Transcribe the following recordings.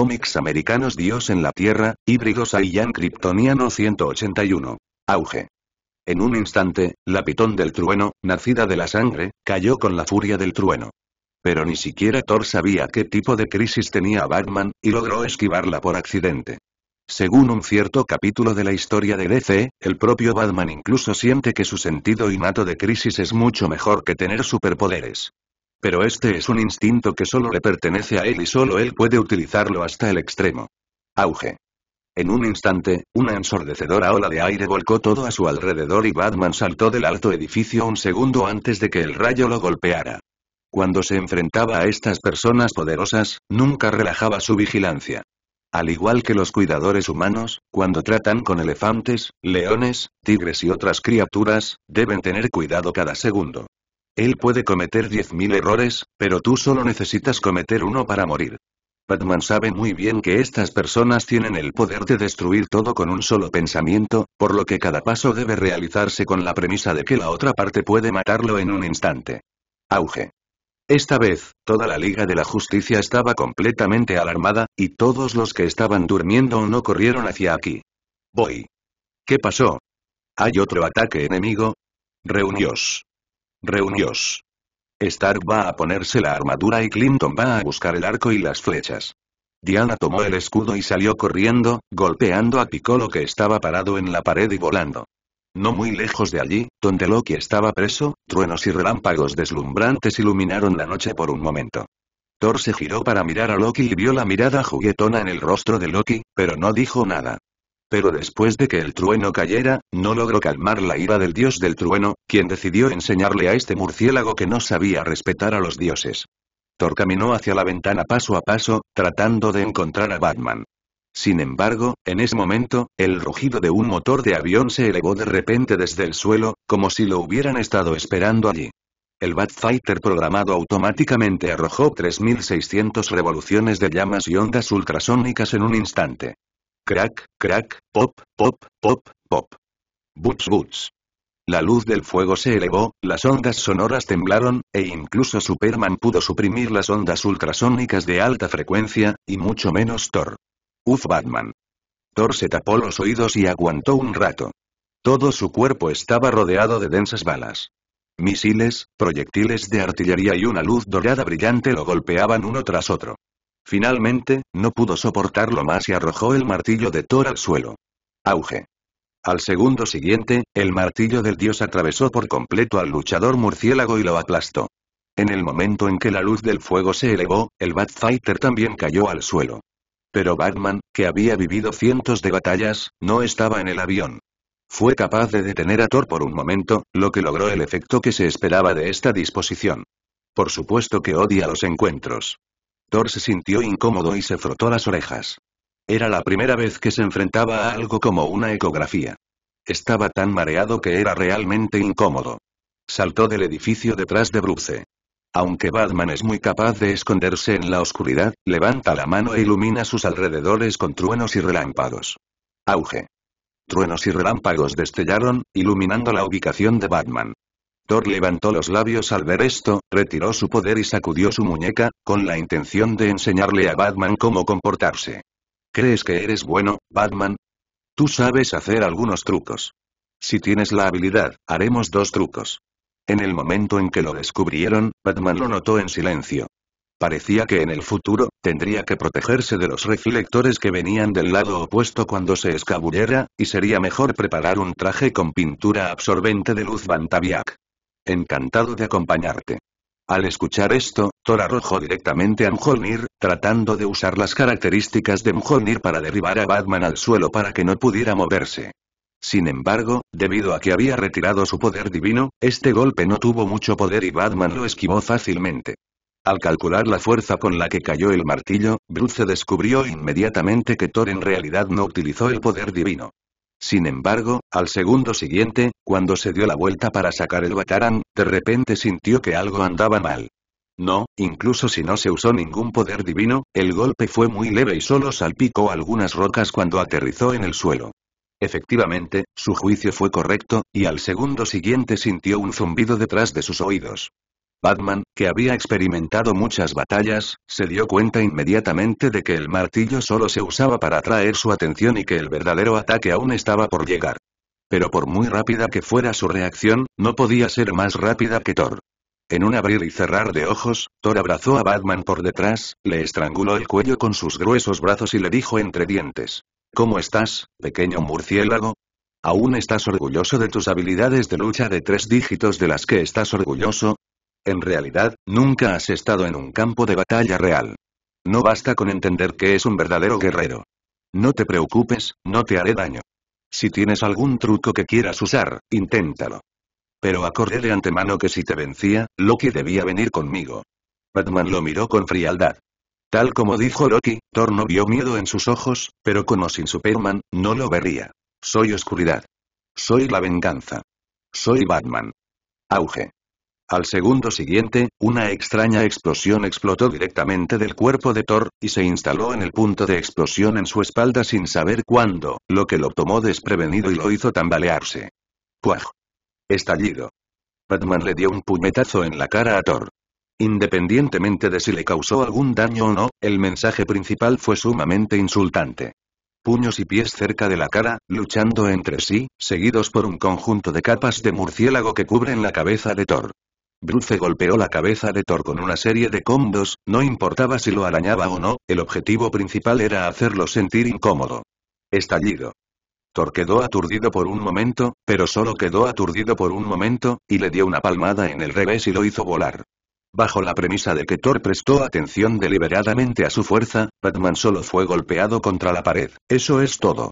Cómics americanos Dios en la Tierra, híbridos Saiyan Kryptoniano 181. Auge. En un instante, la pitón del trueno, nacida de la sangre, cayó con la furia del trueno. Pero ni siquiera Thor sabía qué tipo de crisis tenía Batman, y logró esquivarla por accidente. Según un cierto capítulo de la historia de DC, el propio Batman incluso siente que su sentido innato de crisis es mucho mejor que tener superpoderes. Pero este es un instinto que solo le pertenece a él y solo él puede utilizarlo hasta el extremo. Auge. En un instante, una ensordecedora ola de aire volcó todo a su alrededor y Batman saltó del alto edificio un segundo antes de que el rayo lo golpeara. Cuando se enfrentaba a estas personas poderosas, nunca relajaba su vigilancia. Al igual que los cuidadores humanos, cuando tratan con elefantes, leones, tigres y otras criaturas, deben tener cuidado cada segundo. Él puede cometer 10.000 errores, pero tú solo necesitas cometer uno para morir. Batman sabe muy bien que estas personas tienen el poder de destruir todo con un solo pensamiento, por lo que cada paso debe realizarse con la premisa de que la otra parte puede matarlo en un instante. Auge. Esta vez, toda la Liga de la Justicia estaba completamente alarmada, y todos los que estaban durmiendo o no corrieron hacia aquí. Voy. ¿Qué pasó? ¿Hay otro ataque enemigo? reunios Reunios. Stark va a ponerse la armadura y Clinton va a buscar el arco y las flechas. Diana tomó el escudo y salió corriendo, golpeando a Piccolo que estaba parado en la pared y volando. No muy lejos de allí, donde Loki estaba preso, truenos y relámpagos deslumbrantes iluminaron la noche por un momento. Thor se giró para mirar a Loki y vio la mirada juguetona en el rostro de Loki, pero no dijo nada. Pero después de que el trueno cayera, no logró calmar la ira del dios del trueno, quien decidió enseñarle a este murciélago que no sabía respetar a los dioses. Thor caminó hacia la ventana paso a paso, tratando de encontrar a Batman. Sin embargo, en ese momento, el rugido de un motor de avión se elevó de repente desde el suelo, como si lo hubieran estado esperando allí. El Batfighter programado automáticamente arrojó 3600 revoluciones de llamas y ondas ultrasónicas en un instante crack, crack, pop, pop, pop, pop. Boots, boots. La luz del fuego se elevó, las ondas sonoras temblaron, e incluso Superman pudo suprimir las ondas ultrasónicas de alta frecuencia, y mucho menos Thor. Uf Batman. Thor se tapó los oídos y aguantó un rato. Todo su cuerpo estaba rodeado de densas balas. Misiles, proyectiles de artillería y una luz dorada brillante lo golpeaban uno tras otro. Finalmente, no pudo soportarlo más y arrojó el martillo de Thor al suelo. Auge. Al segundo siguiente, el martillo del dios atravesó por completo al luchador murciélago y lo aplastó. En el momento en que la luz del fuego se elevó, el Batfighter también cayó al suelo. Pero Batman, que había vivido cientos de batallas, no estaba en el avión. Fue capaz de detener a Thor por un momento, lo que logró el efecto que se esperaba de esta disposición. Por supuesto que odia los encuentros. Thor se sintió incómodo y se frotó las orejas. Era la primera vez que se enfrentaba a algo como una ecografía. Estaba tan mareado que era realmente incómodo. Saltó del edificio detrás de Bruce. Aunque Batman es muy capaz de esconderse en la oscuridad, levanta la mano e ilumina sus alrededores con truenos y relámpagos. Auge. Truenos y relámpagos destellaron, iluminando la ubicación de Batman. Thor levantó los labios al ver esto, retiró su poder y sacudió su muñeca, con la intención de enseñarle a Batman cómo comportarse. ¿Crees que eres bueno, Batman? Tú sabes hacer algunos trucos. Si tienes la habilidad, haremos dos trucos. En el momento en que lo descubrieron, Batman lo notó en silencio. Parecía que en el futuro, tendría que protegerse de los reflectores que venían del lado opuesto cuando se escabullera, y sería mejor preparar un traje con pintura absorbente de luz tabiak encantado de acompañarte. Al escuchar esto, Thor arrojó directamente a Mjolnir, tratando de usar las características de Mjolnir para derribar a Batman al suelo para que no pudiera moverse. Sin embargo, debido a que había retirado su poder divino, este golpe no tuvo mucho poder y Batman lo esquivó fácilmente. Al calcular la fuerza con la que cayó el martillo, Bruce descubrió inmediatamente que Thor en realidad no utilizó el poder divino. Sin embargo, al segundo siguiente, cuando se dio la vuelta para sacar el batarán, de repente sintió que algo andaba mal. No, incluso si no se usó ningún poder divino, el golpe fue muy leve y solo salpicó algunas rocas cuando aterrizó en el suelo. Efectivamente, su juicio fue correcto, y al segundo siguiente sintió un zumbido detrás de sus oídos. Batman, que había experimentado muchas batallas, se dio cuenta inmediatamente de que el martillo solo se usaba para atraer su atención y que el verdadero ataque aún estaba por llegar. Pero por muy rápida que fuera su reacción, no podía ser más rápida que Thor. En un abrir y cerrar de ojos, Thor abrazó a Batman por detrás, le estranguló el cuello con sus gruesos brazos y le dijo entre dientes. ¿Cómo estás, pequeño murciélago? ¿Aún estás orgulloso de tus habilidades de lucha de tres dígitos de las que estás orgulloso? En realidad, nunca has estado en un campo de batalla real. No basta con entender que es un verdadero guerrero. No te preocupes, no te haré daño. Si tienes algún truco que quieras usar, inténtalo. Pero acordé de antemano que si te vencía, Loki debía venir conmigo. Batman lo miró con frialdad. Tal como dijo Loki, Thor no vio miedo en sus ojos, pero como sin Superman, no lo vería. Soy oscuridad. Soy la venganza. Soy Batman. Auge. Al segundo siguiente, una extraña explosión explotó directamente del cuerpo de Thor, y se instaló en el punto de explosión en su espalda sin saber cuándo, lo que lo tomó desprevenido y lo hizo tambalearse. ¡Puaj! Estallido. Batman le dio un puñetazo en la cara a Thor. Independientemente de si le causó algún daño o no, el mensaje principal fue sumamente insultante puños y pies cerca de la cara, luchando entre sí, seguidos por un conjunto de capas de murciélago que cubren la cabeza de Thor. Bruce golpeó la cabeza de Thor con una serie de combos, no importaba si lo arañaba o no, el objetivo principal era hacerlo sentir incómodo. Estallido. Thor quedó aturdido por un momento, pero solo quedó aturdido por un momento, y le dio una palmada en el revés y lo hizo volar. Bajo la premisa de que Thor prestó atención deliberadamente a su fuerza, Batman solo fue golpeado contra la pared, eso es todo.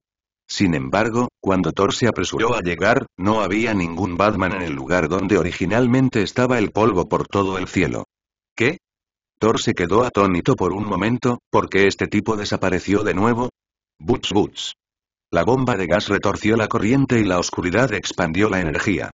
Sin embargo, cuando Thor se apresuró a llegar, no había ningún Batman en el lugar donde originalmente estaba el polvo por todo el cielo. ¿Qué? Thor se quedó atónito por un momento, porque este tipo desapareció de nuevo. Butch Butch. La bomba de gas retorció la corriente y la oscuridad expandió la energía.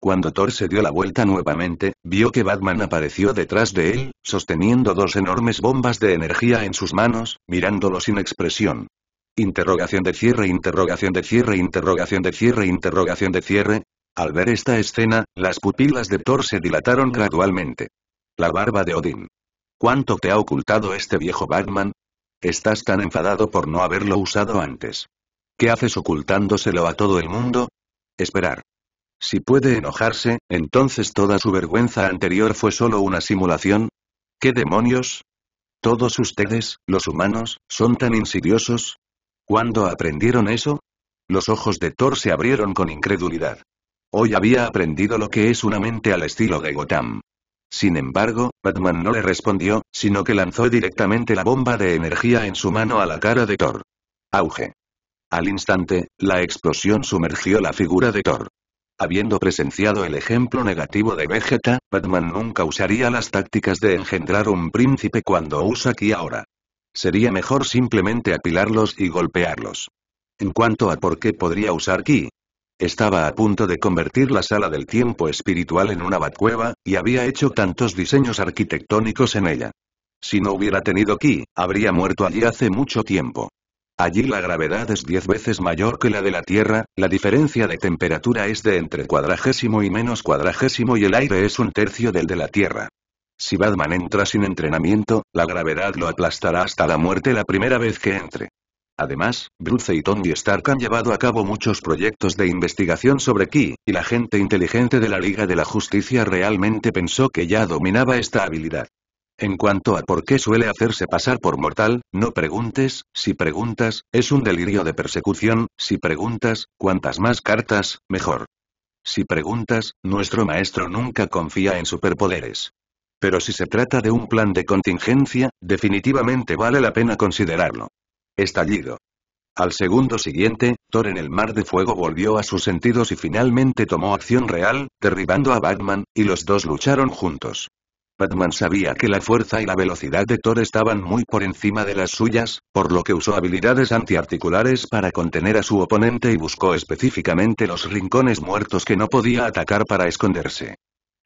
Cuando Thor se dio la vuelta nuevamente, vio que Batman apareció detrás de él, sosteniendo dos enormes bombas de energía en sus manos, mirándolo sin expresión. Interrogación de cierre, interrogación de cierre, interrogación de cierre, interrogación de cierre. Al ver esta escena, las pupilas de Thor se dilataron gradualmente. La barba de Odín. ¿Cuánto te ha ocultado este viejo Batman? Estás tan enfadado por no haberlo usado antes. ¿Qué haces ocultándoselo a todo el mundo? Esperar. Si puede enojarse, entonces toda su vergüenza anterior fue solo una simulación. ¿Qué demonios? Todos ustedes, los humanos, son tan insidiosos, ¿Cuándo aprendieron eso? Los ojos de Thor se abrieron con incredulidad. Hoy había aprendido lo que es una mente al estilo de Gotham. Sin embargo, Batman no le respondió, sino que lanzó directamente la bomba de energía en su mano a la cara de Thor. Auge. Al instante, la explosión sumergió la figura de Thor. Habiendo presenciado el ejemplo negativo de Vegeta, Batman nunca usaría las tácticas de engendrar un príncipe cuando usa aquí ahora. Sería mejor simplemente apilarlos y golpearlos. En cuanto a por qué podría usar ki, estaba a punto de convertir la sala del tiempo espiritual en una batcueva, y había hecho tantos diseños arquitectónicos en ella. Si no hubiera tenido ki, habría muerto allí hace mucho tiempo. Allí la gravedad es diez veces mayor que la de la Tierra, la diferencia de temperatura es de entre cuadragésimo y menos cuadragésimo y el aire es un tercio del de la Tierra. Si Batman entra sin entrenamiento, la gravedad lo aplastará hasta la muerte la primera vez que entre. Además, Bruce y Tony Stark han llevado a cabo muchos proyectos de investigación sobre Ki, y la gente inteligente de la Liga de la Justicia realmente pensó que ya dominaba esta habilidad. En cuanto a por qué suele hacerse pasar por mortal, no preguntes, si preguntas, es un delirio de persecución, si preguntas, cuantas más cartas, mejor. Si preguntas, nuestro maestro nunca confía en superpoderes. Pero si se trata de un plan de contingencia, definitivamente vale la pena considerarlo. Estallido. Al segundo siguiente, Thor en el mar de fuego volvió a sus sentidos y finalmente tomó acción real, derribando a Batman, y los dos lucharon juntos. Batman sabía que la fuerza y la velocidad de Thor estaban muy por encima de las suyas, por lo que usó habilidades antiarticulares para contener a su oponente y buscó específicamente los rincones muertos que no podía atacar para esconderse.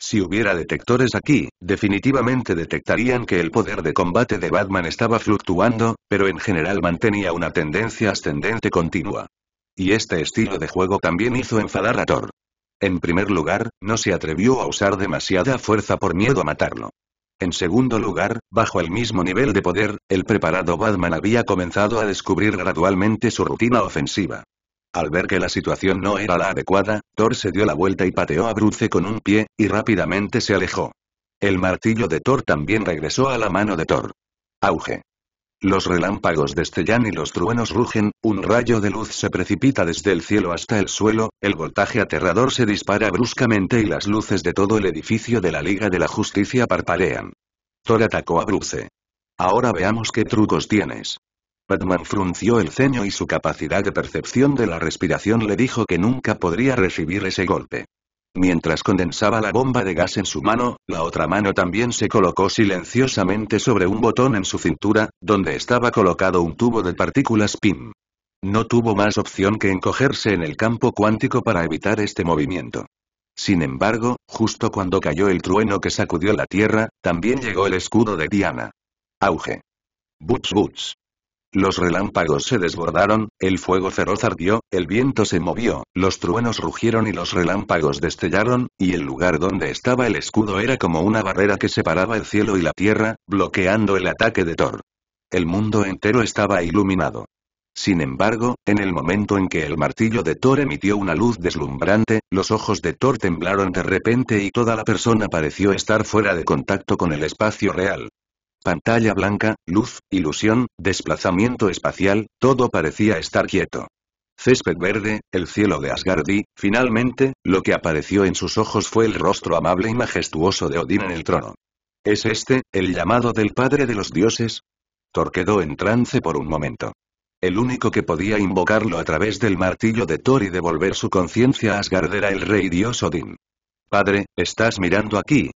Si hubiera detectores aquí, definitivamente detectarían que el poder de combate de Batman estaba fluctuando, pero en general mantenía una tendencia ascendente continua. Y este estilo de juego también hizo enfadar a Thor. En primer lugar, no se atrevió a usar demasiada fuerza por miedo a matarlo. En segundo lugar, bajo el mismo nivel de poder, el preparado Batman había comenzado a descubrir gradualmente su rutina ofensiva. Al ver que la situación no era la adecuada, Thor se dio la vuelta y pateó a Bruce con un pie, y rápidamente se alejó. El martillo de Thor también regresó a la mano de Thor. Auge. Los relámpagos destellan y los truenos rugen, un rayo de luz se precipita desde el cielo hasta el suelo, el voltaje aterrador se dispara bruscamente y las luces de todo el edificio de la Liga de la Justicia parpadean. Thor atacó a Bruce. Ahora veamos qué trucos tienes. Batman frunció el ceño y su capacidad de percepción de la respiración le dijo que nunca podría recibir ese golpe. Mientras condensaba la bomba de gas en su mano, la otra mano también se colocó silenciosamente sobre un botón en su cintura, donde estaba colocado un tubo de partículas PIM. No tuvo más opción que encogerse en el campo cuántico para evitar este movimiento. Sin embargo, justo cuando cayó el trueno que sacudió la Tierra, también llegó el escudo de Diana. Auge. Butch Butch. Los relámpagos se desbordaron, el fuego feroz ardió, el viento se movió, los truenos rugieron y los relámpagos destellaron, y el lugar donde estaba el escudo era como una barrera que separaba el cielo y la tierra, bloqueando el ataque de Thor. El mundo entero estaba iluminado. Sin embargo, en el momento en que el martillo de Thor emitió una luz deslumbrante, los ojos de Thor temblaron de repente y toda la persona pareció estar fuera de contacto con el espacio real pantalla blanca, luz, ilusión, desplazamiento espacial, todo parecía estar quieto. Césped verde, el cielo de y, finalmente, lo que apareció en sus ojos fue el rostro amable y majestuoso de Odín en el trono. ¿Es este, el llamado del padre de los dioses? Thor quedó en trance por un momento. El único que podía invocarlo a través del martillo de Thor y devolver su conciencia a Asgard era el rey dios Odín. Padre, ¿estás mirando aquí?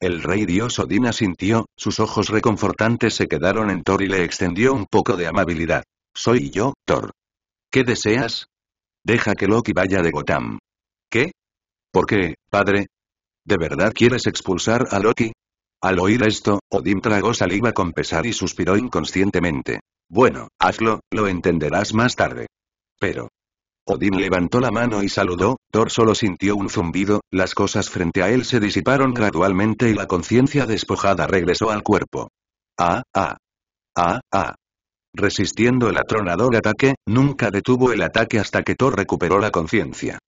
El rey dios Odín asintió, sus ojos reconfortantes se quedaron en Thor y le extendió un poco de amabilidad. Soy yo, Thor. ¿Qué deseas? Deja que Loki vaya de Gotham. ¿Qué? ¿Por qué, padre? ¿De verdad quieres expulsar a Loki? Al oír esto, Odín tragó saliva con pesar y suspiró inconscientemente. Bueno, hazlo, lo entenderás más tarde. Pero, Odín levantó la mano y saludó, Thor solo sintió un zumbido, las cosas frente a él se disiparon gradualmente y la conciencia despojada regresó al cuerpo. Ah, ah. Ah, ah. Resistiendo el atronador ataque, nunca detuvo el ataque hasta que Thor recuperó la conciencia.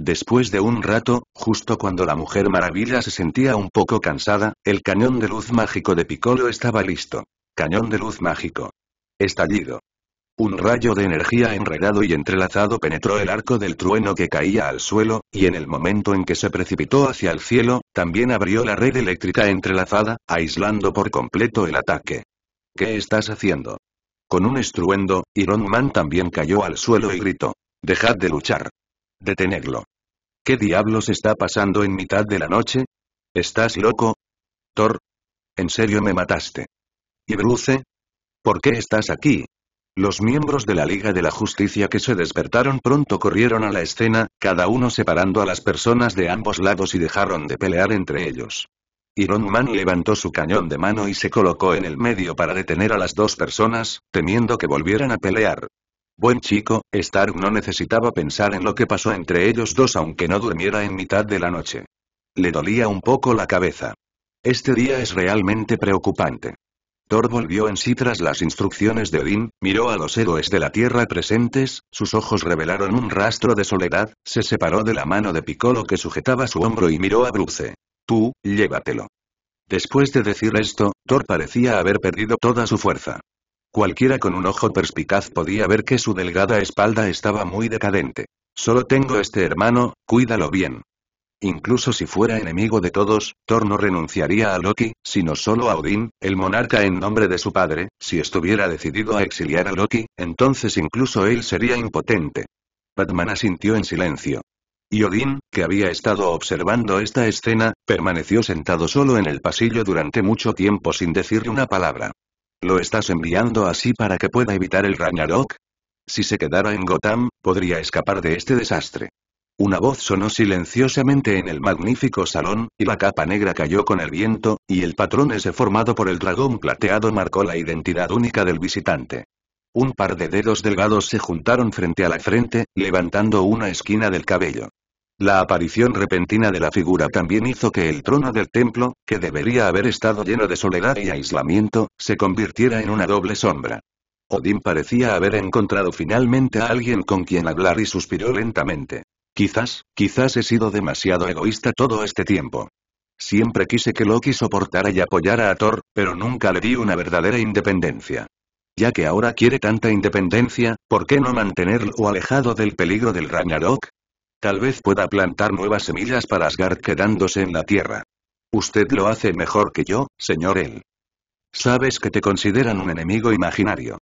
Después de un rato, justo cuando la Mujer Maravilla se sentía un poco cansada, el cañón de luz mágico de Piccolo estaba listo. Cañón de luz mágico. Estallido. Un rayo de energía enredado y entrelazado penetró el arco del trueno que caía al suelo, y en el momento en que se precipitó hacia el cielo, también abrió la red eléctrica entrelazada, aislando por completo el ataque. ¿Qué estás haciendo? Con un estruendo, Iron Man también cayó al suelo y gritó. Dejad de luchar. Detenedlo. ¿Qué diablos está pasando en mitad de la noche? ¿Estás loco? Thor. ¿En serio me mataste? ¿Y Bruce? ¿Por qué estás aquí? Los miembros de la Liga de la Justicia que se despertaron pronto corrieron a la escena, cada uno separando a las personas de ambos lados y dejaron de pelear entre ellos. Iron Man levantó su cañón de mano y se colocó en el medio para detener a las dos personas, temiendo que volvieran a pelear. Buen chico, Stark no necesitaba pensar en lo que pasó entre ellos dos aunque no durmiera en mitad de la noche. Le dolía un poco la cabeza. Este día es realmente preocupante. Thor volvió en sí tras las instrucciones de Odín, miró a los héroes de la Tierra presentes, sus ojos revelaron un rastro de soledad, se separó de la mano de Piccolo que sujetaba su hombro y miró a Bruce. Tú, llévatelo. Después de decir esto, Thor parecía haber perdido toda su fuerza. Cualquiera con un ojo perspicaz podía ver que su delgada espalda estaba muy decadente. Solo tengo este hermano, cuídalo bien. Incluso si fuera enemigo de todos, Thor no renunciaría a Loki, sino solo a Odín, el monarca en nombre de su padre, si estuviera decidido a exiliar a Loki, entonces incluso él sería impotente. Batman asintió en silencio. Y Odín, que había estado observando esta escena, permaneció sentado solo en el pasillo durante mucho tiempo sin decirle una palabra. ¿Lo estás enviando así para que pueda evitar el Ragnarok? Si se quedara en Gotham, podría escapar de este desastre. Una voz sonó silenciosamente en el magnífico salón, y la capa negra cayó con el viento, y el patrón ese formado por el dragón plateado marcó la identidad única del visitante. Un par de dedos delgados se juntaron frente a la frente, levantando una esquina del cabello. La aparición repentina de la figura también hizo que el trono del templo, que debería haber estado lleno de soledad y aislamiento, se convirtiera en una doble sombra. Odín parecía haber encontrado finalmente a alguien con quien hablar y suspiró lentamente. Quizás, quizás he sido demasiado egoísta todo este tiempo. Siempre quise que Loki soportara y apoyara a Thor, pero nunca le di una verdadera independencia. Ya que ahora quiere tanta independencia, ¿por qué no mantenerlo alejado del peligro del Ragnarok? Tal vez pueda plantar nuevas semillas para Asgard quedándose en la Tierra. Usted lo hace mejor que yo, señor él. Sabes que te consideran un enemigo imaginario.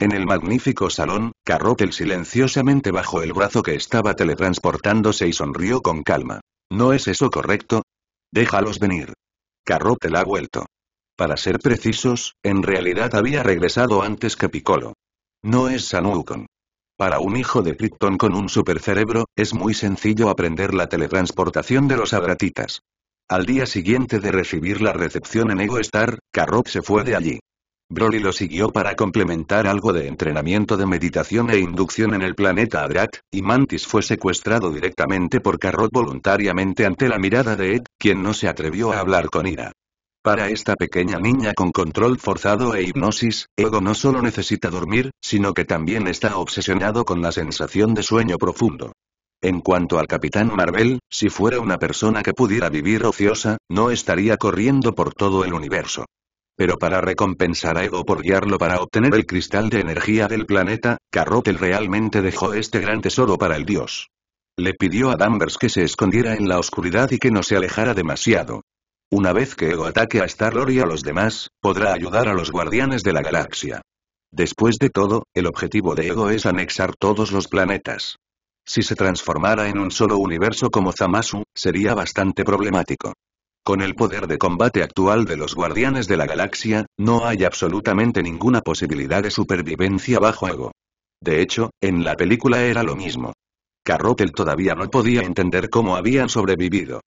En el magnífico salón, el silenciosamente bajó el brazo que estaba teletransportándose y sonrió con calma. ¿No es eso correcto? Déjalos venir. Carrotel ha vuelto. Para ser precisos, en realidad había regresado antes que Piccolo. No es Sanucon. Para un hijo de Krypton con un supercerebro, es muy sencillo aprender la teletransportación de los abratitas. Al día siguiente de recibir la recepción en Ego Star, Carrot se fue de allí. Broly lo siguió para complementar algo de entrenamiento de meditación e inducción en el planeta Adrat, y Mantis fue secuestrado directamente por Carrot voluntariamente ante la mirada de Ed, quien no se atrevió a hablar con ira. Para esta pequeña niña con control forzado e hipnosis, Ego no solo necesita dormir, sino que también está obsesionado con la sensación de sueño profundo. En cuanto al Capitán Marvel, si fuera una persona que pudiera vivir ociosa, no estaría corriendo por todo el universo. Pero para recompensar a Ego por guiarlo para obtener el cristal de energía del planeta, Carrotel realmente dejó este gran tesoro para el dios. Le pidió a Danvers que se escondiera en la oscuridad y que no se alejara demasiado. Una vez que Ego ataque a Star-Lord y a los demás, podrá ayudar a los guardianes de la galaxia. Después de todo, el objetivo de Ego es anexar todos los planetas. Si se transformara en un solo universo como Zamasu, sería bastante problemático. Con el poder de combate actual de los Guardianes de la Galaxia, no hay absolutamente ninguna posibilidad de supervivencia bajo agua. De hecho, en la película era lo mismo. Carrotel todavía no podía entender cómo habían sobrevivido.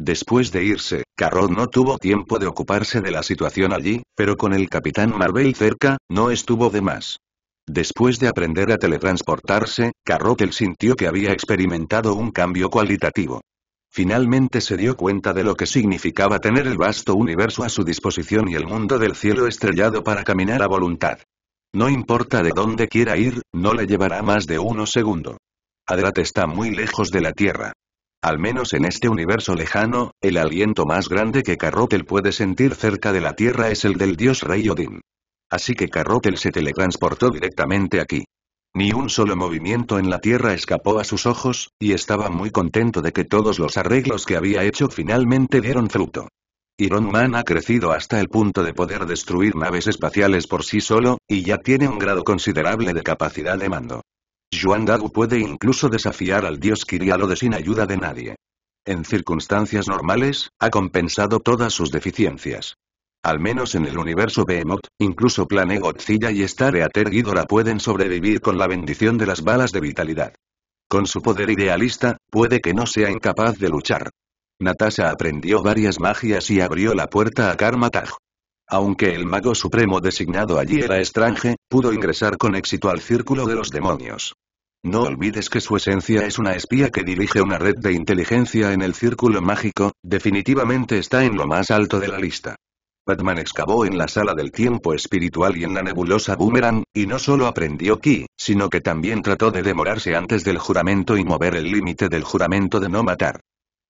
Después de irse, Carrot no tuvo tiempo de ocuparse de la situación allí, pero con el Capitán Marvel cerca, no estuvo de más. Después de aprender a teletransportarse, Carrotel sintió que había experimentado un cambio cualitativo. Finalmente se dio cuenta de lo que significaba tener el vasto universo a su disposición y el mundo del cielo estrellado para caminar a voluntad. No importa de dónde quiera ir, no le llevará más de uno segundo. Adrat está muy lejos de la Tierra. Al menos en este universo lejano, el aliento más grande que Carrotel puede sentir cerca de la Tierra es el del dios Rey Odín. Así que Carrotel se teletransportó directamente aquí. Ni un solo movimiento en la tierra escapó a sus ojos, y estaba muy contento de que todos los arreglos que había hecho finalmente dieron fruto. Iron Man ha crecido hasta el punto de poder destruir naves espaciales por sí solo, y ya tiene un grado considerable de capacidad de mando. Yuan Dagu puede incluso desafiar al dios de sin ayuda de nadie. En circunstancias normales, ha compensado todas sus deficiencias. Al menos en el universo Behemoth, incluso plane Godzilla y Star Eater Ghidorah pueden sobrevivir con la bendición de las balas de vitalidad. Con su poder idealista, puede que no sea incapaz de luchar. Natasha aprendió varias magias y abrió la puerta a Karma Aunque el mago supremo designado allí era extranje, pudo ingresar con éxito al círculo de los demonios. No olvides que su esencia es una espía que dirige una red de inteligencia en el círculo mágico, definitivamente está en lo más alto de la lista. Batman excavó en la sala del tiempo espiritual y en la nebulosa Boomerang, y no solo aprendió Ki, sino que también trató de demorarse antes del juramento y mover el límite del juramento de no matar.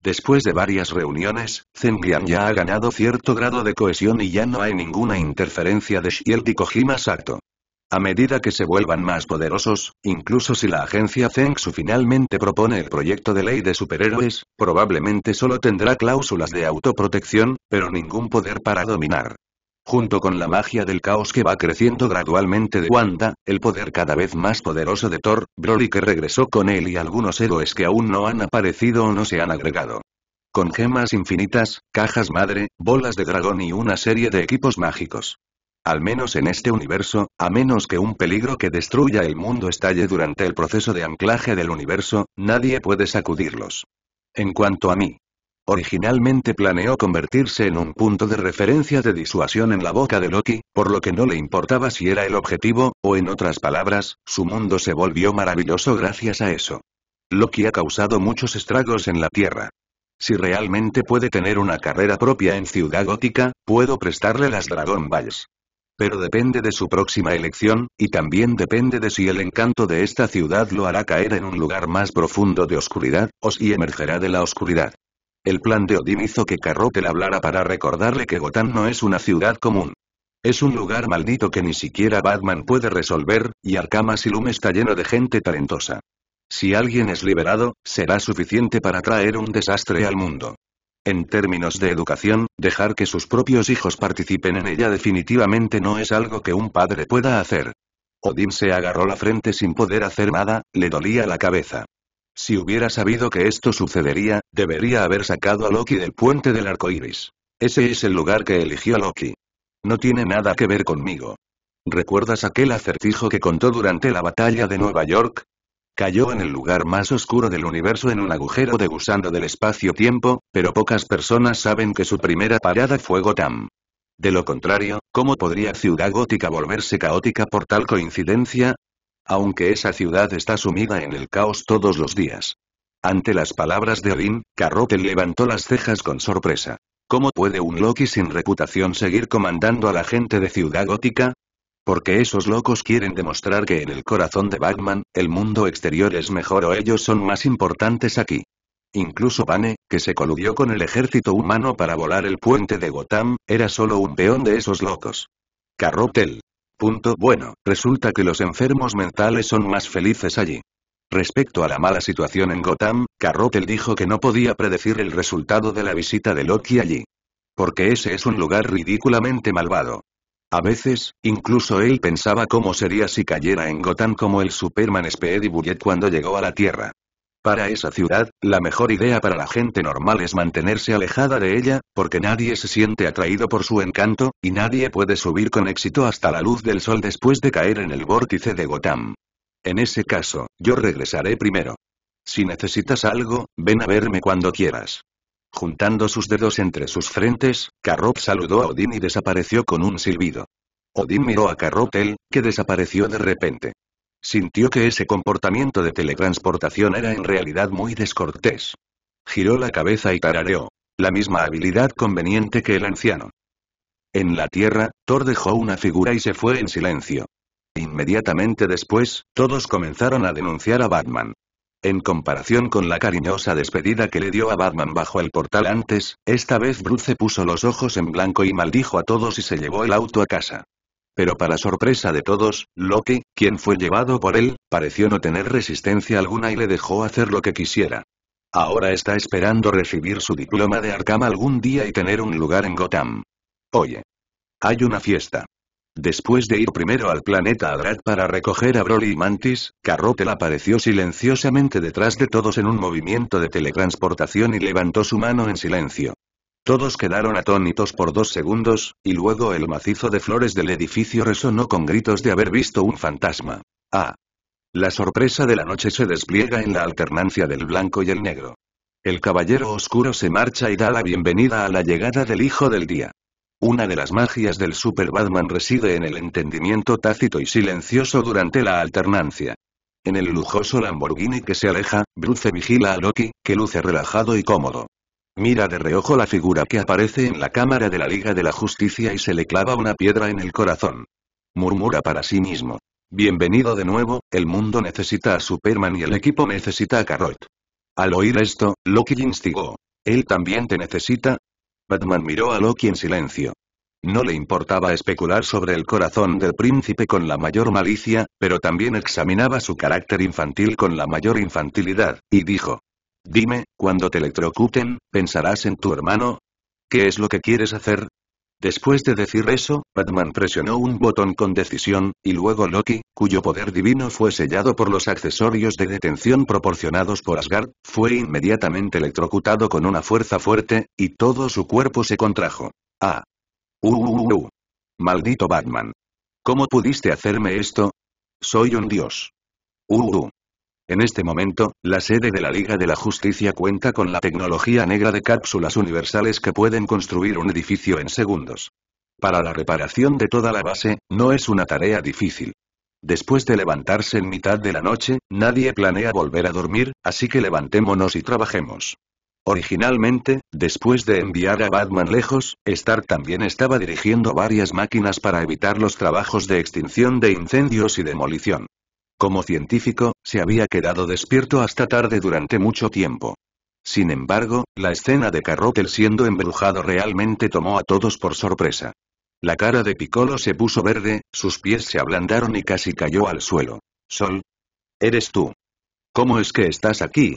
Después de varias reuniones, Zengian ya ha ganado cierto grado de cohesión y ya no hay ninguna interferencia de Shield y Kojima Sato. A medida que se vuelvan más poderosos, incluso si la agencia Zengsu finalmente propone el proyecto de ley de superhéroes, probablemente solo tendrá cláusulas de autoprotección, pero ningún poder para dominar. Junto con la magia del caos que va creciendo gradualmente de Wanda, el poder cada vez más poderoso de Thor, Broly que regresó con él y algunos héroes que aún no han aparecido o no se han agregado. Con gemas infinitas, cajas madre, bolas de dragón y una serie de equipos mágicos al menos en este universo, a menos que un peligro que destruya el mundo estalle durante el proceso de anclaje del universo, nadie puede sacudirlos. En cuanto a mí, originalmente planeó convertirse en un punto de referencia de disuasión en la boca de Loki, por lo que no le importaba si era el objetivo, o en otras palabras, su mundo se volvió maravilloso gracias a eso. Loki ha causado muchos estragos en la Tierra. Si realmente puede tener una carrera propia en Ciudad Gótica, puedo prestarle las Dragon Balls pero depende de su próxima elección, y también depende de si el encanto de esta ciudad lo hará caer en un lugar más profundo de oscuridad, o si emergerá de la oscuridad. El plan de Odín hizo que Carrotel hablara para recordarle que Gotham no es una ciudad común. Es un lugar maldito que ni siquiera Batman puede resolver, y Arkham Asylum está lleno de gente talentosa. Si alguien es liberado, será suficiente para traer un desastre al mundo. En términos de educación, dejar que sus propios hijos participen en ella definitivamente no es algo que un padre pueda hacer. Odín se agarró la frente sin poder hacer nada, le dolía la cabeza. Si hubiera sabido que esto sucedería, debería haber sacado a Loki del puente del arco iris. Ese es el lugar que eligió Loki. No tiene nada que ver conmigo. ¿Recuerdas aquel acertijo que contó durante la batalla de Nueva York? Cayó en el lugar más oscuro del universo en un agujero de gusano del espacio-tiempo, pero pocas personas saben que su primera parada fue Gotham. De lo contrario, ¿cómo podría Ciudad Gótica volverse caótica por tal coincidencia? Aunque esa ciudad está sumida en el caos todos los días. Ante las palabras de Odin, Carrote levantó las cejas con sorpresa. ¿Cómo puede un Loki sin reputación seguir comandando a la gente de Ciudad Gótica? Porque esos locos quieren demostrar que en el corazón de Batman, el mundo exterior es mejor o ellos son más importantes aquí. Incluso Bane, que se coludió con el ejército humano para volar el puente de Gotham, era solo un peón de esos locos. Carrotel. Punto bueno, resulta que los enfermos mentales son más felices allí. Respecto a la mala situación en Gotham, Carrotel dijo que no podía predecir el resultado de la visita de Loki allí. Porque ese es un lugar ridículamente malvado. A veces, incluso él pensaba cómo sería si cayera en Gotham como el Superman Speedy Bullet cuando llegó a la Tierra. Para esa ciudad, la mejor idea para la gente normal es mantenerse alejada de ella, porque nadie se siente atraído por su encanto, y nadie puede subir con éxito hasta la luz del sol después de caer en el vórtice de Gotham. En ese caso, yo regresaré primero. Si necesitas algo, ven a verme cuando quieras. Juntando sus dedos entre sus frentes, Karrop saludó a Odín y desapareció con un silbido. Odín miró a él, que desapareció de repente. Sintió que ese comportamiento de teletransportación era en realidad muy descortés. Giró la cabeza y tarareó. La misma habilidad conveniente que el anciano. En la tierra, Thor dejó una figura y se fue en silencio. Inmediatamente después, todos comenzaron a denunciar a Batman. En comparación con la cariñosa despedida que le dio a Batman bajo el portal antes, esta vez Bruce puso los ojos en blanco y maldijo a todos y se llevó el auto a casa. Pero para sorpresa de todos, Loki, quien fue llevado por él, pareció no tener resistencia alguna y le dejó hacer lo que quisiera. Ahora está esperando recibir su diploma de Arkham algún día y tener un lugar en Gotham. Oye. Hay una fiesta. Después de ir primero al planeta Adrat para recoger a Broly y Mantis, Carrotel apareció silenciosamente detrás de todos en un movimiento de teletransportación y levantó su mano en silencio. Todos quedaron atónitos por dos segundos, y luego el macizo de flores del edificio resonó con gritos de haber visto un fantasma. ¡Ah! La sorpresa de la noche se despliega en la alternancia del blanco y el negro. El caballero oscuro se marcha y da la bienvenida a la llegada del hijo del día. Una de las magias del Super Batman reside en el entendimiento tácito y silencioso durante la alternancia. En el lujoso Lamborghini que se aleja, Bruce vigila a Loki, que luce relajado y cómodo. Mira de reojo la figura que aparece en la cámara de la Liga de la Justicia y se le clava una piedra en el corazón. Murmura para sí mismo. Bienvenido de nuevo, el mundo necesita a Superman y el equipo necesita a Carrot. Al oír esto, Loki instigó. Él también te necesita, Batman miró a Loki en silencio. No le importaba especular sobre el corazón del príncipe con la mayor malicia, pero también examinaba su carácter infantil con la mayor infantilidad, y dijo. Dime, cuando te electrocuten, ¿pensarás en tu hermano? ¿Qué es lo que quieres hacer? Después de decir eso, Batman presionó un botón con decisión, y luego Loki, cuyo poder divino fue sellado por los accesorios de detención proporcionados por Asgard, fue inmediatamente electrocutado con una fuerza fuerte, y todo su cuerpo se contrajo. ¡Ah! ¡Uh! uh, uh, uh. maldito Batman! ¿Cómo pudiste hacerme esto? Soy un dios. ¡Uh! uh. En este momento, la sede de la Liga de la Justicia cuenta con la tecnología negra de cápsulas universales que pueden construir un edificio en segundos. Para la reparación de toda la base, no es una tarea difícil. Después de levantarse en mitad de la noche, nadie planea volver a dormir, así que levantémonos y trabajemos. Originalmente, después de enviar a Batman lejos, Stark también estaba dirigiendo varias máquinas para evitar los trabajos de extinción de incendios y demolición. Como científico, se había quedado despierto hasta tarde durante mucho tiempo. Sin embargo, la escena de Carrotel siendo embrujado realmente tomó a todos por sorpresa. La cara de Piccolo se puso verde, sus pies se ablandaron y casi cayó al suelo. Sol. Eres tú. ¿Cómo es que estás aquí?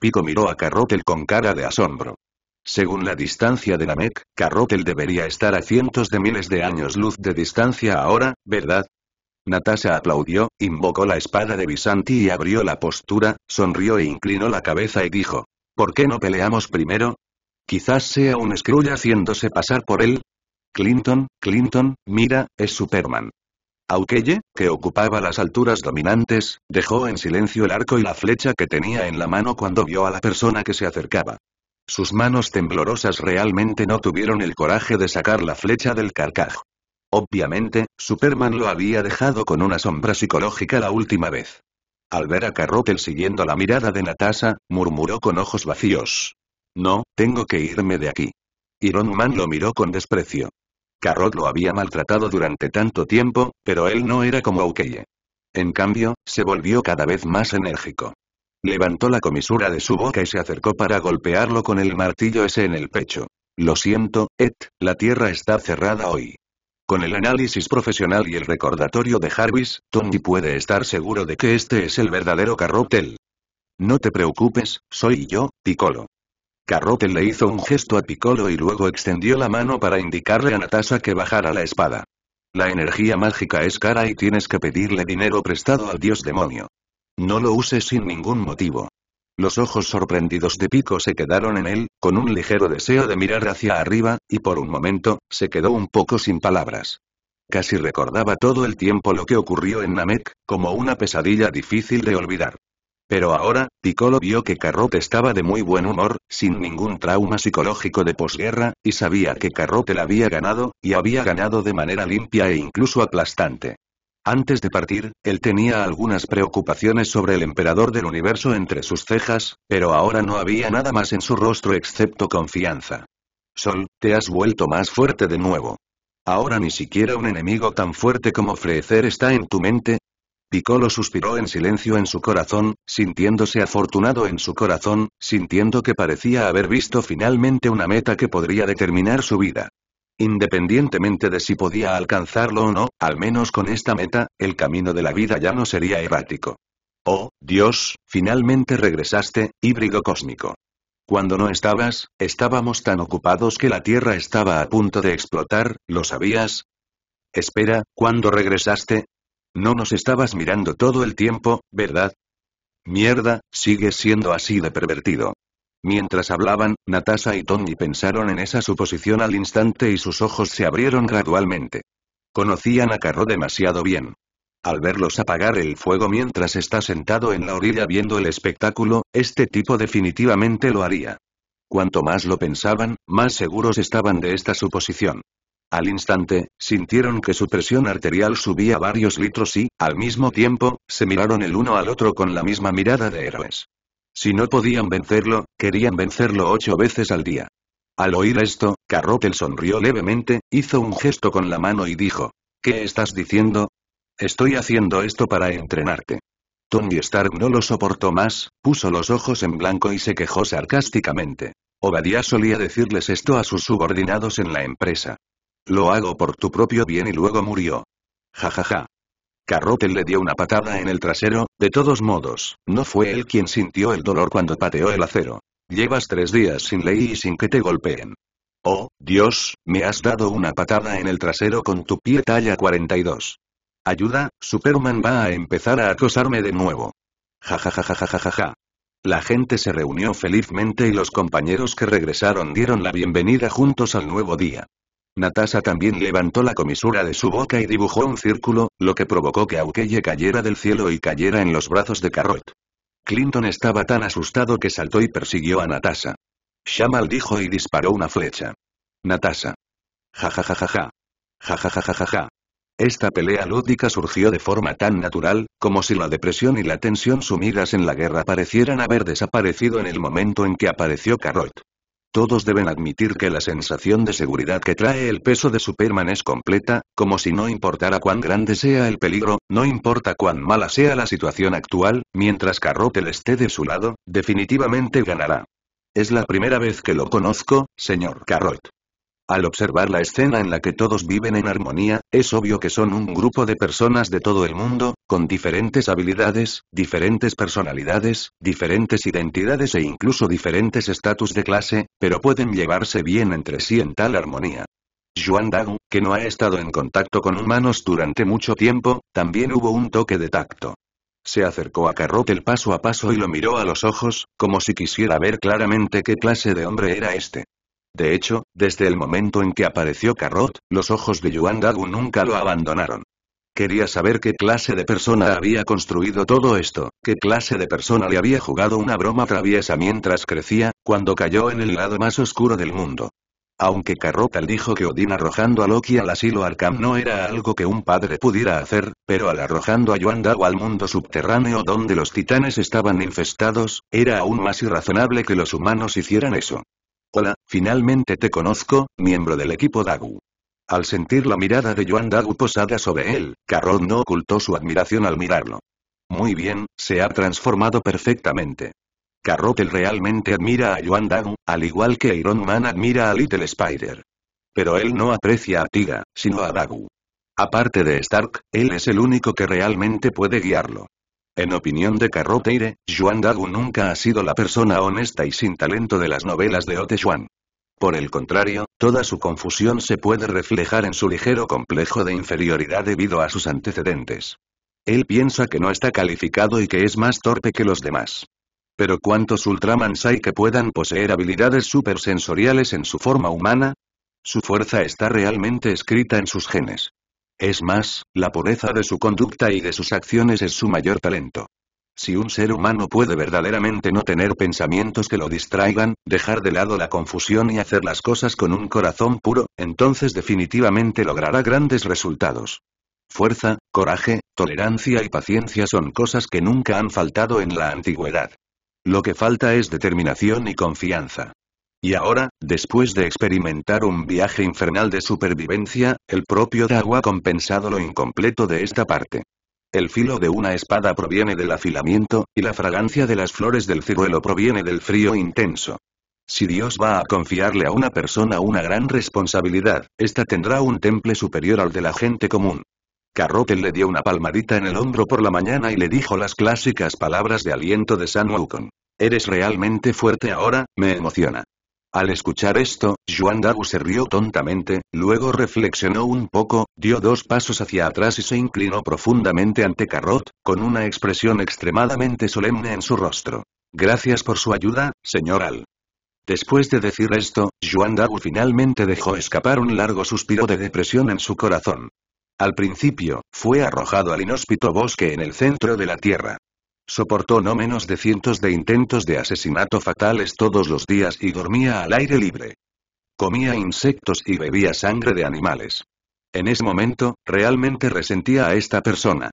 Pico miró a Carrotel con cara de asombro. Según la distancia de la MEC, Carrotel debería estar a cientos de miles de años luz de distancia ahora, ¿verdad? Natasha aplaudió, invocó la espada de Visanti y abrió la postura, sonrió e inclinó la cabeza y dijo. ¿Por qué no peleamos primero? Quizás sea un Skrull haciéndose pasar por él. Clinton, Clinton, mira, es Superman. Aukeye, que ocupaba las alturas dominantes, dejó en silencio el arco y la flecha que tenía en la mano cuando vio a la persona que se acercaba. Sus manos temblorosas realmente no tuvieron el coraje de sacar la flecha del carcaj. Obviamente, Superman lo había dejado con una sombra psicológica la última vez. Al ver a Carrotel siguiendo la mirada de Natasha, murmuró con ojos vacíos. No, tengo que irme de aquí. Iron Man lo miró con desprecio. Carrot lo había maltratado durante tanto tiempo, pero él no era como Aukeye. En cambio, se volvió cada vez más enérgico. Levantó la comisura de su boca y se acercó para golpearlo con el martillo ese en el pecho. Lo siento, Ed, la tierra está cerrada hoy. Con el análisis profesional y el recordatorio de Harvis, Tony puede estar seguro de que este es el verdadero Carrotel. No te preocupes, soy yo, Piccolo. Carrotel le hizo un gesto a Piccolo y luego extendió la mano para indicarle a Natasha que bajara la espada. La energía mágica es cara y tienes que pedirle dinero prestado al dios demonio. No lo uses sin ningún motivo. Los ojos sorprendidos de Pico se quedaron en él, con un ligero deseo de mirar hacia arriba, y por un momento, se quedó un poco sin palabras. Casi recordaba todo el tiempo lo que ocurrió en Namek, como una pesadilla difícil de olvidar. Pero ahora, Piccolo vio que Carrot estaba de muy buen humor, sin ningún trauma psicológico de posguerra, y sabía que Carrot la había ganado, y había ganado de manera limpia e incluso aplastante. Antes de partir, él tenía algunas preocupaciones sobre el emperador del universo entre sus cejas, pero ahora no había nada más en su rostro excepto confianza. Sol, te has vuelto más fuerte de nuevo. Ahora ni siquiera un enemigo tan fuerte como Freezer está en tu mente. Piccolo suspiró en silencio en su corazón, sintiéndose afortunado en su corazón, sintiendo que parecía haber visto finalmente una meta que podría determinar su vida. Independientemente de si podía alcanzarlo o no, al menos con esta meta, el camino de la vida ya no sería errático. Oh, Dios, finalmente regresaste, híbrido cósmico. Cuando no estabas, estábamos tan ocupados que la Tierra estaba a punto de explotar, ¿lo sabías? Espera, ¿cuándo regresaste? No nos estabas mirando todo el tiempo, ¿verdad? Mierda, sigues siendo así de pervertido. Mientras hablaban, Natasha y Tony pensaron en esa suposición al instante y sus ojos se abrieron gradualmente. Conocían a Carro demasiado bien. Al verlos apagar el fuego mientras está sentado en la orilla viendo el espectáculo, este tipo definitivamente lo haría. Cuanto más lo pensaban, más seguros estaban de esta suposición. Al instante, sintieron que su presión arterial subía varios litros y, al mismo tiempo, se miraron el uno al otro con la misma mirada de héroes. Si no podían vencerlo, querían vencerlo ocho veces al día. Al oír esto, Carrotel sonrió levemente, hizo un gesto con la mano y dijo, ¿Qué estás diciendo? Estoy haciendo esto para entrenarte. Tony Stark no lo soportó más, puso los ojos en blanco y se quejó sarcásticamente. Obadiah solía decirles esto a sus subordinados en la empresa. Lo hago por tu propio bien y luego murió. Ja ja ja. Carrotel le dio una patada en el trasero, de todos modos, no fue él quien sintió el dolor cuando pateó el acero. Llevas tres días sin ley y sin que te golpeen. Oh, Dios, me has dado una patada en el trasero con tu pie talla 42. Ayuda, Superman va a empezar a acosarme de nuevo. Ja ja ja ja ja ja ja. La gente se reunió felizmente y los compañeros que regresaron dieron la bienvenida juntos al nuevo día. Natasha también levantó la comisura de su boca y dibujó un círculo, lo que provocó que Aukeye cayera del cielo y cayera en los brazos de Carrot. Clinton estaba tan asustado que saltó y persiguió a Natasha. Shamal dijo y disparó una flecha. Natasha. Ja ja ja ja ja. Ja ja ja ja ja Esta pelea lúdica surgió de forma tan natural, como si la depresión y la tensión sumidas en la guerra parecieran haber desaparecido en el momento en que apareció Carrot. Todos deben admitir que la sensación de seguridad que trae el peso de Superman es completa, como si no importara cuán grande sea el peligro, no importa cuán mala sea la situación actual, mientras Carrotel esté de su lado, definitivamente ganará. Es la primera vez que lo conozco, señor Carrot. Al observar la escena en la que todos viven en armonía, es obvio que son un grupo de personas de todo el mundo, con diferentes habilidades, diferentes personalidades, diferentes identidades e incluso diferentes estatus de clase, pero pueden llevarse bien entre sí en tal armonía. Juan Dao, que no ha estado en contacto con humanos durante mucho tiempo, también hubo un toque de tacto. Se acercó a el paso a paso y lo miró a los ojos, como si quisiera ver claramente qué clase de hombre era este. De hecho, desde el momento en que apareció Carrot, los ojos de Yuan nunca lo abandonaron. Quería saber qué clase de persona había construido todo esto, qué clase de persona le había jugado una broma traviesa mientras crecía, cuando cayó en el lado más oscuro del mundo. Aunque le dijo que Odín arrojando a Loki al asilo Arkham no era algo que un padre pudiera hacer, pero al arrojando a Yuandao al mundo subterráneo donde los titanes estaban infestados, era aún más irrazonable que los humanos hicieran eso. Hola, finalmente te conozco, miembro del equipo Dagu. Al sentir la mirada de Joan Dagu posada sobre él, Carrot no ocultó su admiración al mirarlo. Muy bien, se ha transformado perfectamente. Carrot realmente admira a Joan Dagu, al igual que Iron Man admira a Little Spider. Pero él no aprecia a Tiga, sino a Dagu. Aparte de Stark, él es el único que realmente puede guiarlo. En opinión de Carroteire, Juan Dagu nunca ha sido la persona honesta y sin talento de las novelas de Ote Juan. Por el contrario, toda su confusión se puede reflejar en su ligero complejo de inferioridad debido a sus antecedentes. Él piensa que no está calificado y que es más torpe que los demás. Pero ¿cuántos Ultramans hay que puedan poseer habilidades supersensoriales en su forma humana? Su fuerza está realmente escrita en sus genes. Es más, la pureza de su conducta y de sus acciones es su mayor talento. Si un ser humano puede verdaderamente no tener pensamientos que lo distraigan, dejar de lado la confusión y hacer las cosas con un corazón puro, entonces definitivamente logrará grandes resultados. Fuerza, coraje, tolerancia y paciencia son cosas que nunca han faltado en la antigüedad. Lo que falta es determinación y confianza. Y ahora, después de experimentar un viaje infernal de supervivencia, el propio Dago ha compensado lo incompleto de esta parte. El filo de una espada proviene del afilamiento, y la fragancia de las flores del ciruelo proviene del frío intenso. Si Dios va a confiarle a una persona una gran responsabilidad, ésta tendrá un temple superior al de la gente común. Carroquel le dio una palmadita en el hombro por la mañana y le dijo las clásicas palabras de aliento de San Wukong. Eres realmente fuerte ahora, me emociona. Al escuchar esto, Juan se rió tontamente, luego reflexionó un poco, dio dos pasos hacia atrás y se inclinó profundamente ante Carrot, con una expresión extremadamente solemne en su rostro. Gracias por su ayuda, señor Al. Después de decir esto, Juan finalmente dejó escapar un largo suspiro de depresión en su corazón. Al principio, fue arrojado al inhóspito bosque en el centro de la Tierra. Soportó no menos de cientos de intentos de asesinato fatales todos los días y dormía al aire libre. Comía insectos y bebía sangre de animales. En ese momento, realmente resentía a esta persona.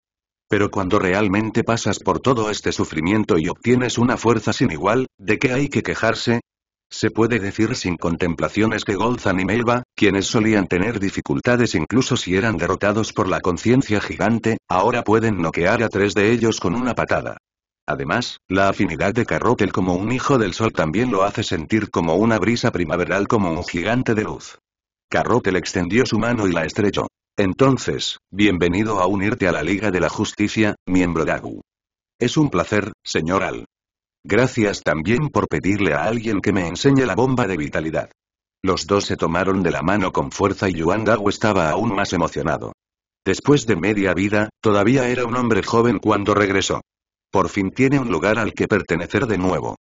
Pero cuando realmente pasas por todo este sufrimiento y obtienes una fuerza sin igual, ¿de qué hay que quejarse? Se puede decir sin contemplaciones que Golzan y Melba, quienes solían tener dificultades incluso si eran derrotados por la conciencia gigante, ahora pueden noquear a tres de ellos con una patada. Además, la afinidad de Carrotel como un hijo del sol también lo hace sentir como una brisa primaveral como un gigante de luz. Carrotel extendió su mano y la estrechó. Entonces, bienvenido a unirte a la Liga de la Justicia, miembro Dagu. Es un placer, señor Al. Gracias también por pedirle a alguien que me enseñe la bomba de vitalidad. Los dos se tomaron de la mano con fuerza y Yuan Dagu estaba aún más emocionado. Después de media vida, todavía era un hombre joven cuando regresó. Por fin tiene un lugar al que pertenecer de nuevo.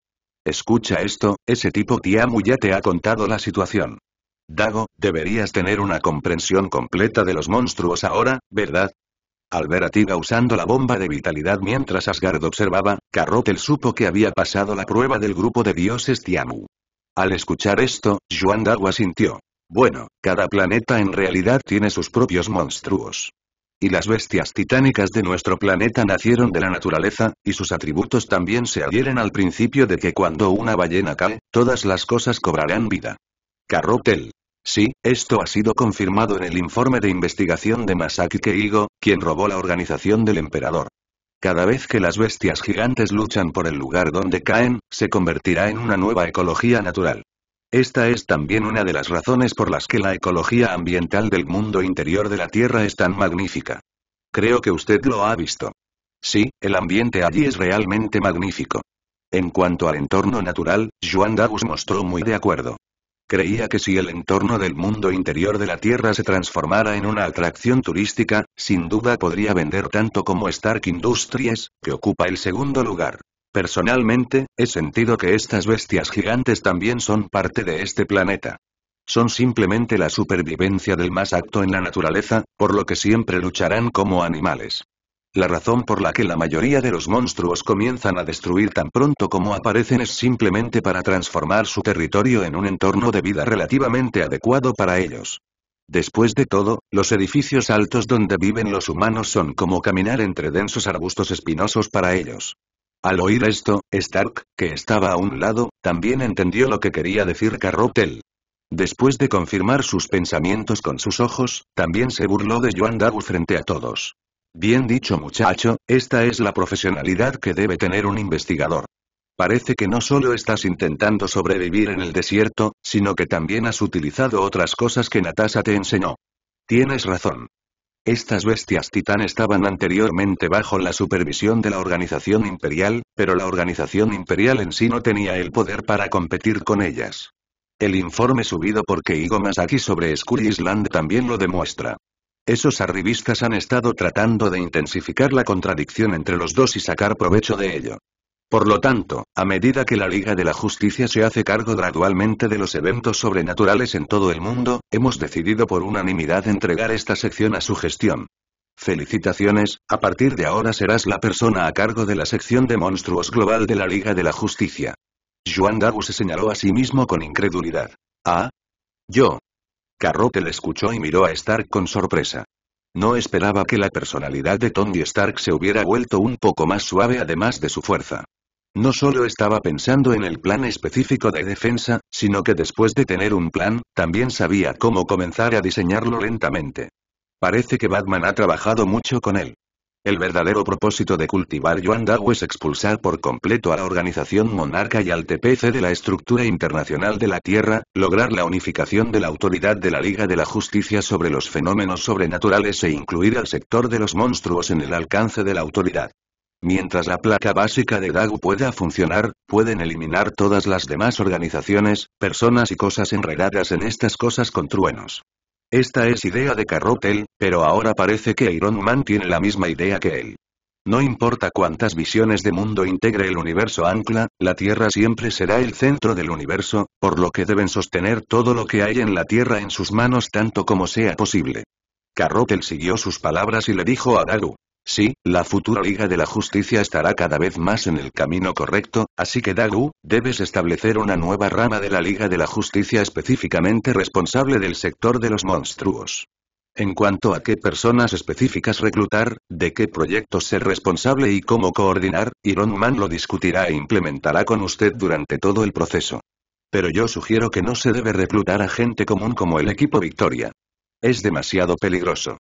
Escucha esto, ese tipo Tiamu ya te ha contado la situación. Dago, deberías tener una comprensión completa de los monstruos ahora, ¿verdad? Al ver a Tiga usando la bomba de vitalidad mientras Asgard observaba, Carrotel supo que había pasado la prueba del grupo de dioses Tiamu. Al escuchar esto, Juan Dago sintió: Bueno, cada planeta en realidad tiene sus propios monstruos. Y las bestias titánicas de nuestro planeta nacieron de la naturaleza, y sus atributos también se adhieren al principio de que cuando una ballena cae, todas las cosas cobrarán vida. Carrotel. Sí, esto ha sido confirmado en el informe de investigación de Masaki Keigo, quien robó la organización del emperador. Cada vez que las bestias gigantes luchan por el lugar donde caen, se convertirá en una nueva ecología natural. Esta es también una de las razones por las que la ecología ambiental del mundo interior de la Tierra es tan magnífica. Creo que usted lo ha visto. Sí, el ambiente allí es realmente magnífico. En cuanto al entorno natural, Joan Dagus mostró muy de acuerdo. Creía que si el entorno del mundo interior de la Tierra se transformara en una atracción turística, sin duda podría vender tanto como Stark Industries, que ocupa el segundo lugar. Personalmente, he sentido que estas bestias gigantes también son parte de este planeta. Son simplemente la supervivencia del más acto en la naturaleza, por lo que siempre lucharán como animales. La razón por la que la mayoría de los monstruos comienzan a destruir tan pronto como aparecen es simplemente para transformar su territorio en un entorno de vida relativamente adecuado para ellos. Después de todo, los edificios altos donde viven los humanos son como caminar entre densos arbustos espinosos para ellos. Al oír esto, Stark, que estaba a un lado, también entendió lo que quería decir Carrotel. Después de confirmar sus pensamientos con sus ojos, también se burló de Joan Daru frente a todos. Bien dicho muchacho, esta es la profesionalidad que debe tener un investigador. Parece que no solo estás intentando sobrevivir en el desierto, sino que también has utilizado otras cosas que Natasha te enseñó. Tienes razón. Estas bestias titán estaban anteriormente bajo la supervisión de la organización imperial, pero la organización imperial en sí no tenía el poder para competir con ellas. El informe subido por Keigo Masaki sobre Skull Island también lo demuestra. Esos arribistas han estado tratando de intensificar la contradicción entre los dos y sacar provecho de ello. Por lo tanto, a medida que la Liga de la Justicia se hace cargo gradualmente de los eventos sobrenaturales en todo el mundo, hemos decidido por unanimidad entregar esta sección a su gestión. Felicitaciones, a partir de ahora serás la persona a cargo de la sección de monstruos global de la Liga de la Justicia. Joan Darus se señaló a sí mismo con incredulidad. ¿Ah? Yo. le escuchó y miró a Stark con sorpresa. No esperaba que la personalidad de Tony Stark se hubiera vuelto un poco más suave además de su fuerza. No solo estaba pensando en el plan específico de defensa, sino que después de tener un plan, también sabía cómo comenzar a diseñarlo lentamente. Parece que Batman ha trabajado mucho con él. El verdadero propósito de cultivar Yuan Dao es expulsar por completo a la organización monarca y al TPC de la estructura internacional de la Tierra, lograr la unificación de la autoridad de la Liga de la Justicia sobre los fenómenos sobrenaturales e incluir al sector de los monstruos en el alcance de la autoridad. Mientras la placa básica de Dagu pueda funcionar, pueden eliminar todas las demás organizaciones, personas y cosas enredadas en estas cosas con truenos. Esta es idea de Carrotel, pero ahora parece que Iron Man tiene la misma idea que él. No importa cuántas visiones de mundo integre el universo ancla, la Tierra siempre será el centro del universo, por lo que deben sostener todo lo que hay en la Tierra en sus manos tanto como sea posible. Carrotel siguió sus palabras y le dijo a Dagu, Sí, la futura Liga de la Justicia estará cada vez más en el camino correcto, así que Dagu, debes establecer una nueva rama de la Liga de la Justicia específicamente responsable del sector de los monstruos. En cuanto a qué personas específicas reclutar, de qué proyectos ser responsable y cómo coordinar, Iron Man lo discutirá e implementará con usted durante todo el proceso. Pero yo sugiero que no se debe reclutar a gente común como el equipo Victoria. Es demasiado peligroso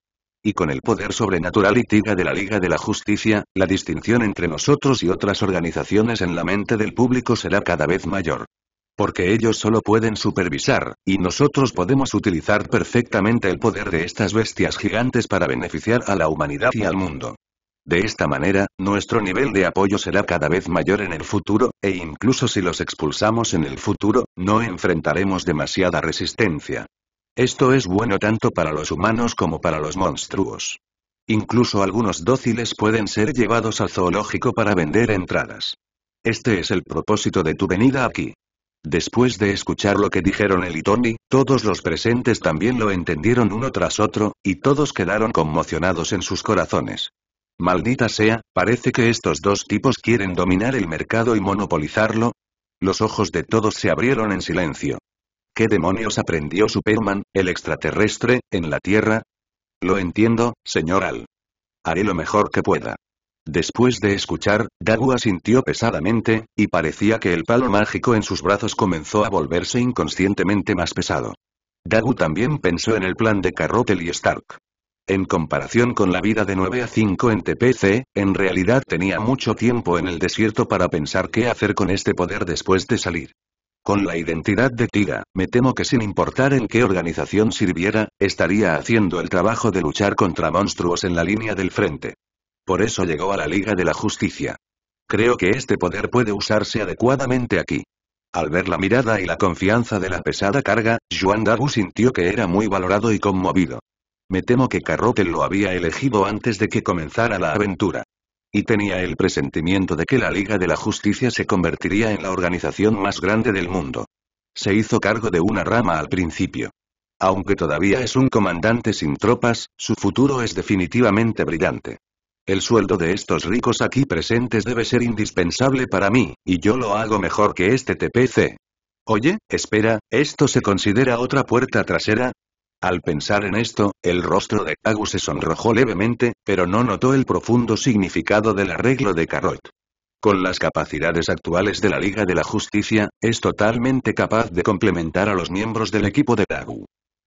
y con el poder sobrenatural y tiga de la Liga de la Justicia, la distinción entre nosotros y otras organizaciones en la mente del público será cada vez mayor. Porque ellos solo pueden supervisar, y nosotros podemos utilizar perfectamente el poder de estas bestias gigantes para beneficiar a la humanidad y al mundo. De esta manera, nuestro nivel de apoyo será cada vez mayor en el futuro, e incluso si los expulsamos en el futuro, no enfrentaremos demasiada resistencia. Esto es bueno tanto para los humanos como para los monstruos. Incluso algunos dóciles pueden ser llevados al zoológico para vender entradas. Este es el propósito de tu venida aquí. Después de escuchar lo que dijeron él y Tony, todos los presentes también lo entendieron uno tras otro, y todos quedaron conmocionados en sus corazones. Maldita sea, parece que estos dos tipos quieren dominar el mercado y monopolizarlo. Los ojos de todos se abrieron en silencio. ¿Qué demonios aprendió Superman, el extraterrestre, en la Tierra? Lo entiendo, señor Al. Haré lo mejor que pueda. Después de escuchar, Dagu asintió pesadamente, y parecía que el palo mágico en sus brazos comenzó a volverse inconscientemente más pesado. Dagu también pensó en el plan de Carrotel y Stark. En comparación con la vida de 9 a 5 en TPC, en realidad tenía mucho tiempo en el desierto para pensar qué hacer con este poder después de salir. Con la identidad de Tira, me temo que sin importar en qué organización sirviera, estaría haciendo el trabajo de luchar contra monstruos en la línea del frente. Por eso llegó a la Liga de la Justicia. Creo que este poder puede usarse adecuadamente aquí. Al ver la mirada y la confianza de la pesada carga, Juan Dabu sintió que era muy valorado y conmovido. Me temo que Carrotel lo había elegido antes de que comenzara la aventura y tenía el presentimiento de que la Liga de la Justicia se convertiría en la organización más grande del mundo. Se hizo cargo de una rama al principio. Aunque todavía es un comandante sin tropas, su futuro es definitivamente brillante. El sueldo de estos ricos aquí presentes debe ser indispensable para mí, y yo lo hago mejor que este TPC. Oye, espera, ¿esto se considera otra puerta trasera? Al pensar en esto, el rostro de Kagu se sonrojó levemente, pero no notó el profundo significado del arreglo de Carrot. Con las capacidades actuales de la Liga de la Justicia, es totalmente capaz de complementar a los miembros del equipo de Tagu.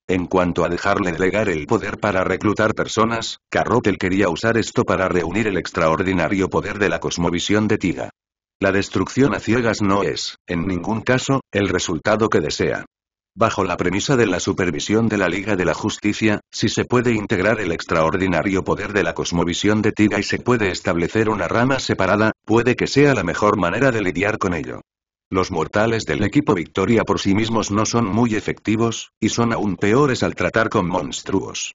En cuanto a dejarle delegar el poder para reclutar personas, él quería usar esto para reunir el extraordinario poder de la cosmovisión de Tiga. La destrucción a ciegas no es, en ningún caso, el resultado que desea bajo la premisa de la supervisión de la Liga de la Justicia, si se puede integrar el extraordinario poder de la cosmovisión de Tiga y se puede establecer una rama separada, puede que sea la mejor manera de lidiar con ello. Los mortales del equipo Victoria por sí mismos no son muy efectivos, y son aún peores al tratar con monstruos.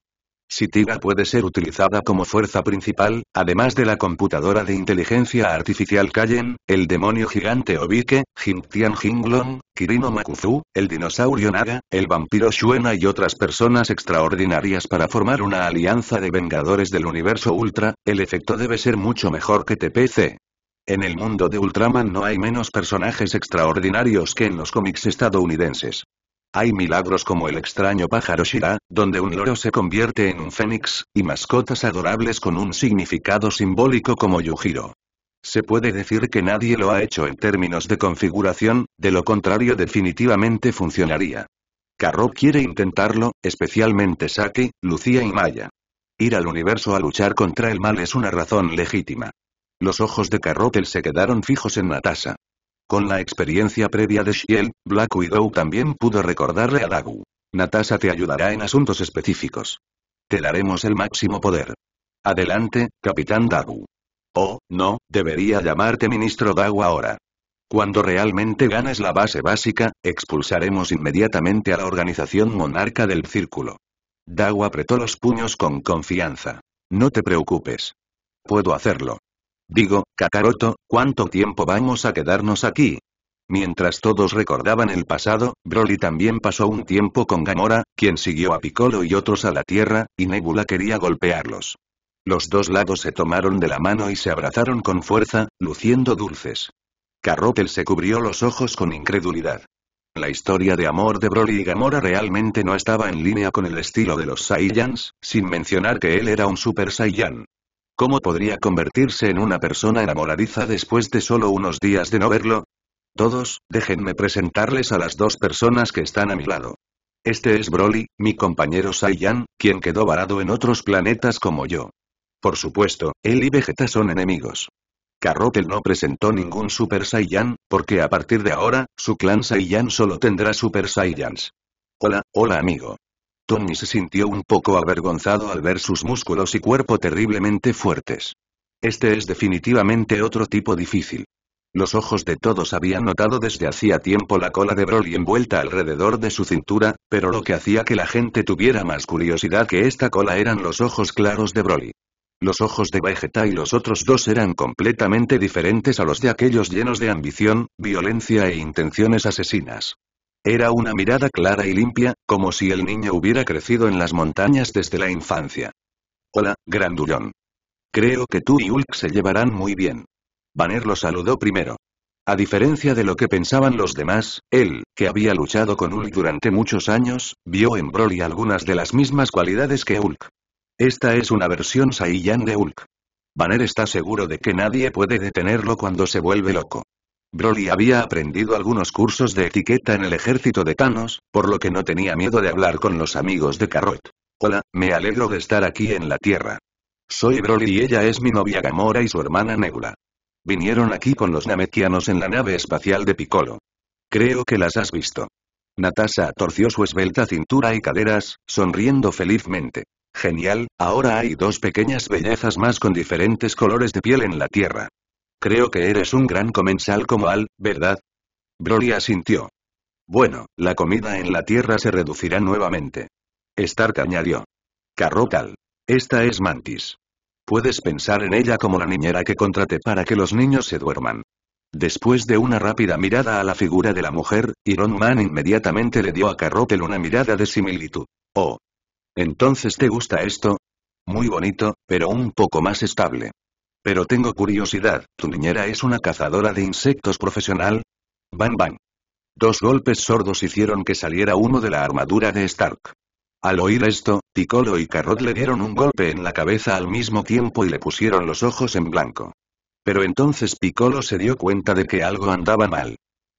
Si Tiga puede ser utilizada como fuerza principal, además de la computadora de inteligencia artificial Kallen, el demonio gigante Obike, Jintian Jinglong, Kirino Makuzu, el dinosaurio Naga, el vampiro Shuena y otras personas extraordinarias para formar una alianza de vengadores del universo Ultra, el efecto debe ser mucho mejor que TPC. En el mundo de Ultraman no hay menos personajes extraordinarios que en los cómics estadounidenses. Hay milagros como el extraño pájaro Shira, donde un loro se convierte en un fénix, y mascotas adorables con un significado simbólico como Yujiro. Se puede decir que nadie lo ha hecho en términos de configuración, de lo contrario definitivamente funcionaría. Karro quiere intentarlo, especialmente Saki, Lucía y Maya. Ir al universo a luchar contra el mal es una razón legítima. Los ojos de Carrotel se quedaron fijos en Natasa. Con la experiencia previa de Shiel, Black Widow también pudo recordarle a Dagu. Natasha te ayudará en asuntos específicos. Te daremos el máximo poder. Adelante, Capitán Dagu. Oh, no, debería llamarte Ministro Dagu ahora. Cuando realmente ganes la base básica, expulsaremos inmediatamente a la organización monarca del círculo. Dagu apretó los puños con confianza. No te preocupes. Puedo hacerlo. Digo, Kakaroto, ¿cuánto tiempo vamos a quedarnos aquí? Mientras todos recordaban el pasado, Broly también pasó un tiempo con Gamora, quien siguió a Piccolo y otros a la Tierra, y Nebula quería golpearlos. Los dos lados se tomaron de la mano y se abrazaron con fuerza, luciendo dulces. Carrotel se cubrió los ojos con incredulidad. La historia de amor de Broly y Gamora realmente no estaba en línea con el estilo de los Saiyans, sin mencionar que él era un Super Saiyan. ¿Cómo podría convertirse en una persona enamoradiza después de solo unos días de no verlo? Todos, déjenme presentarles a las dos personas que están a mi lado. Este es Broly, mi compañero Saiyan, quien quedó varado en otros planetas como yo. Por supuesto, él y Vegeta son enemigos. Carrotel no presentó ningún Super Saiyan, porque a partir de ahora, su clan Saiyan solo tendrá Super Saiyans. Hola, hola amigo. Tony se sintió un poco avergonzado al ver sus músculos y cuerpo terriblemente fuertes. Este es definitivamente otro tipo difícil. Los ojos de todos habían notado desde hacía tiempo la cola de Broly envuelta alrededor de su cintura, pero lo que hacía que la gente tuviera más curiosidad que esta cola eran los ojos claros de Broly. Los ojos de Vegeta y los otros dos eran completamente diferentes a los de aquellos llenos de ambición, violencia e intenciones asesinas. Era una mirada clara y limpia, como si el niño hubiera crecido en las montañas desde la infancia. Hola, grandullón. Creo que tú y Ulk se llevarán muy bien. Banner lo saludó primero. A diferencia de lo que pensaban los demás, él, que había luchado con Ulk durante muchos años, vio en Broly algunas de las mismas cualidades que Ulk. Esta es una versión Saiyan de Ulk. Banner está seguro de que nadie puede detenerlo cuando se vuelve loco. Broly había aprendido algunos cursos de etiqueta en el ejército de Thanos, por lo que no tenía miedo de hablar con los amigos de Carrot. Hola, me alegro de estar aquí en la Tierra. Soy Broly y ella es mi novia Gamora y su hermana Nebula. Vinieron aquí con los namekianos en la nave espacial de Piccolo. Creo que las has visto. Natasha torció su esbelta cintura y caderas, sonriendo felizmente. Genial, ahora hay dos pequeñas bellezas más con diferentes colores de piel en la Tierra. Creo que eres un gran comensal como Al, ¿verdad? Broly asintió. Bueno, la comida en la Tierra se reducirá nuevamente. Stark añadió. Carrocal. Esta es Mantis. Puedes pensar en ella como la niñera que contraté para que los niños se duerman. Después de una rápida mirada a la figura de la mujer, Iron Man inmediatamente le dio a Carrocal una mirada de similitud. Oh. ¿Entonces te gusta esto? Muy bonito, pero un poco más estable. Pero tengo curiosidad, ¿tu niñera es una cazadora de insectos profesional? Bam bam. Dos golpes sordos hicieron que saliera uno de la armadura de Stark. Al oír esto, Piccolo y Carrot le dieron un golpe en la cabeza al mismo tiempo y le pusieron los ojos en blanco. Pero entonces Piccolo se dio cuenta de que algo andaba mal.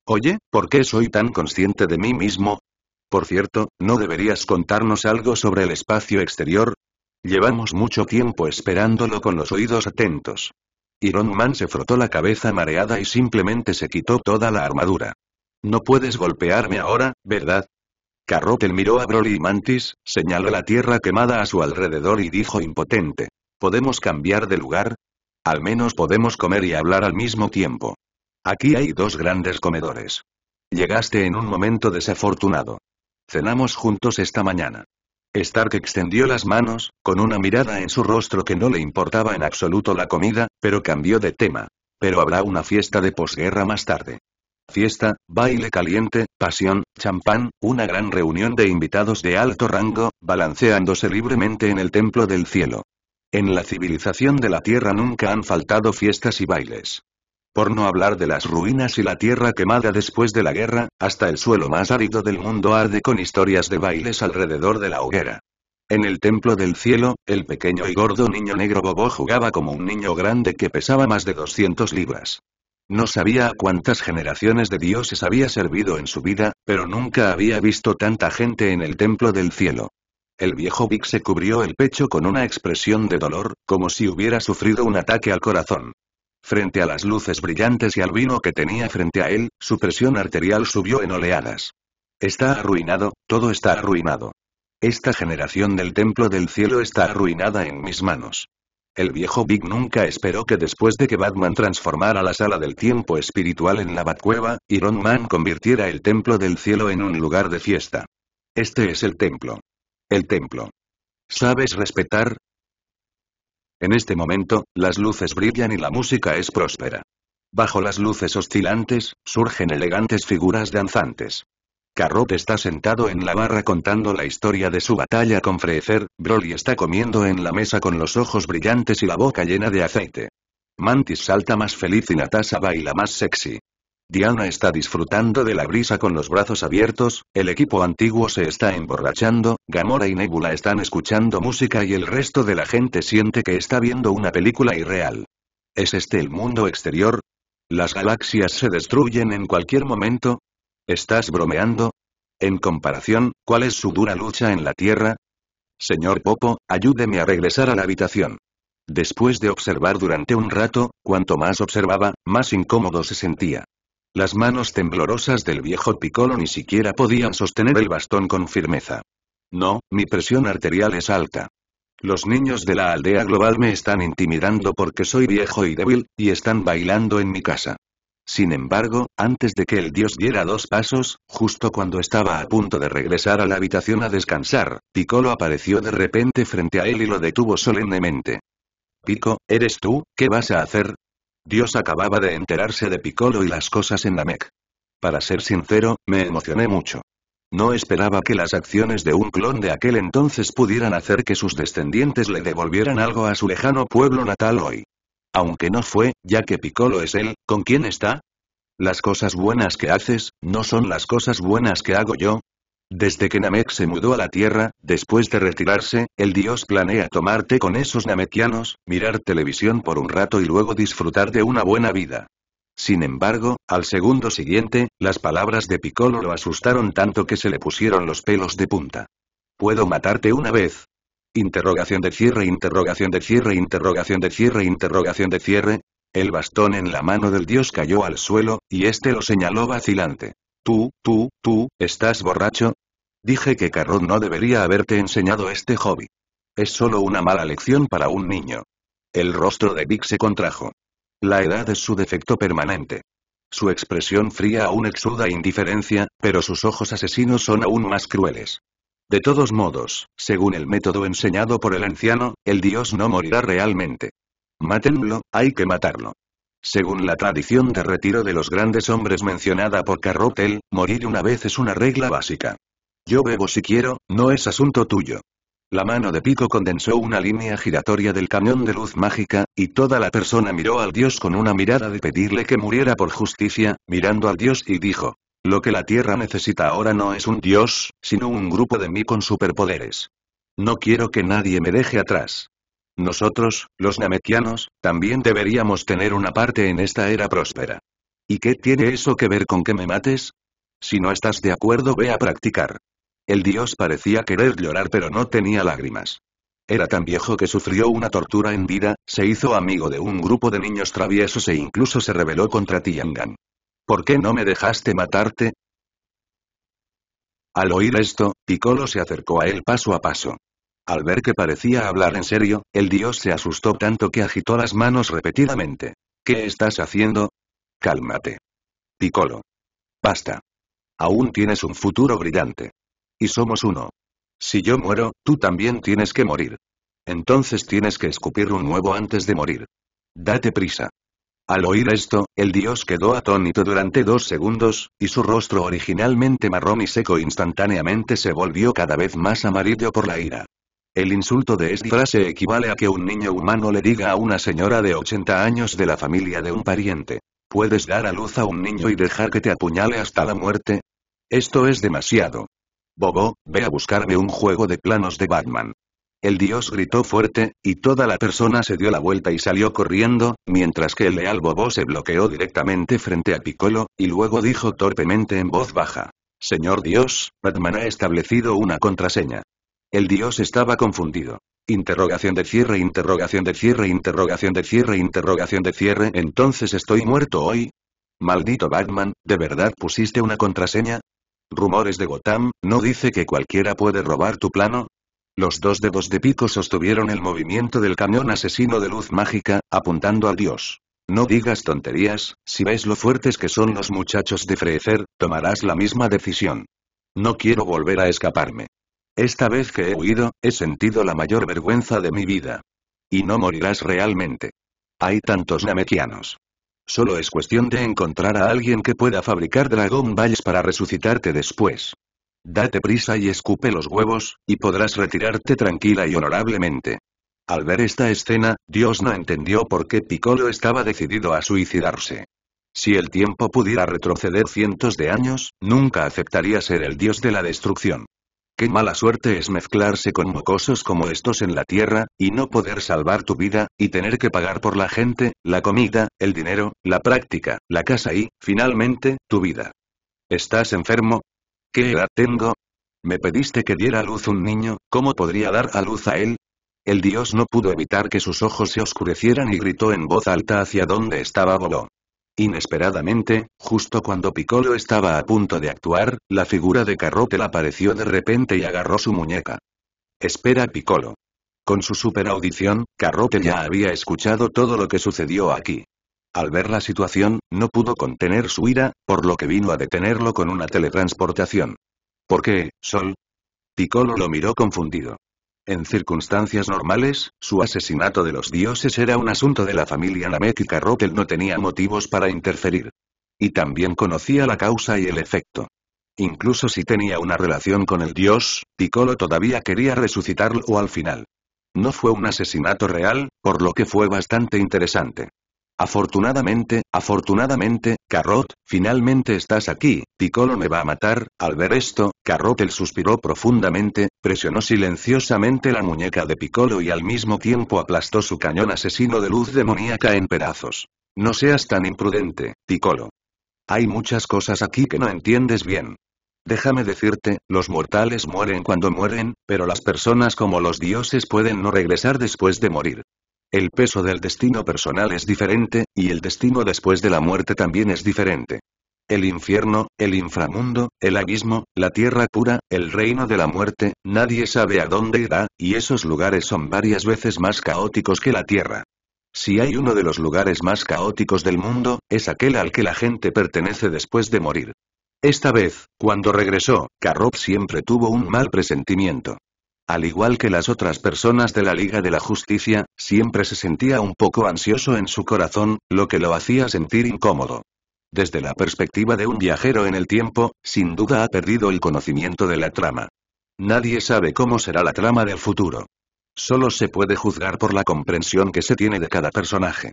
Oye, ¿por qué soy tan consciente de mí mismo? Por cierto, ¿no deberías contarnos algo sobre el espacio exterior? Llevamos mucho tiempo esperándolo con los oídos atentos. Iron Man se frotó la cabeza mareada y simplemente se quitó toda la armadura. No puedes golpearme ahora, ¿verdad? Carrotel miró a Broly y Mantis, señaló la tierra quemada a su alrededor y dijo impotente. ¿Podemos cambiar de lugar? Al menos podemos comer y hablar al mismo tiempo. Aquí hay dos grandes comedores. Llegaste en un momento desafortunado. Cenamos juntos esta mañana. Stark extendió las manos, con una mirada en su rostro que no le importaba en absoluto la comida, pero cambió de tema. Pero habrá una fiesta de posguerra más tarde. Fiesta, baile caliente, pasión, champán, una gran reunión de invitados de alto rango, balanceándose libremente en el templo del cielo. En la civilización de la Tierra nunca han faltado fiestas y bailes. Por no hablar de las ruinas y la tierra quemada después de la guerra, hasta el suelo más árido del mundo arde con historias de bailes alrededor de la hoguera. En el templo del cielo, el pequeño y gordo niño negro Bobo jugaba como un niño grande que pesaba más de 200 libras. No sabía a cuántas generaciones de dioses había servido en su vida, pero nunca había visto tanta gente en el templo del cielo. El viejo Vic se cubrió el pecho con una expresión de dolor, como si hubiera sufrido un ataque al corazón. Frente a las luces brillantes y al vino que tenía frente a él, su presión arterial subió en oleadas. Está arruinado, todo está arruinado. Esta generación del templo del cielo está arruinada en mis manos. El viejo Big nunca esperó que después de que Batman transformara la sala del tiempo espiritual en la Batcueva, Iron Man convirtiera el templo del cielo en un lugar de fiesta. Este es el templo. El templo. ¿Sabes respetar? En este momento, las luces brillan y la música es próspera. Bajo las luces oscilantes, surgen elegantes figuras danzantes. Carrot está sentado en la barra contando la historia de su batalla con Freezer, Broly está comiendo en la mesa con los ojos brillantes y la boca llena de aceite. Mantis salta más feliz y Natasha baila más sexy. Diana está disfrutando de la brisa con los brazos abiertos, el equipo antiguo se está emborrachando, Gamora y Nebula están escuchando música y el resto de la gente siente que está viendo una película irreal. ¿Es este el mundo exterior? ¿Las galaxias se destruyen en cualquier momento? ¿Estás bromeando? En comparación, ¿cuál es su dura lucha en la Tierra? Señor Popo, ayúdeme a regresar a la habitación. Después de observar durante un rato, cuanto más observaba, más incómodo se sentía. Las manos temblorosas del viejo Piccolo ni siquiera podían sostener el bastón con firmeza. No, mi presión arterial es alta. Los niños de la aldea global me están intimidando porque soy viejo y débil, y están bailando en mi casa. Sin embargo, antes de que el dios diera dos pasos, justo cuando estaba a punto de regresar a la habitación a descansar, Piccolo apareció de repente frente a él y lo detuvo solemnemente. Pico, ¿eres tú? ¿Qué vas a hacer? Dios acababa de enterarse de Piccolo y las cosas en Namek. Para ser sincero, me emocioné mucho. No esperaba que las acciones de un clon de aquel entonces pudieran hacer que sus descendientes le devolvieran algo a su lejano pueblo natal hoy. Aunque no fue, ya que Piccolo es él, ¿con quién está? Las cosas buenas que haces, no son las cosas buenas que hago yo, desde que Namek se mudó a la Tierra, después de retirarse, el dios planea tomarte con esos namekianos, mirar televisión por un rato y luego disfrutar de una buena vida. Sin embargo, al segundo siguiente, las palabras de Piccolo lo asustaron tanto que se le pusieron los pelos de punta. ¿Puedo matarte una vez? Interrogación de cierre, interrogación de cierre, interrogación de cierre, interrogación de cierre. El bastón en la mano del dios cayó al suelo, y este lo señaló vacilante. Tú, tú, tú, estás borracho, Dije que Carrot no debería haberte enseñado este hobby. Es solo una mala lección para un niño. El rostro de Vic se contrajo. La edad es su defecto permanente. Su expresión fría aún exuda indiferencia, pero sus ojos asesinos son aún más crueles. De todos modos, según el método enseñado por el anciano, el dios no morirá realmente. Mátenlo, hay que matarlo. Según la tradición de retiro de los grandes hombres mencionada por Carrotel, morir una vez es una regla básica. Yo bebo si quiero, no es asunto tuyo. La mano de Pico condensó una línea giratoria del cañón de luz mágica, y toda la persona miró al dios con una mirada de pedirle que muriera por justicia, mirando al dios y dijo, lo que la Tierra necesita ahora no es un dios, sino un grupo de mí con superpoderes. No quiero que nadie me deje atrás. Nosotros, los namekianos, también deberíamos tener una parte en esta era próspera. ¿Y qué tiene eso que ver con que me mates? Si no estás de acuerdo ve a practicar. El dios parecía querer llorar pero no tenía lágrimas. Era tan viejo que sufrió una tortura en vida, se hizo amigo de un grupo de niños traviesos e incluso se rebeló contra Tiangan. ¿Por qué no me dejaste matarte? Al oír esto, Piccolo se acercó a él paso a paso. Al ver que parecía hablar en serio, el dios se asustó tanto que agitó las manos repetidamente. ¿Qué estás haciendo? Cálmate. Piccolo. Basta. Aún tienes un futuro brillante. Y somos uno. Si yo muero, tú también tienes que morir. Entonces tienes que escupir un nuevo antes de morir. Date prisa. Al oír esto, el dios quedó atónito durante dos segundos, y su rostro originalmente marrón y seco instantáneamente se volvió cada vez más amarillo por la ira. El insulto de esta frase equivale a que un niño humano le diga a una señora de 80 años de la familia de un pariente, ¿puedes dar a luz a un niño y dejar que te apuñale hasta la muerte? Esto es demasiado. Bobo, ve a buscarme un juego de planos de Batman. El dios gritó fuerte, y toda la persona se dio la vuelta y salió corriendo, mientras que el leal Bobo se bloqueó directamente frente a Piccolo, y luego dijo torpemente en voz baja. Señor dios, Batman ha establecido una contraseña. El dios estaba confundido. Interrogación de cierre, interrogación de cierre, interrogación de cierre, interrogación de cierre. Entonces estoy muerto hoy. Maldito Batman, ¿de verdad pusiste una contraseña? Rumores de Gotham, ¿no dice que cualquiera puede robar tu plano? Los dos dedos de pico sostuvieron el movimiento del camión asesino de luz mágica, apuntando a Dios. No digas tonterías, si ves lo fuertes que son los muchachos de Frecer, tomarás la misma decisión. No quiero volver a escaparme. Esta vez que he huido, he sentido la mayor vergüenza de mi vida. Y no morirás realmente. Hay tantos namequianos. Solo es cuestión de encontrar a alguien que pueda fabricar Dragon Balls para resucitarte después. Date prisa y escupe los huevos, y podrás retirarte tranquila y honorablemente. Al ver esta escena, Dios no entendió por qué Piccolo estaba decidido a suicidarse. Si el tiempo pudiera retroceder cientos de años, nunca aceptaría ser el dios de la destrucción. Qué mala suerte es mezclarse con mocosos como estos en la tierra, y no poder salvar tu vida, y tener que pagar por la gente, la comida, el dinero, la práctica, la casa y, finalmente, tu vida. ¿Estás enfermo? ¿Qué edad tengo? Me pediste que diera a luz un niño, ¿cómo podría dar a luz a él? El dios no pudo evitar que sus ojos se oscurecieran y gritó en voz alta hacia donde estaba Bolón. Inesperadamente, justo cuando Piccolo estaba a punto de actuar, la figura de Carrotel apareció de repente y agarró su muñeca. Espera Piccolo. Con su superaudición, Carrotel ya había escuchado todo lo que sucedió aquí. Al ver la situación, no pudo contener su ira, por lo que vino a detenerlo con una teletransportación. ¿Por qué, Sol? Piccolo lo miró confundido. En circunstancias normales, su asesinato de los dioses era un asunto de la familia Namek y él no tenía motivos para interferir. Y también conocía la causa y el efecto. Incluso si tenía una relación con el dios, Piccolo todavía quería resucitarlo al final. No fue un asesinato real, por lo que fue bastante interesante. Afortunadamente, afortunadamente, Carrot, finalmente estás aquí, Piccolo me va a matar, al ver esto, Carrotel suspiró profundamente, presionó silenciosamente la muñeca de Piccolo y al mismo tiempo aplastó su cañón asesino de luz demoníaca en pedazos. No seas tan imprudente, Piccolo. Hay muchas cosas aquí que no entiendes bien. Déjame decirte, los mortales mueren cuando mueren, pero las personas como los dioses pueden no regresar después de morir. El peso del destino personal es diferente, y el destino después de la muerte también es diferente el infierno, el inframundo, el abismo, la tierra pura, el reino de la muerte, nadie sabe a dónde irá, y esos lugares son varias veces más caóticos que la tierra. Si hay uno de los lugares más caóticos del mundo, es aquel al que la gente pertenece después de morir. Esta vez, cuando regresó, Karrop siempre tuvo un mal presentimiento. Al igual que las otras personas de la Liga de la Justicia, siempre se sentía un poco ansioso en su corazón, lo que lo hacía sentir incómodo. Desde la perspectiva de un viajero en el tiempo, sin duda ha perdido el conocimiento de la trama. Nadie sabe cómo será la trama del futuro. Solo se puede juzgar por la comprensión que se tiene de cada personaje.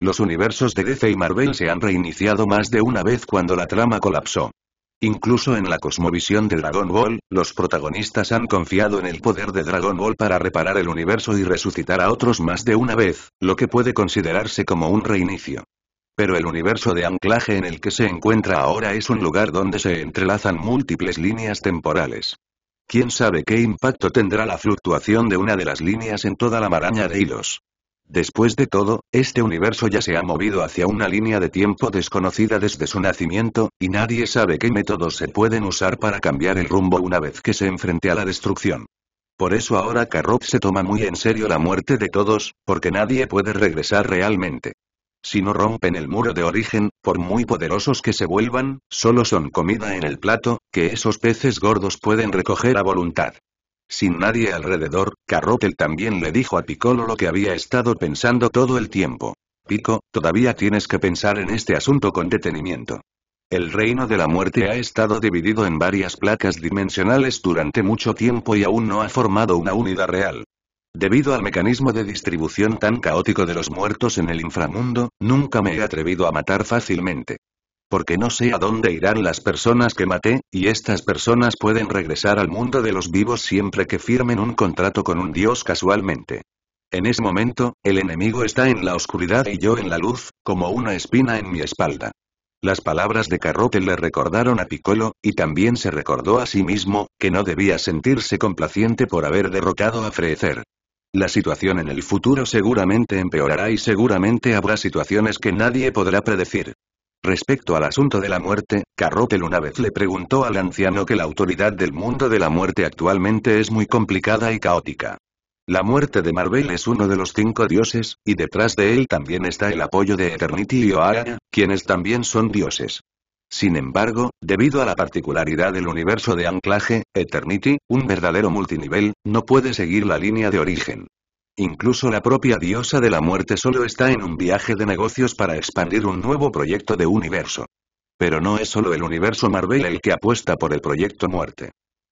Los universos de DC y Marvel se han reiniciado más de una vez cuando la trama colapsó. Incluso en la cosmovisión de Dragon Ball, los protagonistas han confiado en el poder de Dragon Ball para reparar el universo y resucitar a otros más de una vez, lo que puede considerarse como un reinicio. Pero el universo de anclaje en el que se encuentra ahora es un lugar donde se entrelazan múltiples líneas temporales. ¿Quién sabe qué impacto tendrá la fluctuación de una de las líneas en toda la maraña de hilos? Después de todo, este universo ya se ha movido hacia una línea de tiempo desconocida desde su nacimiento, y nadie sabe qué métodos se pueden usar para cambiar el rumbo una vez que se enfrente a la destrucción. Por eso ahora Karrop se toma muy en serio la muerte de todos, porque nadie puede regresar realmente. Si no rompen el muro de origen, por muy poderosos que se vuelvan, solo son comida en el plato, que esos peces gordos pueden recoger a voluntad. Sin nadie alrededor, Carrotel también le dijo a Piccolo lo que había estado pensando todo el tiempo. Pico, todavía tienes que pensar en este asunto con detenimiento. El reino de la muerte ha estado dividido en varias placas dimensionales durante mucho tiempo y aún no ha formado una unidad real. Debido al mecanismo de distribución tan caótico de los muertos en el inframundo, nunca me he atrevido a matar fácilmente. Porque no sé a dónde irán las personas que maté, y estas personas pueden regresar al mundo de los vivos siempre que firmen un contrato con un dios casualmente. En ese momento, el enemigo está en la oscuridad y yo en la luz, como una espina en mi espalda. Las palabras de Carrote le recordaron a Piccolo, y también se recordó a sí mismo, que no debía sentirse complaciente por haber derrotado a Frecer. La situación en el futuro seguramente empeorará y seguramente habrá situaciones que nadie podrá predecir. Respecto al asunto de la muerte, Carropel una vez le preguntó al anciano que la autoridad del mundo de la muerte actualmente es muy complicada y caótica. La muerte de Marvel es uno de los cinco dioses, y detrás de él también está el apoyo de Eternity y O'Hara, quienes también son dioses. Sin embargo, debido a la particularidad del universo de anclaje, Eternity, un verdadero multinivel, no puede seguir la línea de origen. Incluso la propia diosa de la muerte solo está en un viaje de negocios para expandir un nuevo proyecto de universo. Pero no es solo el universo Marvel el que apuesta por el proyecto muerte.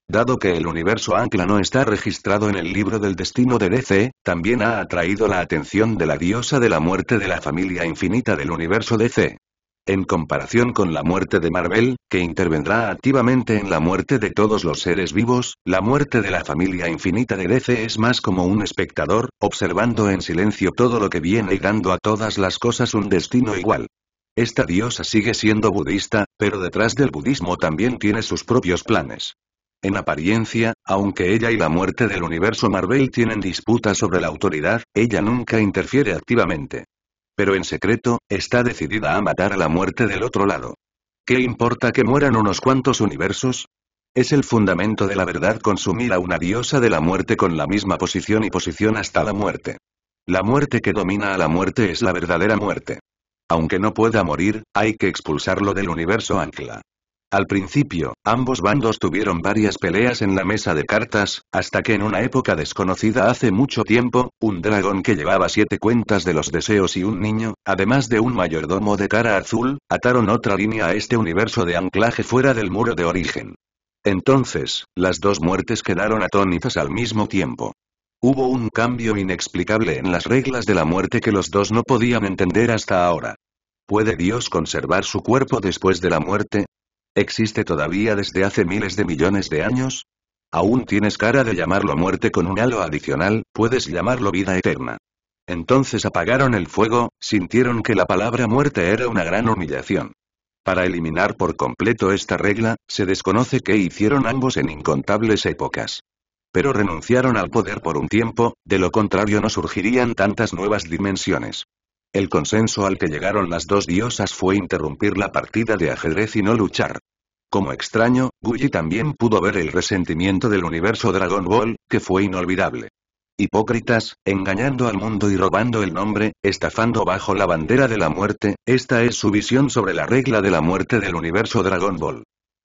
Dado que el universo Ancla no está registrado en el libro del destino de DC, también ha atraído la atención de la diosa de la muerte de la familia infinita del universo DC en comparación con la muerte de Marvel, que intervendrá activamente en la muerte de todos los seres vivos, la muerte de la familia infinita de DC es más como un espectador, observando en silencio todo lo que viene y dando a todas las cosas un destino igual. Esta diosa sigue siendo budista, pero detrás del budismo también tiene sus propios planes. En apariencia, aunque ella y la muerte del universo Marvel tienen disputa sobre la autoridad, ella nunca interfiere activamente. Pero en secreto, está decidida a matar a la muerte del otro lado. ¿Qué importa que mueran unos cuantos universos? Es el fundamento de la verdad consumir a una diosa de la muerte con la misma posición y posición hasta la muerte. La muerte que domina a la muerte es la verdadera muerte. Aunque no pueda morir, hay que expulsarlo del universo ancla. Al principio, ambos bandos tuvieron varias peleas en la mesa de cartas, hasta que en una época desconocida hace mucho tiempo, un dragón que llevaba siete cuentas de los deseos y un niño, además de un mayordomo de cara azul, ataron otra línea a este universo de anclaje fuera del muro de origen. Entonces, las dos muertes quedaron atónitas al mismo tiempo. Hubo un cambio inexplicable en las reglas de la muerte que los dos no podían entender hasta ahora. ¿Puede Dios conservar su cuerpo después de la muerte? ¿Existe todavía desde hace miles de millones de años? Aún tienes cara de llamarlo muerte con un halo adicional, puedes llamarlo vida eterna. Entonces apagaron el fuego, sintieron que la palabra muerte era una gran humillación. Para eliminar por completo esta regla, se desconoce qué hicieron ambos en incontables épocas. Pero renunciaron al poder por un tiempo, de lo contrario no surgirían tantas nuevas dimensiones. El consenso al que llegaron las dos diosas fue interrumpir la partida de ajedrez y no luchar. Como extraño, Guyi también pudo ver el resentimiento del universo Dragon Ball, que fue inolvidable. Hipócritas, engañando al mundo y robando el nombre, estafando bajo la bandera de la muerte, esta es su visión sobre la regla de la muerte del universo Dragon Ball.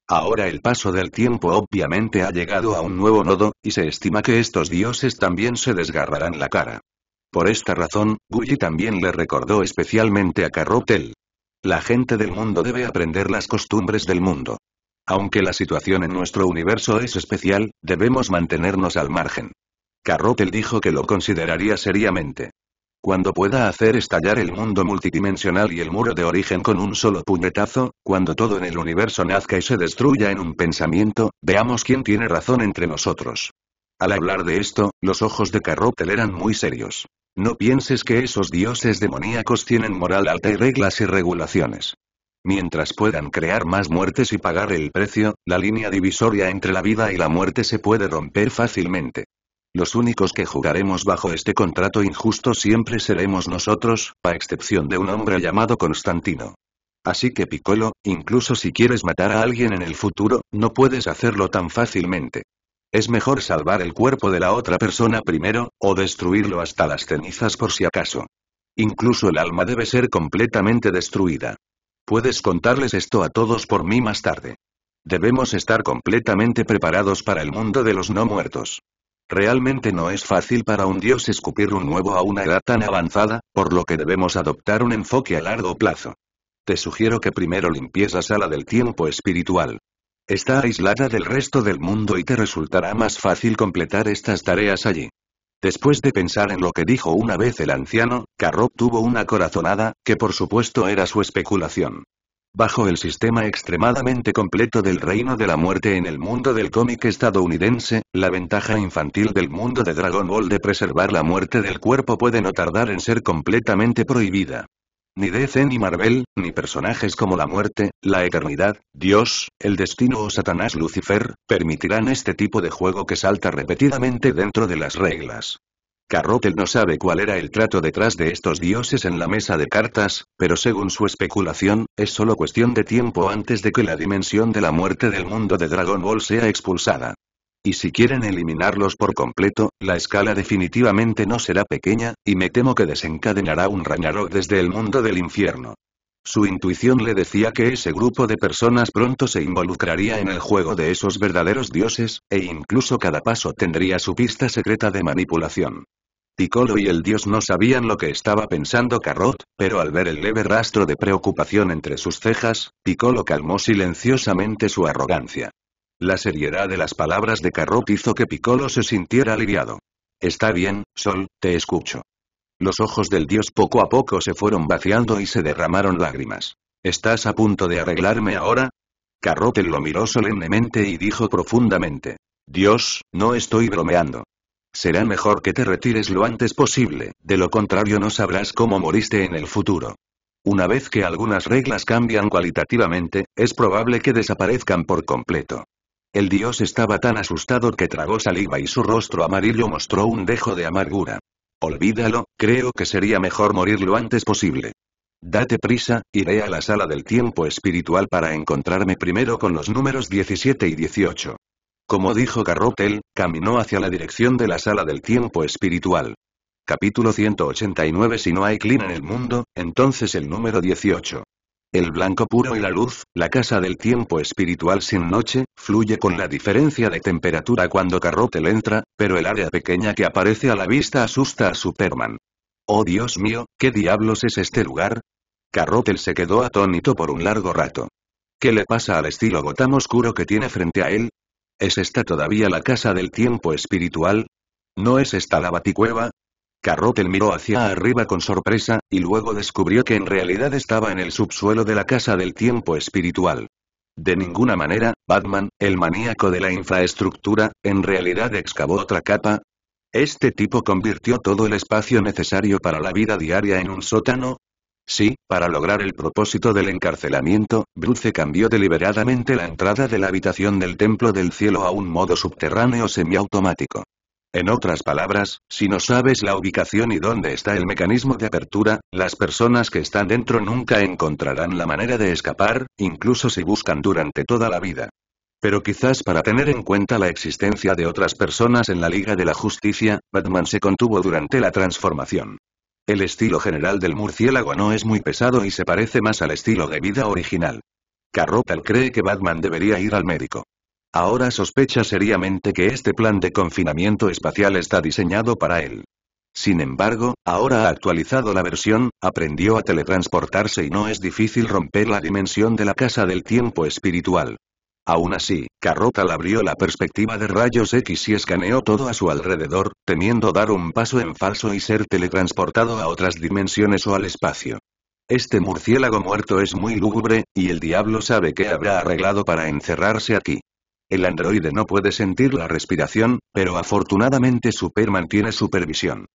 Ahora el paso del tiempo obviamente ha llegado a un nuevo nodo, y se estima que estos dioses también se desgarrarán la cara. Por esta razón, Guy también le recordó especialmente a Carrotel. La gente del mundo debe aprender las costumbres del mundo. Aunque la situación en nuestro universo es especial, debemos mantenernos al margen. Carrotel dijo que lo consideraría seriamente. Cuando pueda hacer estallar el mundo multidimensional y el muro de origen con un solo puñetazo, cuando todo en el universo nazca y se destruya en un pensamiento, veamos quién tiene razón entre nosotros. Al hablar de esto, los ojos de Carrotel eran muy serios. No pienses que esos dioses demoníacos tienen moral alta y reglas y regulaciones. Mientras puedan crear más muertes y pagar el precio, la línea divisoria entre la vida y la muerte se puede romper fácilmente. Los únicos que jugaremos bajo este contrato injusto siempre seremos nosotros, a excepción de un hombre llamado Constantino. Así que Piccolo, incluso si quieres matar a alguien en el futuro, no puedes hacerlo tan fácilmente. Es mejor salvar el cuerpo de la otra persona primero, o destruirlo hasta las cenizas por si acaso. Incluso el alma debe ser completamente destruida. Puedes contarles esto a todos por mí más tarde. Debemos estar completamente preparados para el mundo de los no muertos. Realmente no es fácil para un dios escupir un nuevo a una edad tan avanzada, por lo que debemos adoptar un enfoque a largo plazo. Te sugiero que primero limpies la sala del tiempo espiritual. Está aislada del resto del mundo y te resultará más fácil completar estas tareas allí. Después de pensar en lo que dijo una vez el anciano, Carrot tuvo una corazonada, que por supuesto era su especulación. Bajo el sistema extremadamente completo del reino de la muerte en el mundo del cómic estadounidense, la ventaja infantil del mundo de Dragon Ball de preservar la muerte del cuerpo puede no tardar en ser completamente prohibida ni DC ni Marvel, ni personajes como la muerte, la eternidad, Dios, el destino o Satanás Lucifer, permitirán este tipo de juego que salta repetidamente dentro de las reglas. Carrotel no sabe cuál era el trato detrás de estos dioses en la mesa de cartas, pero según su especulación, es solo cuestión de tiempo antes de que la dimensión de la muerte del mundo de Dragon Ball sea expulsada y si quieren eliminarlos por completo, la escala definitivamente no será pequeña, y me temo que desencadenará un Ragnarok desde el mundo del infierno. Su intuición le decía que ese grupo de personas pronto se involucraría en el juego de esos verdaderos dioses, e incluso cada paso tendría su pista secreta de manipulación. Piccolo y el dios no sabían lo que estaba pensando Carrot, pero al ver el leve rastro de preocupación entre sus cejas, Piccolo calmó silenciosamente su arrogancia. La seriedad de las palabras de Carrot hizo que Piccolo se sintiera aliviado. Está bien, Sol, te escucho. Los ojos del dios poco a poco se fueron vaciando y se derramaron lágrimas. ¿Estás a punto de arreglarme ahora? Carrot lo miró solemnemente y dijo profundamente. Dios, no estoy bromeando. Será mejor que te retires lo antes posible, de lo contrario no sabrás cómo moriste en el futuro. Una vez que algunas reglas cambian cualitativamente, es probable que desaparezcan por completo. El dios estaba tan asustado que tragó saliva y su rostro amarillo mostró un dejo de amargura. Olvídalo, creo que sería mejor morir lo antes posible. Date prisa, iré a la sala del tiempo espiritual para encontrarme primero con los números 17 y 18. Como dijo Carrotel, caminó hacia la dirección de la sala del tiempo espiritual. Capítulo 189 Si no hay clean en el mundo, entonces el número 18 el blanco puro y la luz, la casa del tiempo espiritual sin noche, fluye con la diferencia de temperatura cuando Carrotel entra, pero el área pequeña que aparece a la vista asusta a Superman. Oh Dios mío, ¿qué diablos es este lugar? Carrotel se quedó atónito por un largo rato. ¿Qué le pasa al estilo Gotham oscuro que tiene frente a él? ¿Es esta todavía la casa del tiempo espiritual? ¿No es esta la baticueva? Carrotel miró hacia arriba con sorpresa, y luego descubrió que en realidad estaba en el subsuelo de la casa del tiempo espiritual. De ninguna manera, Batman, el maníaco de la infraestructura, en realidad excavó otra capa. Este tipo convirtió todo el espacio necesario para la vida diaria en un sótano, Sí, para lograr el propósito del encarcelamiento, Bruce cambió deliberadamente la entrada de la habitación del Templo del Cielo a un modo subterráneo semiautomático. En otras palabras, si no sabes la ubicación y dónde está el mecanismo de apertura, las personas que están dentro nunca encontrarán la manera de escapar, incluso si buscan durante toda la vida. Pero quizás para tener en cuenta la existencia de otras personas en la Liga de la Justicia, Batman se contuvo durante la transformación. El estilo general del murciélago no es muy pesado y se parece más al estilo de vida original. Carrotal cree que Batman debería ir al médico. Ahora sospecha seriamente que este plan de confinamiento espacial está diseñado para él. Sin embargo, ahora ha actualizado la versión, aprendió a teletransportarse y no es difícil romper la dimensión de la casa del tiempo espiritual. Aún así, Carrotal abrió la perspectiva de rayos X y escaneó todo a su alrededor, temiendo dar un paso en falso y ser teletransportado a otras dimensiones o al espacio. Este murciélago muerto es muy lúgubre, y el diablo sabe qué habrá arreglado para encerrarse aquí. El androide no puede sentir la respiración, pero afortunadamente Superman tiene supervisión.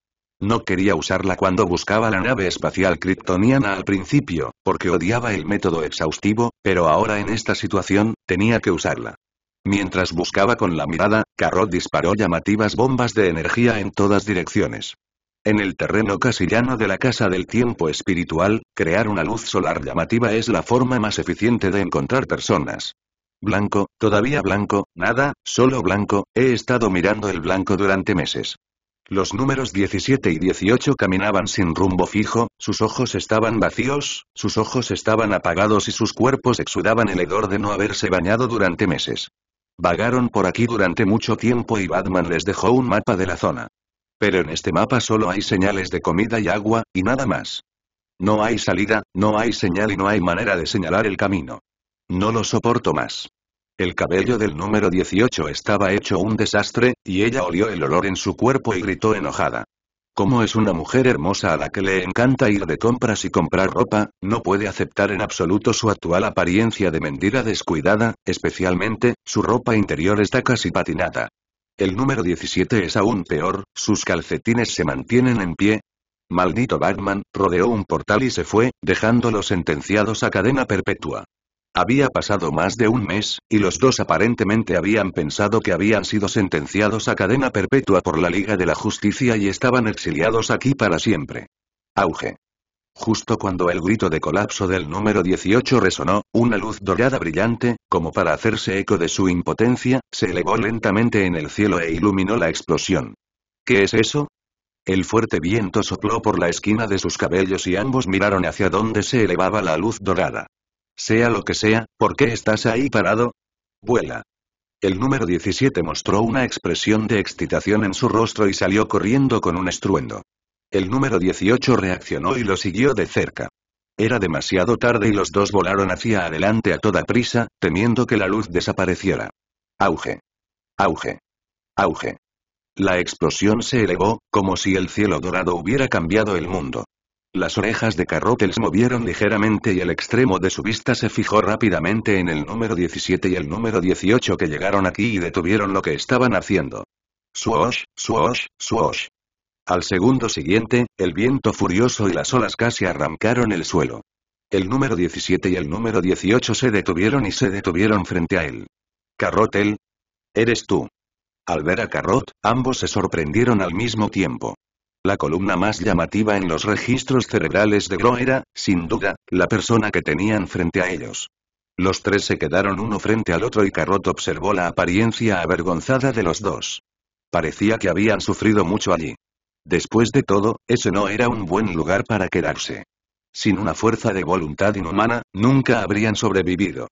No quería usarla cuando buscaba la nave espacial kryptoniana al principio, porque odiaba el método exhaustivo, pero ahora en esta situación, tenía que usarla. Mientras buscaba con la mirada, Carrot disparó llamativas bombas de energía en todas direcciones. En el terreno casi llano de la Casa del Tiempo Espiritual, crear una luz solar llamativa es la forma más eficiente de encontrar personas. Blanco, todavía blanco, nada, solo blanco, he estado mirando el blanco durante meses. Los números 17 y 18 caminaban sin rumbo fijo, sus ojos estaban vacíos, sus ojos estaban apagados y sus cuerpos exudaban el hedor de no haberse bañado durante meses. Vagaron por aquí durante mucho tiempo y Batman les dejó un mapa de la zona. Pero en este mapa solo hay señales de comida y agua, y nada más. No hay salida, no hay señal y no hay manera de señalar el camino. No lo soporto más. El cabello del número 18 estaba hecho un desastre, y ella olió el olor en su cuerpo y gritó enojada. Como es una mujer hermosa a la que le encanta ir de compras y comprar ropa, no puede aceptar en absoluto su actual apariencia de mentira descuidada, especialmente, su ropa interior está casi patinada. El número 17 es aún peor, sus calcetines se mantienen en pie. Maldito Batman, rodeó un portal y se fue, los sentenciados a cadena perpetua. Había pasado más de un mes, y los dos aparentemente habían pensado que habían sido sentenciados a cadena perpetua por la Liga de la Justicia y estaban exiliados aquí para siempre. Auge. Justo cuando el grito de colapso del número 18 resonó, una luz dorada brillante, como para hacerse eco de su impotencia, se elevó lentamente en el cielo e iluminó la explosión. ¿Qué es eso? El fuerte viento sopló por la esquina de sus cabellos y ambos miraron hacia donde se elevaba la luz dorada. Sea lo que sea, ¿por qué estás ahí parado? Vuela. El número 17 mostró una expresión de excitación en su rostro y salió corriendo con un estruendo. El número 18 reaccionó y lo siguió de cerca. Era demasiado tarde y los dos volaron hacia adelante a toda prisa, temiendo que la luz desapareciera. Auge. Auge. Auge. La explosión se elevó, como si el cielo dorado hubiera cambiado el mundo. Las orejas de Carrotel se movieron ligeramente y el extremo de su vista se fijó rápidamente en el número 17 y el número 18 que llegaron aquí y detuvieron lo que estaban haciendo. Suosh, suosh, suosh. Al segundo siguiente, el viento furioso y las olas casi arrancaron el suelo. El número 17 y el número 18 se detuvieron y se detuvieron frente a él. Carrotel. Eres tú. Al ver a Carrot, ambos se sorprendieron al mismo tiempo. La columna más llamativa en los registros cerebrales de Gro era, sin duda, la persona que tenían frente a ellos. Los tres se quedaron uno frente al otro y Carrot observó la apariencia avergonzada de los dos. Parecía que habían sufrido mucho allí. Después de todo, ese no era un buen lugar para quedarse. Sin una fuerza de voluntad inhumana, nunca habrían sobrevivido.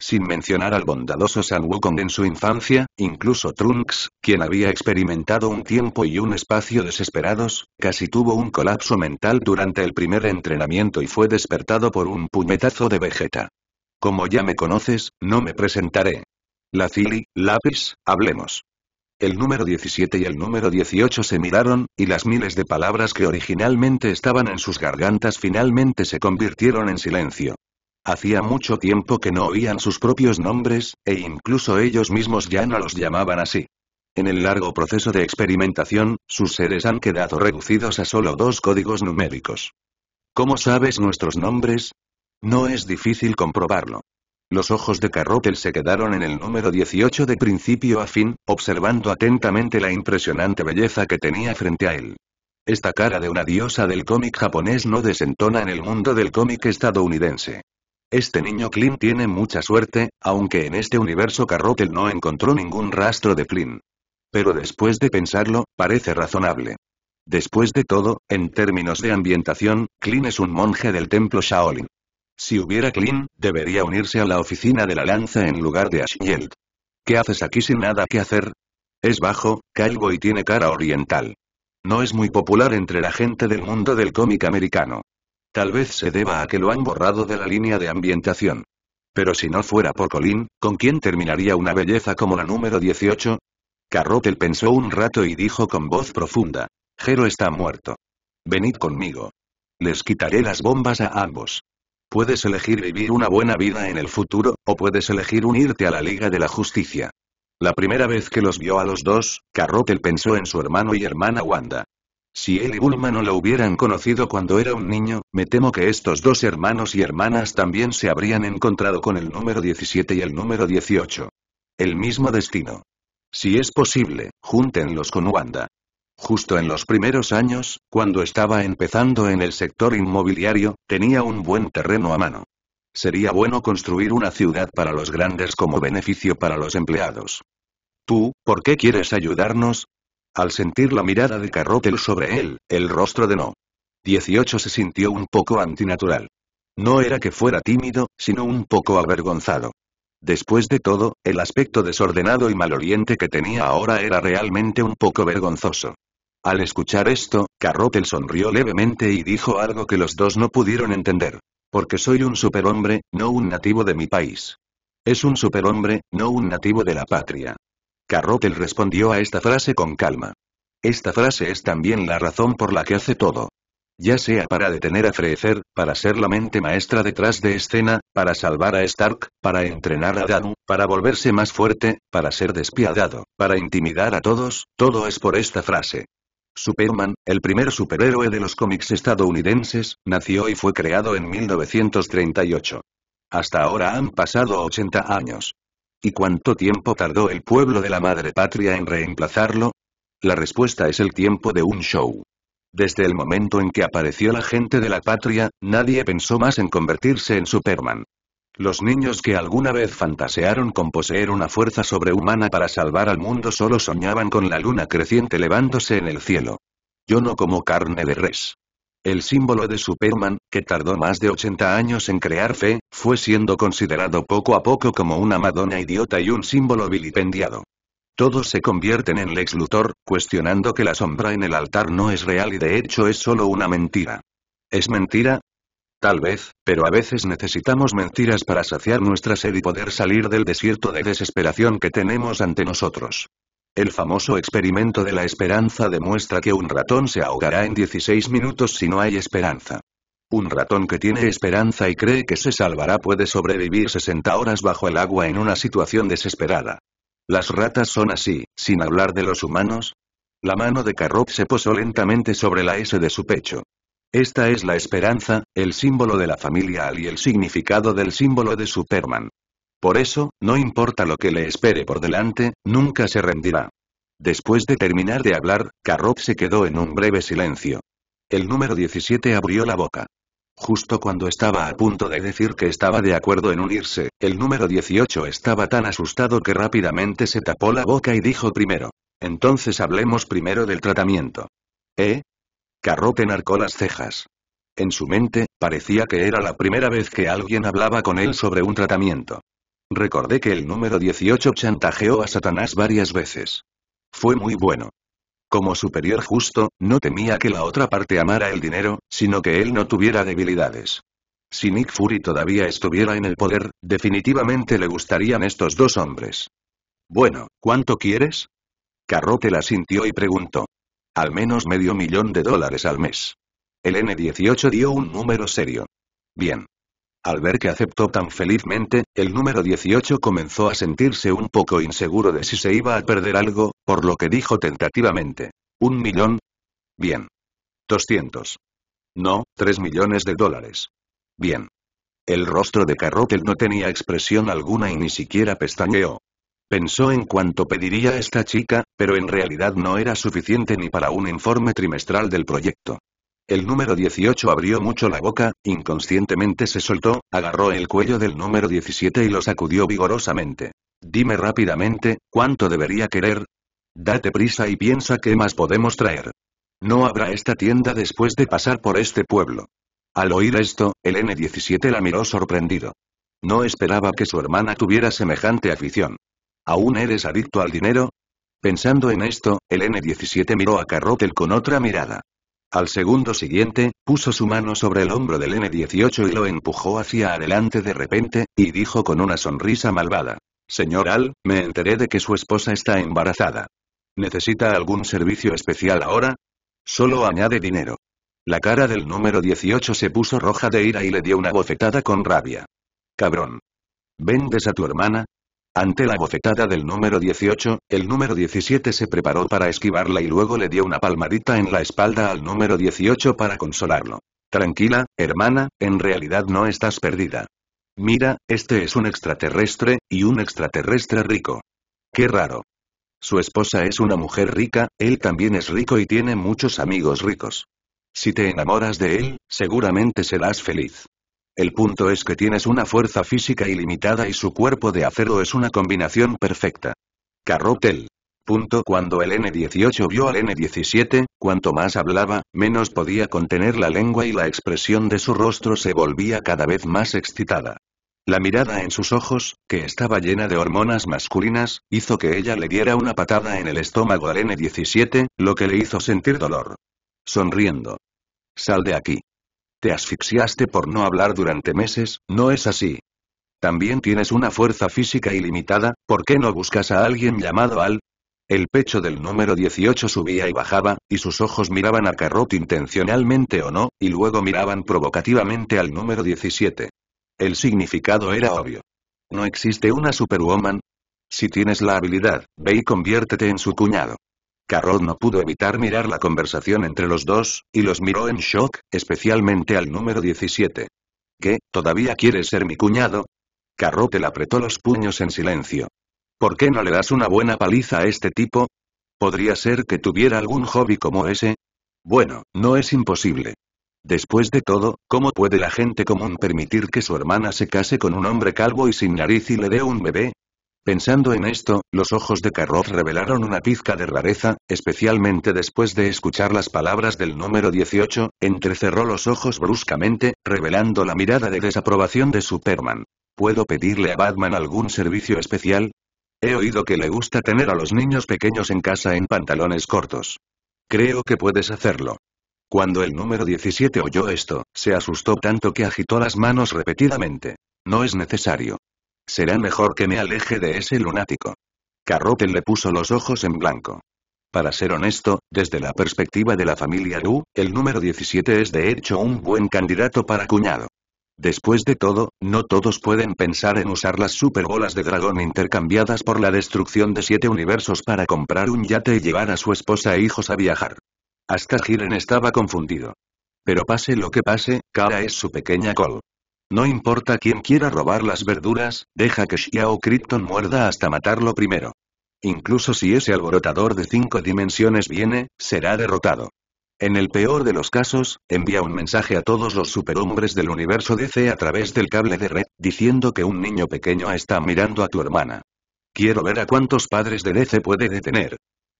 Sin mencionar al bondadoso San Wukong en su infancia, incluso Trunks, quien había experimentado un tiempo y un espacio desesperados, casi tuvo un colapso mental durante el primer entrenamiento y fue despertado por un puñetazo de Vegeta. Como ya me conoces, no me presentaré. La Cili, Lápiz, hablemos. El número 17 y el número 18 se miraron, y las miles de palabras que originalmente estaban en sus gargantas finalmente se convirtieron en silencio. Hacía mucho tiempo que no oían sus propios nombres, e incluso ellos mismos ya no los llamaban así. En el largo proceso de experimentación, sus seres han quedado reducidos a solo dos códigos numéricos. ¿Cómo sabes nuestros nombres? No es difícil comprobarlo. Los ojos de Carrotel se quedaron en el número 18 de principio a fin, observando atentamente la impresionante belleza que tenía frente a él. Esta cara de una diosa del cómic japonés no desentona en el mundo del cómic estadounidense. Este niño Clint tiene mucha suerte, aunque en este universo Carrotel no encontró ningún rastro de Klin. Pero después de pensarlo, parece razonable. Después de todo, en términos de ambientación, Clint es un monje del templo Shaolin. Si hubiera Clint, debería unirse a la oficina de la lanza en lugar de Ashield. ¿Qué haces aquí sin nada que hacer? Es bajo, calvo y tiene cara oriental. No es muy popular entre la gente del mundo del cómic americano. Tal vez se deba a que lo han borrado de la línea de ambientación. Pero si no fuera por Colin, ¿con quién terminaría una belleza como la número 18? Carrotel pensó un rato y dijo con voz profunda. Jero está muerto. Venid conmigo. Les quitaré las bombas a ambos. Puedes elegir vivir una buena vida en el futuro, o puedes elegir unirte a la Liga de la Justicia. La primera vez que los vio a los dos, Carrotel pensó en su hermano y hermana Wanda. Si él y Bulma no lo hubieran conocido cuando era un niño, me temo que estos dos hermanos y hermanas también se habrían encontrado con el número 17 y el número 18. El mismo destino. Si es posible, júntenlos con Wanda. Justo en los primeros años, cuando estaba empezando en el sector inmobiliario, tenía un buen terreno a mano. Sería bueno construir una ciudad para los grandes como beneficio para los empleados. Tú, ¿por qué quieres ayudarnos? Al sentir la mirada de Carrotel sobre él, el rostro de No. 18 se sintió un poco antinatural. No era que fuera tímido, sino un poco avergonzado. Después de todo, el aspecto desordenado y maloliente que tenía ahora era realmente un poco vergonzoso. Al escuchar esto, Carrotel sonrió levemente y dijo algo que los dos no pudieron entender. Porque soy un superhombre, no un nativo de mi país. Es un superhombre, no un nativo de la patria. Carrotel respondió a esta frase con calma. Esta frase es también la razón por la que hace todo. Ya sea para detener a Frecer, para ser la mente maestra detrás de escena, para salvar a Stark, para entrenar a Danu, para volverse más fuerte, para ser despiadado, para intimidar a todos, todo es por esta frase. Superman, el primer superhéroe de los cómics estadounidenses, nació y fue creado en 1938. Hasta ahora han pasado 80 años. ¿Y cuánto tiempo tardó el pueblo de la madre patria en reemplazarlo? La respuesta es el tiempo de un show. Desde el momento en que apareció la gente de la patria, nadie pensó más en convertirse en Superman. Los niños que alguna vez fantasearon con poseer una fuerza sobrehumana para salvar al mundo solo soñaban con la luna creciente elevándose en el cielo. Yo no como carne de res. El símbolo de Superman, que tardó más de 80 años en crear fe, fue siendo considerado poco a poco como una madonna idiota y un símbolo vilipendiado. Todos se convierten en Lex Luthor, cuestionando que la sombra en el altar no es real y de hecho es solo una mentira. ¿Es mentira? Tal vez, pero a veces necesitamos mentiras para saciar nuestra sed y poder salir del desierto de desesperación que tenemos ante nosotros. El famoso experimento de la esperanza demuestra que un ratón se ahogará en 16 minutos si no hay esperanza. Un ratón que tiene esperanza y cree que se salvará puede sobrevivir 60 horas bajo el agua en una situación desesperada. Las ratas son así, sin hablar de los humanos. La mano de Carrop se posó lentamente sobre la S de su pecho. Esta es la esperanza, el símbolo de la familia Al y el significado del símbolo de Superman. Por eso, no importa lo que le espere por delante, nunca se rendirá. Después de terminar de hablar, Carrot se quedó en un breve silencio. El número 17 abrió la boca. Justo cuando estaba a punto de decir que estaba de acuerdo en unirse, el número 18 estaba tan asustado que rápidamente se tapó la boca y dijo primero. Entonces hablemos primero del tratamiento. ¿Eh? Carrot enarcó las cejas. En su mente, parecía que era la primera vez que alguien hablaba con él sobre un tratamiento. Recordé que el número 18 chantajeó a Satanás varias veces. Fue muy bueno. Como superior justo, no temía que la otra parte amara el dinero, sino que él no tuviera debilidades. Si Nick Fury todavía estuviera en el poder, definitivamente le gustarían estos dos hombres. Bueno, ¿cuánto quieres? Carrote la sintió y preguntó. Al menos medio millón de dólares al mes. El N18 dio un número serio. Bien. Al ver que aceptó tan felizmente, el número 18 comenzó a sentirse un poco inseguro de si se iba a perder algo, por lo que dijo tentativamente. ¿Un millón? Bien. 200. No, 3 millones de dólares. Bien. El rostro de Carroquel no tenía expresión alguna y ni siquiera pestañeó. Pensó en cuánto pediría esta chica, pero en realidad no era suficiente ni para un informe trimestral del proyecto. El número 18 abrió mucho la boca, inconscientemente se soltó, agarró el cuello del número 17 y lo sacudió vigorosamente. Dime rápidamente, ¿cuánto debería querer? Date prisa y piensa qué más podemos traer. No habrá esta tienda después de pasar por este pueblo. Al oír esto, el N17 la miró sorprendido. No esperaba que su hermana tuviera semejante afición. ¿Aún eres adicto al dinero? Pensando en esto, el N17 miró a Carrotel con otra mirada. Al segundo siguiente, puso su mano sobre el hombro del N-18 y lo empujó hacia adelante de repente, y dijo con una sonrisa malvada. Señor Al, me enteré de que su esposa está embarazada. ¿Necesita algún servicio especial ahora? Solo añade dinero. La cara del número 18 se puso roja de ira y le dio una bofetada con rabia. Cabrón. ¿Vendes a tu hermana? Ante la bofetada del número 18, el número 17 se preparó para esquivarla y luego le dio una palmadita en la espalda al número 18 para consolarlo. Tranquila, hermana, en realidad no estás perdida. Mira, este es un extraterrestre, y un extraterrestre rico. Qué raro. Su esposa es una mujer rica, él también es rico y tiene muchos amigos ricos. Si te enamoras de él, seguramente serás feliz. El punto es que tienes una fuerza física ilimitada y su cuerpo de acero es una combinación perfecta. Carrotel. Punto cuando el N18 vio al N17, cuanto más hablaba, menos podía contener la lengua y la expresión de su rostro se volvía cada vez más excitada. La mirada en sus ojos, que estaba llena de hormonas masculinas, hizo que ella le diera una patada en el estómago al N17, lo que le hizo sentir dolor. Sonriendo. Sal de aquí. Te asfixiaste por no hablar durante meses, ¿no es así? También tienes una fuerza física ilimitada, ¿por qué no buscas a alguien llamado Al? El pecho del número 18 subía y bajaba, y sus ojos miraban a Carrot intencionalmente o no, y luego miraban provocativamente al número 17. El significado era obvio. ¿No existe una superwoman? Si tienes la habilidad, ve y conviértete en su cuñado. Carrot no pudo evitar mirar la conversación entre los dos, y los miró en shock, especialmente al número 17. ¿Qué, todavía quieres ser mi cuñado? le apretó los puños en silencio. ¿Por qué no le das una buena paliza a este tipo? ¿Podría ser que tuviera algún hobby como ese? Bueno, no es imposible. Después de todo, ¿cómo puede la gente común permitir que su hermana se case con un hombre calvo y sin nariz y le dé un bebé? Pensando en esto, los ojos de Carrot revelaron una pizca de rareza, especialmente después de escuchar las palabras del número 18, entrecerró los ojos bruscamente, revelando la mirada de desaprobación de Superman. ¿Puedo pedirle a Batman algún servicio especial? He oído que le gusta tener a los niños pequeños en casa en pantalones cortos. Creo que puedes hacerlo. Cuando el número 17 oyó esto, se asustó tanto que agitó las manos repetidamente. No es necesario. Será mejor que me aleje de ese lunático. Carroten le puso los ojos en blanco. Para ser honesto, desde la perspectiva de la familia Lu, el número 17 es de hecho un buen candidato para cuñado. Después de todo, no todos pueden pensar en usar las superbolas de dragón intercambiadas por la destrucción de siete universos para comprar un yate y llevar a su esposa e hijos a viajar. Hasta Jiren estaba confundido. Pero pase lo que pase, Kara es su pequeña Col. No importa quién quiera robar las verduras, deja que Xiao Krypton muerda hasta matarlo primero. Incluso si ese alborotador de cinco dimensiones viene, será derrotado. En el peor de los casos, envía un mensaje a todos los superhombres del universo DC a través del cable de red, diciendo que un niño pequeño está mirando a tu hermana. Quiero ver a cuántos padres de DC puede detener.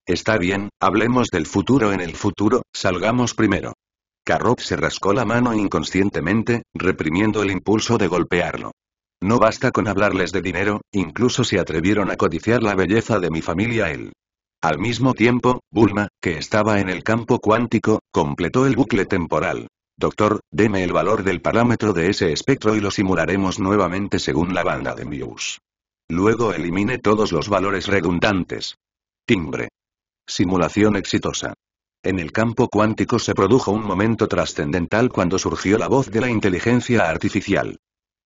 Está bien, hablemos del futuro en el futuro, salgamos primero. Carrot se rascó la mano inconscientemente, reprimiendo el impulso de golpearlo. No basta con hablarles de dinero, incluso se atrevieron a codiciar la belleza de mi familia él. Al mismo tiempo, Bulma, que estaba en el campo cuántico, completó el bucle temporal. Doctor, deme el valor del parámetro de ese espectro y lo simularemos nuevamente según la banda de Muse. Luego elimine todos los valores redundantes. Timbre. Simulación exitosa. En el campo cuántico se produjo un momento trascendental cuando surgió la voz de la inteligencia artificial.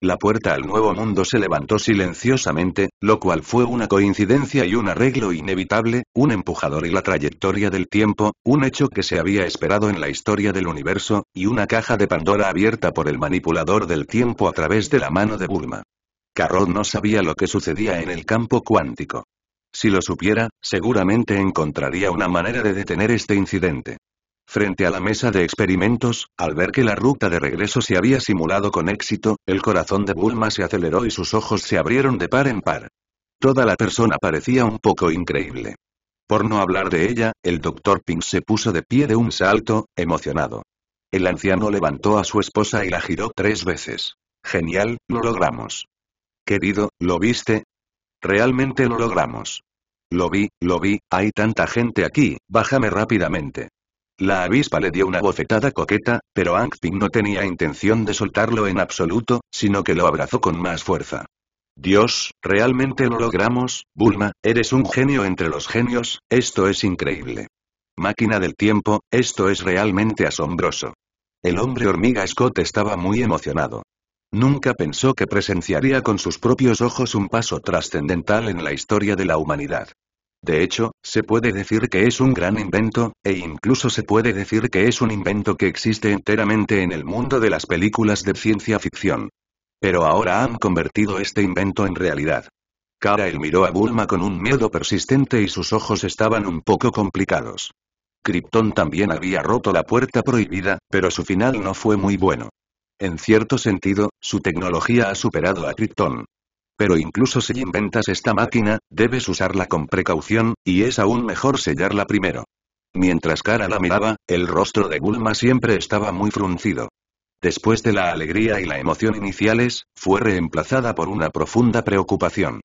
La puerta al nuevo mundo se levantó silenciosamente, lo cual fue una coincidencia y un arreglo inevitable, un empujador y la trayectoria del tiempo, un hecho que se había esperado en la historia del universo, y una caja de Pandora abierta por el manipulador del tiempo a través de la mano de Bulma. Carrot no sabía lo que sucedía en el campo cuántico. Si lo supiera, seguramente encontraría una manera de detener este incidente. Frente a la mesa de experimentos, al ver que la ruta de regreso se había simulado con éxito, el corazón de Bulma se aceleró y sus ojos se abrieron de par en par. Toda la persona parecía un poco increíble. Por no hablar de ella, el doctor Pink se puso de pie de un salto, emocionado. El anciano levantó a su esposa y la giró tres veces. Genial, lo logramos. Querido, ¿lo viste? Realmente lo logramos. Lo vi, lo vi, hay tanta gente aquí, bájame rápidamente. La avispa le dio una bofetada coqueta, pero Angping no tenía intención de soltarlo en absoluto, sino que lo abrazó con más fuerza. Dios, realmente lo logramos, Bulma, eres un genio entre los genios, esto es increíble. Máquina del tiempo, esto es realmente asombroso. El hombre hormiga Scott estaba muy emocionado. Nunca pensó que presenciaría con sus propios ojos un paso trascendental en la historia de la humanidad. De hecho, se puede decir que es un gran invento, e incluso se puede decir que es un invento que existe enteramente en el mundo de las películas de ciencia ficción. Pero ahora han convertido este invento en realidad. Karael miró a Bulma con un miedo persistente y sus ojos estaban un poco complicados. Krypton también había roto la puerta prohibida, pero su final no fue muy bueno. En cierto sentido, su tecnología ha superado a Krypton. Pero incluso si inventas esta máquina, debes usarla con precaución, y es aún mejor sellarla primero. Mientras Kara la miraba, el rostro de Bulma siempre estaba muy fruncido. Después de la alegría y la emoción iniciales, fue reemplazada por una profunda preocupación.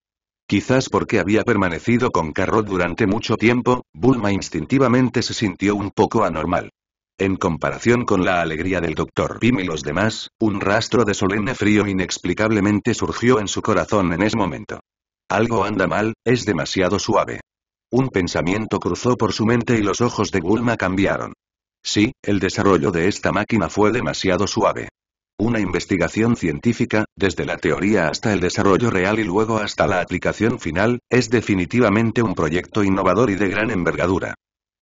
Quizás porque había permanecido con Carrot durante mucho tiempo, Bulma instintivamente se sintió un poco anormal. En comparación con la alegría del doctor Pim y los demás, un rastro de solemne frío inexplicablemente surgió en su corazón en ese momento. Algo anda mal, es demasiado suave. Un pensamiento cruzó por su mente y los ojos de Gulma cambiaron. Sí, el desarrollo de esta máquina fue demasiado suave. Una investigación científica, desde la teoría hasta el desarrollo real y luego hasta la aplicación final, es definitivamente un proyecto innovador y de gran envergadura.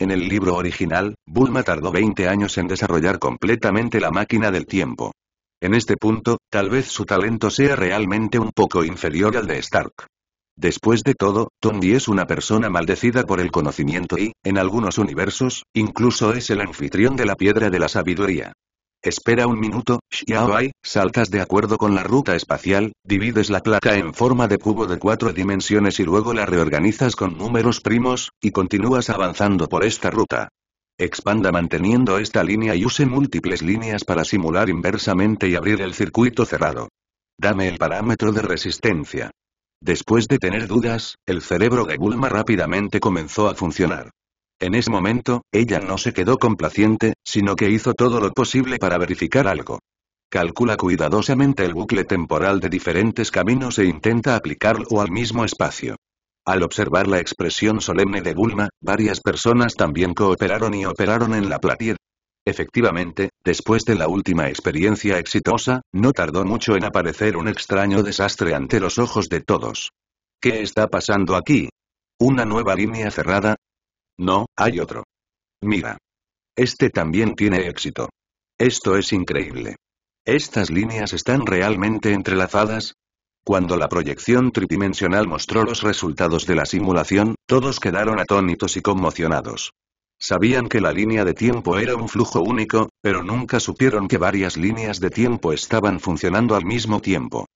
En el libro original, Bulma tardó 20 años en desarrollar completamente la máquina del tiempo. En este punto, tal vez su talento sea realmente un poco inferior al de Stark. Después de todo, Tondi es una persona maldecida por el conocimiento y, en algunos universos, incluso es el anfitrión de la piedra de la sabiduría. Espera un minuto, Xiaobai, saltas de acuerdo con la ruta espacial, divides la placa en forma de cubo de cuatro dimensiones y luego la reorganizas con números primos, y continúas avanzando por esta ruta. Expanda manteniendo esta línea y use múltiples líneas para simular inversamente y abrir el circuito cerrado. Dame el parámetro de resistencia. Después de tener dudas, el cerebro de Bulma rápidamente comenzó a funcionar. En ese momento, ella no se quedó complaciente, sino que hizo todo lo posible para verificar algo. Calcula cuidadosamente el bucle temporal de diferentes caminos e intenta aplicarlo al mismo espacio. Al observar la expresión solemne de Bulma, varias personas también cooperaron y operaron en la Platier. Efectivamente, después de la última experiencia exitosa, no tardó mucho en aparecer un extraño desastre ante los ojos de todos. ¿Qué está pasando aquí? Una nueva línea cerrada, no, hay otro. Mira. Este también tiene éxito. Esto es increíble. ¿Estas líneas están realmente entrelazadas? Cuando la proyección tridimensional mostró los resultados de la simulación, todos quedaron atónitos y conmocionados. Sabían que la línea de tiempo era un flujo único, pero nunca supieron que varias líneas de tiempo estaban funcionando al mismo tiempo.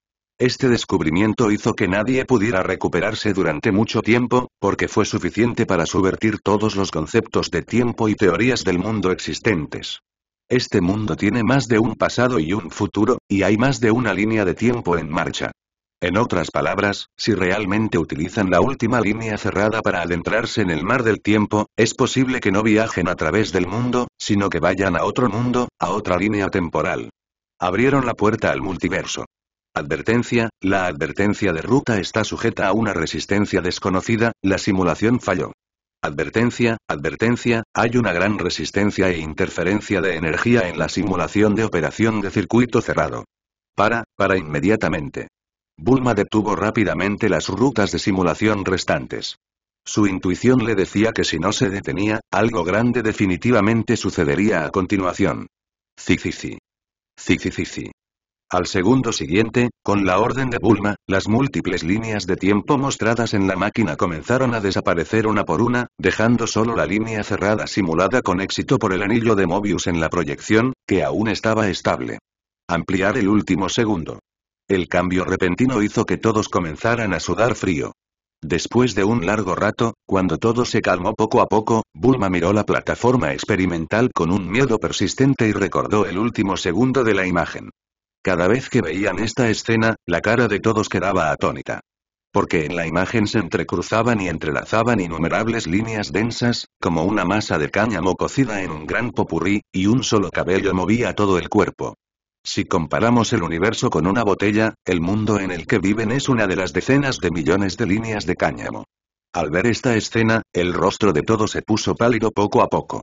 Este descubrimiento hizo que nadie pudiera recuperarse durante mucho tiempo, porque fue suficiente para subvertir todos los conceptos de tiempo y teorías del mundo existentes. Este mundo tiene más de un pasado y un futuro, y hay más de una línea de tiempo en marcha. En otras palabras, si realmente utilizan la última línea cerrada para adentrarse en el mar del tiempo, es posible que no viajen a través del mundo, sino que vayan a otro mundo, a otra línea temporal. Abrieron la puerta al multiverso. Advertencia, la advertencia de ruta está sujeta a una resistencia desconocida, la simulación falló. Advertencia, advertencia, hay una gran resistencia e interferencia de energía en la simulación de operación de circuito cerrado. Para, para inmediatamente. Bulma detuvo rápidamente las rutas de simulación restantes. Su intuición le decía que si no se detenía, algo grande definitivamente sucedería a continuación. sí, sí. Al segundo siguiente, con la orden de Bulma, las múltiples líneas de tiempo mostradas en la máquina comenzaron a desaparecer una por una, dejando solo la línea cerrada simulada con éxito por el anillo de Mobius en la proyección, que aún estaba estable. Ampliar el último segundo. El cambio repentino hizo que todos comenzaran a sudar frío. Después de un largo rato, cuando todo se calmó poco a poco, Bulma miró la plataforma experimental con un miedo persistente y recordó el último segundo de la imagen. Cada vez que veían esta escena, la cara de todos quedaba atónita. Porque en la imagen se entrecruzaban y entrelazaban innumerables líneas densas, como una masa de cáñamo cocida en un gran popurrí, y un solo cabello movía todo el cuerpo. Si comparamos el universo con una botella, el mundo en el que viven es una de las decenas de millones de líneas de cáñamo. Al ver esta escena, el rostro de todos se puso pálido poco a poco.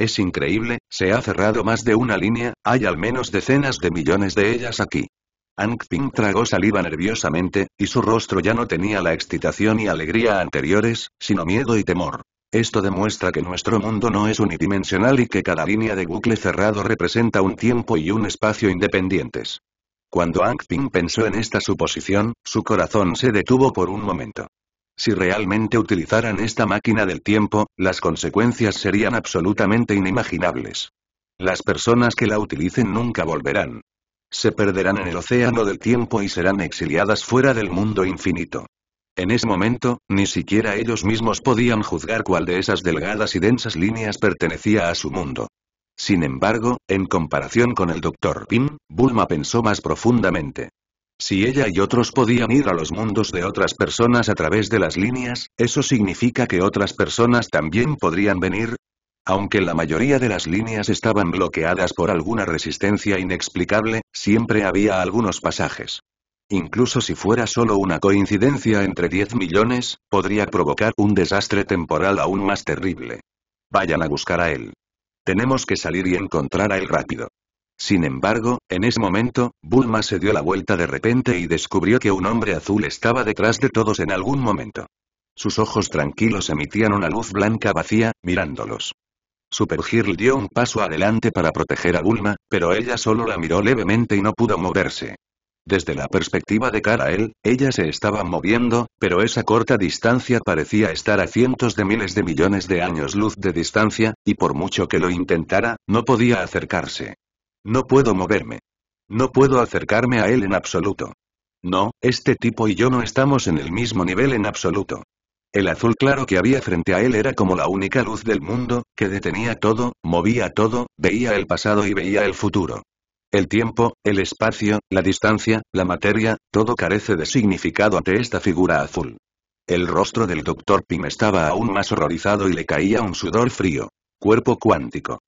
Es increíble, se ha cerrado más de una línea, hay al menos decenas de millones de ellas aquí. Ang Ping tragó saliva nerviosamente, y su rostro ya no tenía la excitación y alegría anteriores, sino miedo y temor. Esto demuestra que nuestro mundo no es unidimensional y que cada línea de bucle cerrado representa un tiempo y un espacio independientes. Cuando Ang Ping pensó en esta suposición, su corazón se detuvo por un momento. Si realmente utilizaran esta máquina del tiempo, las consecuencias serían absolutamente inimaginables. Las personas que la utilicen nunca volverán. Se perderán en el océano del tiempo y serán exiliadas fuera del mundo infinito. En ese momento, ni siquiera ellos mismos podían juzgar cuál de esas delgadas y densas líneas pertenecía a su mundo. Sin embargo, en comparación con el Dr. Pym, Bulma pensó más profundamente. Si ella y otros podían ir a los mundos de otras personas a través de las líneas, ¿eso significa que otras personas también podrían venir? Aunque la mayoría de las líneas estaban bloqueadas por alguna resistencia inexplicable, siempre había algunos pasajes. Incluso si fuera solo una coincidencia entre 10 millones, podría provocar un desastre temporal aún más terrible. Vayan a buscar a él. Tenemos que salir y encontrar a él rápido. Sin embargo, en ese momento, Bulma se dio la vuelta de repente y descubrió que un hombre azul estaba detrás de todos en algún momento. Sus ojos tranquilos emitían una luz blanca vacía, mirándolos. Supergirl dio un paso adelante para proteger a Bulma, pero ella solo la miró levemente y no pudo moverse. Desde la perspectiva de cara a él, ella se estaba moviendo, pero esa corta distancia parecía estar a cientos de miles de millones de años luz de distancia, y por mucho que lo intentara, no podía acercarse. No puedo moverme. No puedo acercarme a él en absoluto. No, este tipo y yo no estamos en el mismo nivel en absoluto. El azul claro que había frente a él era como la única luz del mundo, que detenía todo, movía todo, veía el pasado y veía el futuro. El tiempo, el espacio, la distancia, la materia, todo carece de significado ante esta figura azul. El rostro del doctor Pym estaba aún más horrorizado y le caía un sudor frío. Cuerpo cuántico.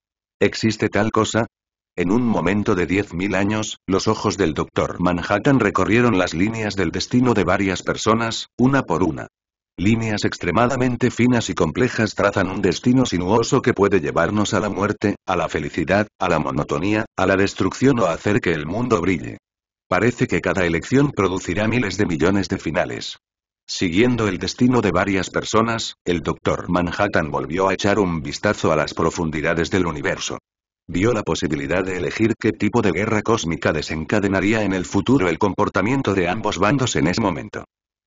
¿Existe tal cosa? En un momento de 10.000 años, los ojos del Dr. Manhattan recorrieron las líneas del destino de varias personas, una por una. Líneas extremadamente finas y complejas trazan un destino sinuoso que puede llevarnos a la muerte, a la felicidad, a la monotonía, a la destrucción o hacer que el mundo brille. Parece que cada elección producirá miles de millones de finales. Siguiendo el destino de varias personas, el Dr. Manhattan volvió a echar un vistazo a las profundidades del universo vio la posibilidad de elegir qué tipo de guerra cósmica desencadenaría en el futuro el comportamiento de ambos bandos en ese momento.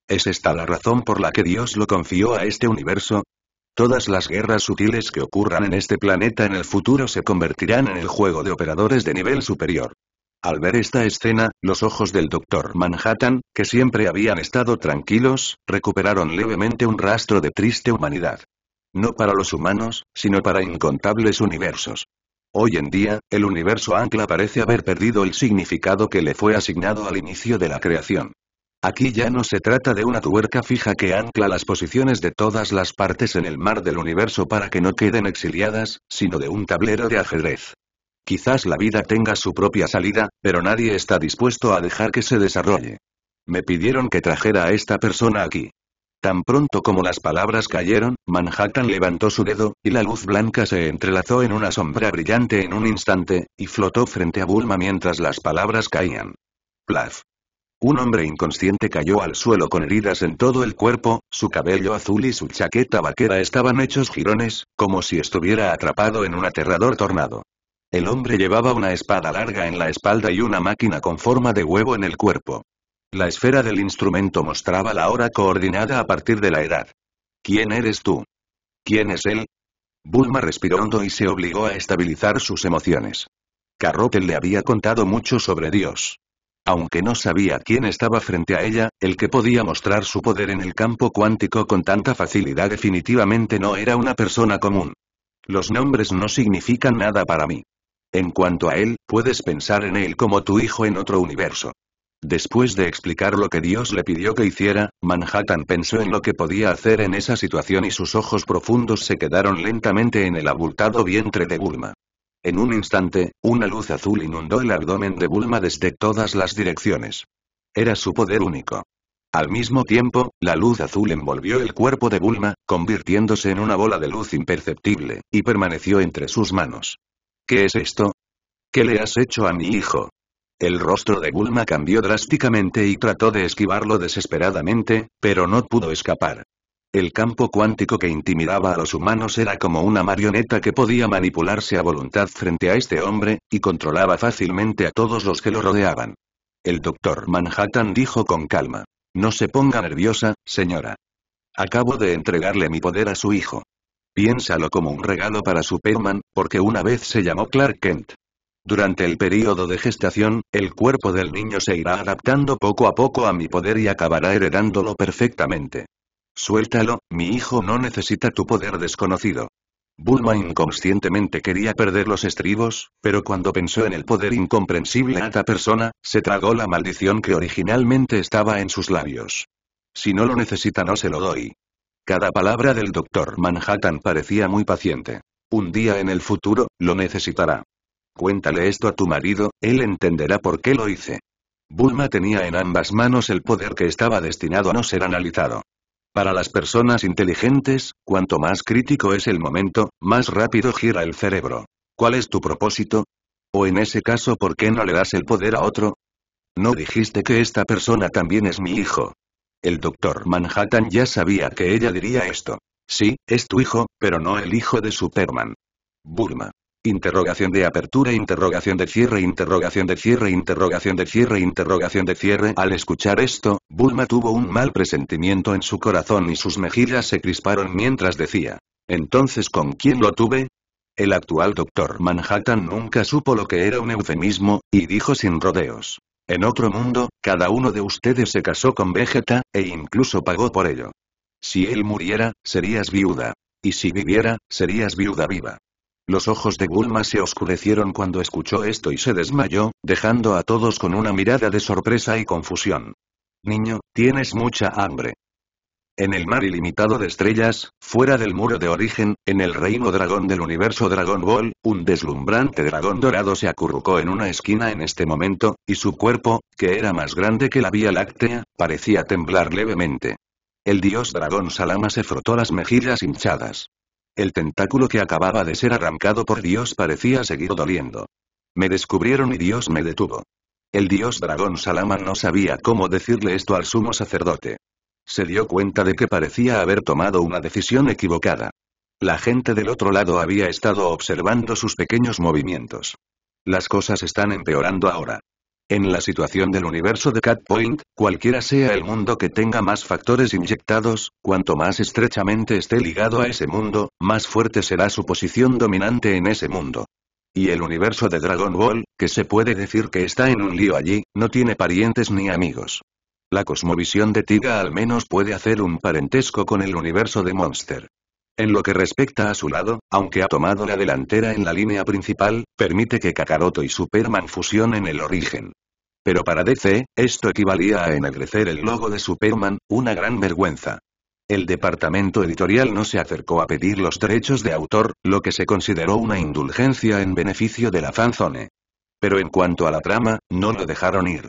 ¿Es esta la razón por la que Dios lo confió a este universo? Todas las guerras sutiles que ocurran en este planeta en el futuro se convertirán en el juego de operadores de nivel superior. Al ver esta escena, los ojos del Dr. Manhattan, que siempre habían estado tranquilos, recuperaron levemente un rastro de triste humanidad. No para los humanos, sino para incontables universos. Hoy en día, el universo ancla parece haber perdido el significado que le fue asignado al inicio de la creación. Aquí ya no se trata de una tuerca fija que ancla las posiciones de todas las partes en el mar del universo para que no queden exiliadas, sino de un tablero de ajedrez. Quizás la vida tenga su propia salida, pero nadie está dispuesto a dejar que se desarrolle. Me pidieron que trajera a esta persona aquí. Tan pronto como las palabras cayeron, Manhattan levantó su dedo, y la luz blanca se entrelazó en una sombra brillante en un instante, y flotó frente a Bulma mientras las palabras caían. Plaf. Un hombre inconsciente cayó al suelo con heridas en todo el cuerpo, su cabello azul y su chaqueta vaquera estaban hechos jirones, como si estuviera atrapado en un aterrador tornado. El hombre llevaba una espada larga en la espalda y una máquina con forma de huevo en el cuerpo. La esfera del instrumento mostraba la hora coordinada a partir de la edad. ¿Quién eres tú? ¿Quién es él? Bulma respiró hondo y se obligó a estabilizar sus emociones. Carroquel le había contado mucho sobre Dios. Aunque no sabía quién estaba frente a ella, el que podía mostrar su poder en el campo cuántico con tanta facilidad definitivamente no era una persona común. Los nombres no significan nada para mí. En cuanto a él, puedes pensar en él como tu hijo en otro universo. Después de explicar lo que Dios le pidió que hiciera, Manhattan pensó en lo que podía hacer en esa situación y sus ojos profundos se quedaron lentamente en el abultado vientre de Bulma. En un instante, una luz azul inundó el abdomen de Bulma desde todas las direcciones. Era su poder único. Al mismo tiempo, la luz azul envolvió el cuerpo de Bulma, convirtiéndose en una bola de luz imperceptible, y permaneció entre sus manos. ¿Qué es esto? ¿Qué le has hecho a mi hijo? El rostro de Bulma cambió drásticamente y trató de esquivarlo desesperadamente, pero no pudo escapar. El campo cuántico que intimidaba a los humanos era como una marioneta que podía manipularse a voluntad frente a este hombre, y controlaba fácilmente a todos los que lo rodeaban. El doctor Manhattan dijo con calma. No se ponga nerviosa, señora. Acabo de entregarle mi poder a su hijo. Piénsalo como un regalo para Superman, porque una vez se llamó Clark Kent. Durante el periodo de gestación, el cuerpo del niño se irá adaptando poco a poco a mi poder y acabará heredándolo perfectamente. Suéltalo, mi hijo no necesita tu poder desconocido. Bulma inconscientemente quería perder los estribos, pero cuando pensó en el poder incomprensible a esta persona, se tragó la maldición que originalmente estaba en sus labios. Si no lo necesita no se lo doy. Cada palabra del doctor Manhattan parecía muy paciente. Un día en el futuro, lo necesitará. Cuéntale esto a tu marido, él entenderá por qué lo hice. Bulma tenía en ambas manos el poder que estaba destinado a no ser analizado. Para las personas inteligentes, cuanto más crítico es el momento, más rápido gira el cerebro. ¿Cuál es tu propósito? O en ese caso, ¿por qué no le das el poder a otro? No dijiste que esta persona también es mi hijo. El doctor Manhattan ya sabía que ella diría esto. Sí, es tu hijo, pero no el hijo de Superman. Bulma. Interrogación de apertura, interrogación de cierre, interrogación de cierre, interrogación de cierre, interrogación de cierre. Al escuchar esto, Bulma tuvo un mal presentimiento en su corazón y sus mejillas se crisparon mientras decía. Entonces, ¿con quién lo tuve? El actual doctor Manhattan nunca supo lo que era un eufemismo, y dijo sin rodeos. En otro mundo, cada uno de ustedes se casó con Vegeta, e incluso pagó por ello. Si él muriera, serías viuda. Y si viviera, serías viuda viva. Los ojos de Bulma se oscurecieron cuando escuchó esto y se desmayó, dejando a todos con una mirada de sorpresa y confusión. Niño, tienes mucha hambre. En el mar ilimitado de estrellas, fuera del muro de origen, en el reino dragón del universo Dragon Ball, un deslumbrante dragón dorado se acurrucó en una esquina en este momento, y su cuerpo, que era más grande que la Vía Láctea, parecía temblar levemente. El dios dragón Salama se frotó las mejillas hinchadas. El tentáculo que acababa de ser arrancado por Dios parecía seguir doliendo. Me descubrieron y Dios me detuvo. El dios dragón Salaman no sabía cómo decirle esto al sumo sacerdote. Se dio cuenta de que parecía haber tomado una decisión equivocada. La gente del otro lado había estado observando sus pequeños movimientos. Las cosas están empeorando ahora. En la situación del universo de Point, cualquiera sea el mundo que tenga más factores inyectados, cuanto más estrechamente esté ligado a ese mundo, más fuerte será su posición dominante en ese mundo. Y el universo de Dragon Ball, que se puede decir que está en un lío allí, no tiene parientes ni amigos. La cosmovisión de Tiga al menos puede hacer un parentesco con el universo de Monster. En lo que respecta a su lado, aunque ha tomado la delantera en la línea principal, permite que Kakaroto y Superman fusionen el origen. Pero para DC, esto equivalía a ennegrecer el logo de Superman, una gran vergüenza. El departamento editorial no se acercó a pedir los derechos de autor, lo que se consideró una indulgencia en beneficio de la fanzone. Pero en cuanto a la trama, no lo dejaron ir.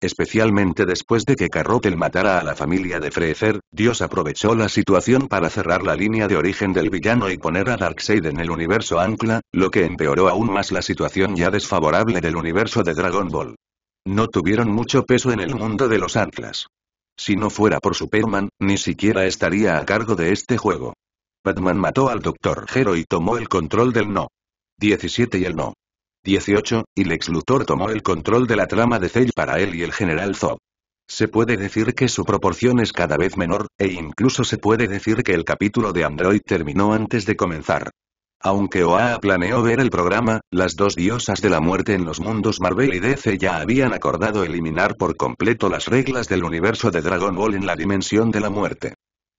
Especialmente después de que Carrotel matara a la familia de Freezer, Dios aprovechó la situación para cerrar la línea de origen del villano y poner a Darkseid en el universo Ancla, lo que empeoró aún más la situación ya desfavorable del universo de Dragon Ball. No tuvieron mucho peso en el mundo de los Anclas. Si no fuera por Superman, ni siquiera estaría a cargo de este juego. Batman mató al Dr. Hero y tomó el control del No. 17 y el No. 18, y Lex Luthor tomó el control de la trama de Cell para él y el general Zod. Se puede decir que su proporción es cada vez menor, e incluso se puede decir que el capítulo de Android terminó antes de comenzar. Aunque OA planeó ver el programa, las dos diosas de la muerte en los mundos Marvel y DC ya habían acordado eliminar por completo las reglas del universo de Dragon Ball en la dimensión de la muerte.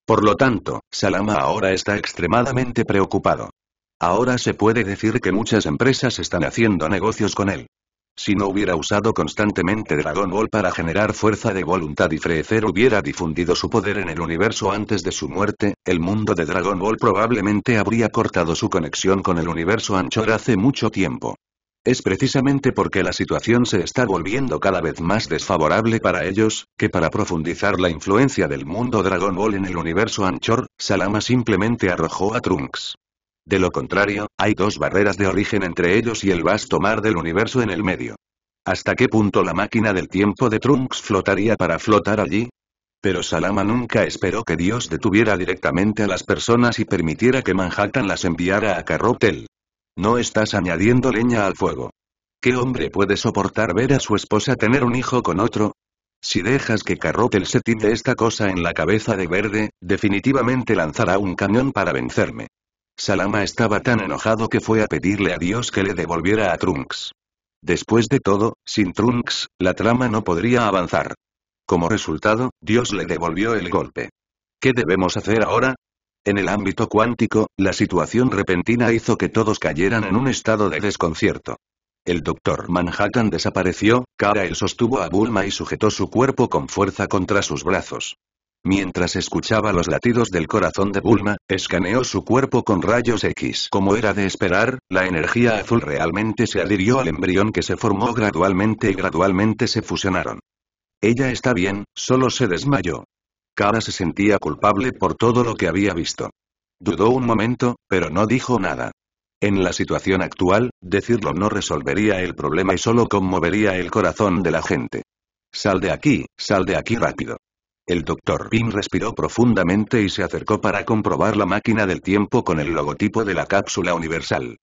Por lo tanto, Salama ahora está extremadamente preocupado. Ahora se puede decir que muchas empresas están haciendo negocios con él. Si no hubiera usado constantemente Dragon Ball para generar fuerza de voluntad y frecer hubiera difundido su poder en el universo antes de su muerte, el mundo de Dragon Ball probablemente habría cortado su conexión con el universo Anchor hace mucho tiempo. Es precisamente porque la situación se está volviendo cada vez más desfavorable para ellos, que para profundizar la influencia del mundo Dragon Ball en el universo Anchor, Salama simplemente arrojó a Trunks. De lo contrario, hay dos barreras de origen entre ellos y el vasto mar del universo en el medio. ¿Hasta qué punto la máquina del tiempo de Trunks flotaría para flotar allí? Pero Salama nunca esperó que Dios detuviera directamente a las personas y permitiera que Manhattan las enviara a Carrotel. No estás añadiendo leña al fuego. ¿Qué hombre puede soportar ver a su esposa tener un hijo con otro? Si dejas que Carrotel se tinte esta cosa en la cabeza de verde, definitivamente lanzará un cañón para vencerme. Salama estaba tan enojado que fue a pedirle a Dios que le devolviera a Trunks. Después de todo, sin Trunks, la trama no podría avanzar. Como resultado, Dios le devolvió el golpe. ¿Qué debemos hacer ahora? En el ámbito cuántico, la situación repentina hizo que todos cayeran en un estado de desconcierto. El Dr. Manhattan desapareció, Kara el sostuvo a Bulma y sujetó su cuerpo con fuerza contra sus brazos. Mientras escuchaba los latidos del corazón de Bulma, escaneó su cuerpo con rayos X. Como era de esperar, la energía azul realmente se adhirió al embrión que se formó gradualmente y gradualmente se fusionaron. Ella está bien, solo se desmayó. Kara se sentía culpable por todo lo que había visto. Dudó un momento, pero no dijo nada. En la situación actual, decirlo no resolvería el problema y solo conmovería el corazón de la gente. Sal de aquí, sal de aquí rápido. El doctor Pym respiró profundamente y se acercó para comprobar la máquina del tiempo con el logotipo de la cápsula universal.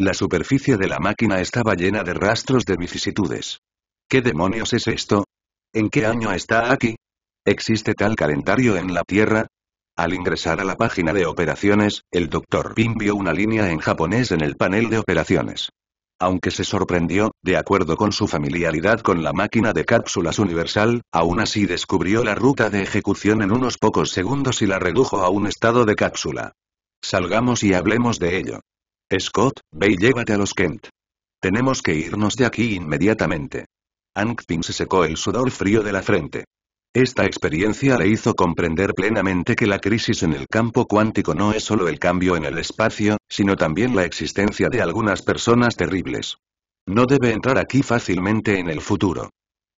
La superficie de la máquina estaba llena de rastros de vicisitudes. ¿Qué demonios es esto? ¿En qué año está aquí? ¿Existe tal calendario en la Tierra? Al ingresar a la página de operaciones, el Dr. Pym vio una línea en japonés en el panel de operaciones aunque se sorprendió, de acuerdo con su familiaridad con la máquina de cápsulas universal, aún así descubrió la ruta de ejecución en unos pocos segundos y la redujo a un estado de cápsula. Salgamos y hablemos de ello. Scott, ve y llévate a los Kent. Tenemos que irnos de aquí inmediatamente. Ankpin se secó el sudor frío de la frente. Esta experiencia le hizo comprender plenamente que la crisis en el campo cuántico no es solo el cambio en el espacio, sino también la existencia de algunas personas terribles. No debe entrar aquí fácilmente en el futuro.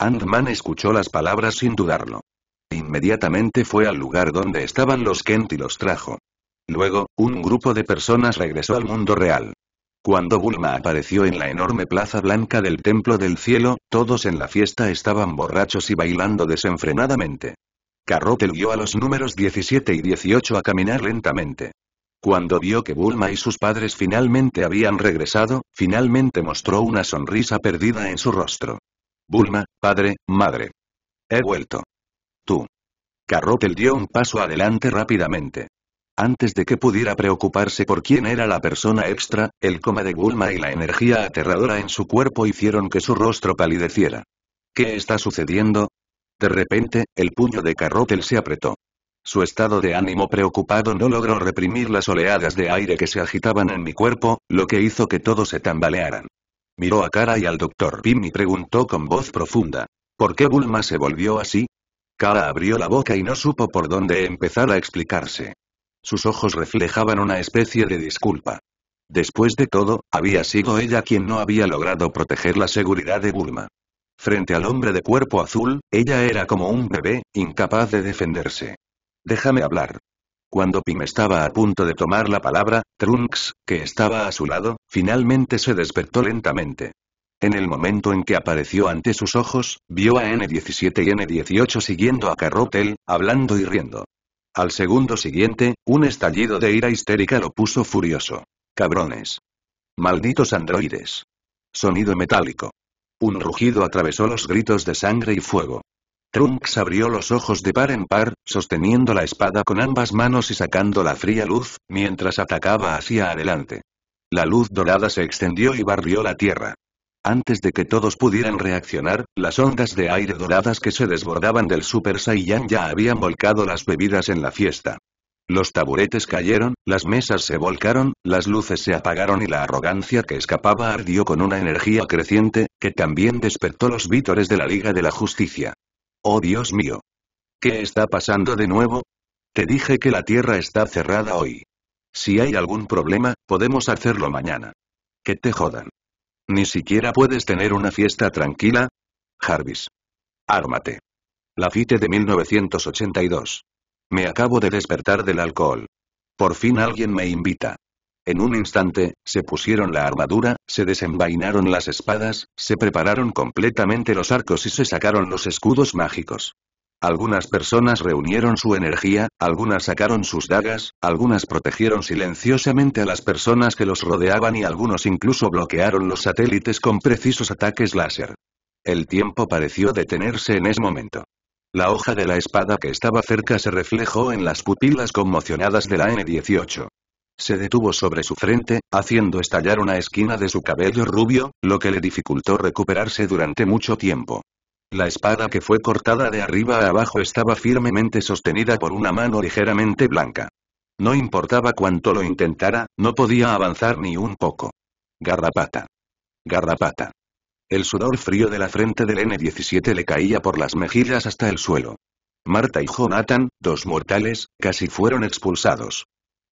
Ant-Man escuchó las palabras sin dudarlo. Inmediatamente fue al lugar donde estaban los Kent y los trajo. Luego, un grupo de personas regresó al mundo real. Cuando Bulma apareció en la enorme plaza blanca del Templo del Cielo, todos en la fiesta estaban borrachos y bailando desenfrenadamente. Carrotel guió a los números 17 y 18 a caminar lentamente. Cuando vio que Bulma y sus padres finalmente habían regresado, finalmente mostró una sonrisa perdida en su rostro. Bulma, padre, madre. He vuelto. Tú. Carrotel dio un paso adelante rápidamente. Antes de que pudiera preocuparse por quién era la persona extra, el coma de Bulma y la energía aterradora en su cuerpo hicieron que su rostro palideciera. ¿Qué está sucediendo? De repente, el puño de Carrotel se apretó. Su estado de ánimo preocupado no logró reprimir las oleadas de aire que se agitaban en mi cuerpo, lo que hizo que todos se tambalearan. Miró a Kara y al doctor Pim y preguntó con voz profunda. ¿Por qué Bulma se volvió así? Kara abrió la boca y no supo por dónde empezar a explicarse. Sus ojos reflejaban una especie de disculpa. Después de todo, había sido ella quien no había logrado proteger la seguridad de Burma. Frente al hombre de cuerpo azul, ella era como un bebé, incapaz de defenderse. Déjame hablar. Cuando Pim estaba a punto de tomar la palabra, Trunks, que estaba a su lado, finalmente se despertó lentamente. En el momento en que apareció ante sus ojos, vio a N17 y N18 siguiendo a Carrotel, hablando y riendo. Al segundo siguiente, un estallido de ira histérica lo puso furioso. Cabrones. Malditos androides. Sonido metálico. Un rugido atravesó los gritos de sangre y fuego. Trunks abrió los ojos de par en par, sosteniendo la espada con ambas manos y sacando la fría luz, mientras atacaba hacia adelante. La luz dorada se extendió y barrió la tierra. Antes de que todos pudieran reaccionar, las ondas de aire doradas que se desbordaban del Super Saiyan ya habían volcado las bebidas en la fiesta. Los taburetes cayeron, las mesas se volcaron, las luces se apagaron y la arrogancia que escapaba ardió con una energía creciente, que también despertó los vítores de la Liga de la Justicia. ¡Oh Dios mío! ¿Qué está pasando de nuevo? Te dije que la Tierra está cerrada hoy. Si hay algún problema, podemos hacerlo mañana. Que te jodan. Ni siquiera puedes tener una fiesta tranquila. Jarvis. Ármate. La Fite de 1982. Me acabo de despertar del alcohol. Por fin alguien me invita. En un instante, se pusieron la armadura, se desenvainaron las espadas, se prepararon completamente los arcos y se sacaron los escudos mágicos. Algunas personas reunieron su energía, algunas sacaron sus dagas, algunas protegieron silenciosamente a las personas que los rodeaban y algunos incluso bloquearon los satélites con precisos ataques láser. El tiempo pareció detenerse en ese momento. La hoja de la espada que estaba cerca se reflejó en las pupilas conmocionadas de la N-18. Se detuvo sobre su frente, haciendo estallar una esquina de su cabello rubio, lo que le dificultó recuperarse durante mucho tiempo. La espada que fue cortada de arriba a abajo estaba firmemente sostenida por una mano ligeramente blanca. No importaba cuánto lo intentara, no podía avanzar ni un poco. Garrapata. Garrapata. El sudor frío de la frente del N-17 le caía por las mejillas hasta el suelo. Marta y Jonathan, dos mortales, casi fueron expulsados.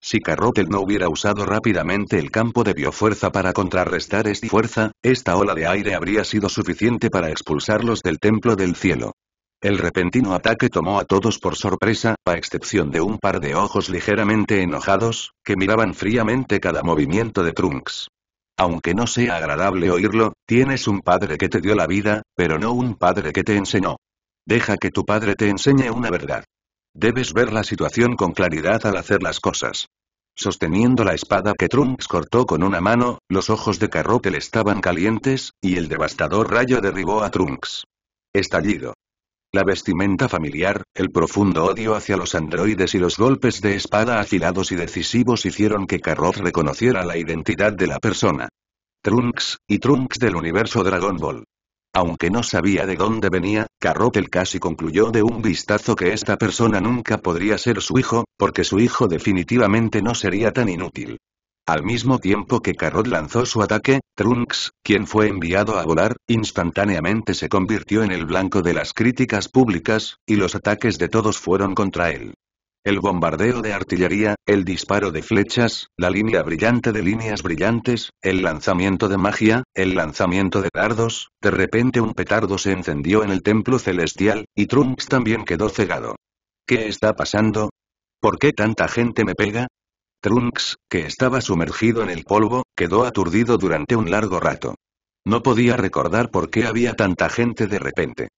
Si Carrotel no hubiera usado rápidamente el campo de biofuerza para contrarrestar esta fuerza, esta ola de aire habría sido suficiente para expulsarlos del templo del cielo. El repentino ataque tomó a todos por sorpresa, a excepción de un par de ojos ligeramente enojados, que miraban fríamente cada movimiento de Trunks. Aunque no sea agradable oírlo, tienes un padre que te dio la vida, pero no un padre que te enseñó. Deja que tu padre te enseñe una verdad. Debes ver la situación con claridad al hacer las cosas. Sosteniendo la espada que Trunks cortó con una mano, los ojos de Carrotel estaban calientes, y el devastador rayo derribó a Trunks. Estallido. La vestimenta familiar, el profundo odio hacia los androides y los golpes de espada afilados y decisivos hicieron que Carrot reconociera la identidad de la persona. Trunks, y Trunks del universo Dragon Ball. Aunque no sabía de dónde venía, el casi concluyó de un vistazo que esta persona nunca podría ser su hijo, porque su hijo definitivamente no sería tan inútil. Al mismo tiempo que Carrot lanzó su ataque, Trunks, quien fue enviado a volar, instantáneamente se convirtió en el blanco de las críticas públicas, y los ataques de todos fueron contra él. El bombardeo de artillería, el disparo de flechas, la línea brillante de líneas brillantes, el lanzamiento de magia, el lanzamiento de dardos, de repente un petardo se encendió en el templo celestial, y Trunks también quedó cegado. ¿Qué está pasando? ¿Por qué tanta gente me pega? Trunks, que estaba sumergido en el polvo, quedó aturdido durante un largo rato. No podía recordar por qué había tanta gente de repente.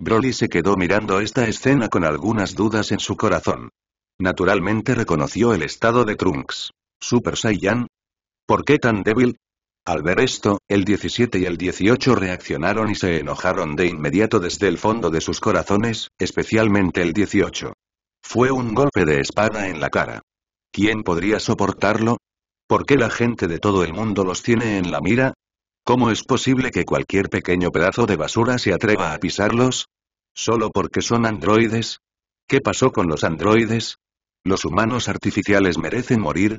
Broly se quedó mirando esta escena con algunas dudas en su corazón. Naturalmente reconoció el estado de Trunks. ¿Super Saiyan? ¿Por qué tan débil? Al ver esto, el 17 y el 18 reaccionaron y se enojaron de inmediato desde el fondo de sus corazones, especialmente el 18. Fue un golpe de espada en la cara. ¿Quién podría soportarlo? ¿Por qué la gente de todo el mundo los tiene en la mira? ¿Cómo es posible que cualquier pequeño pedazo de basura se atreva a pisarlos? ¿Solo porque son androides? ¿Qué pasó con los androides? ¿Los humanos artificiales merecen morir?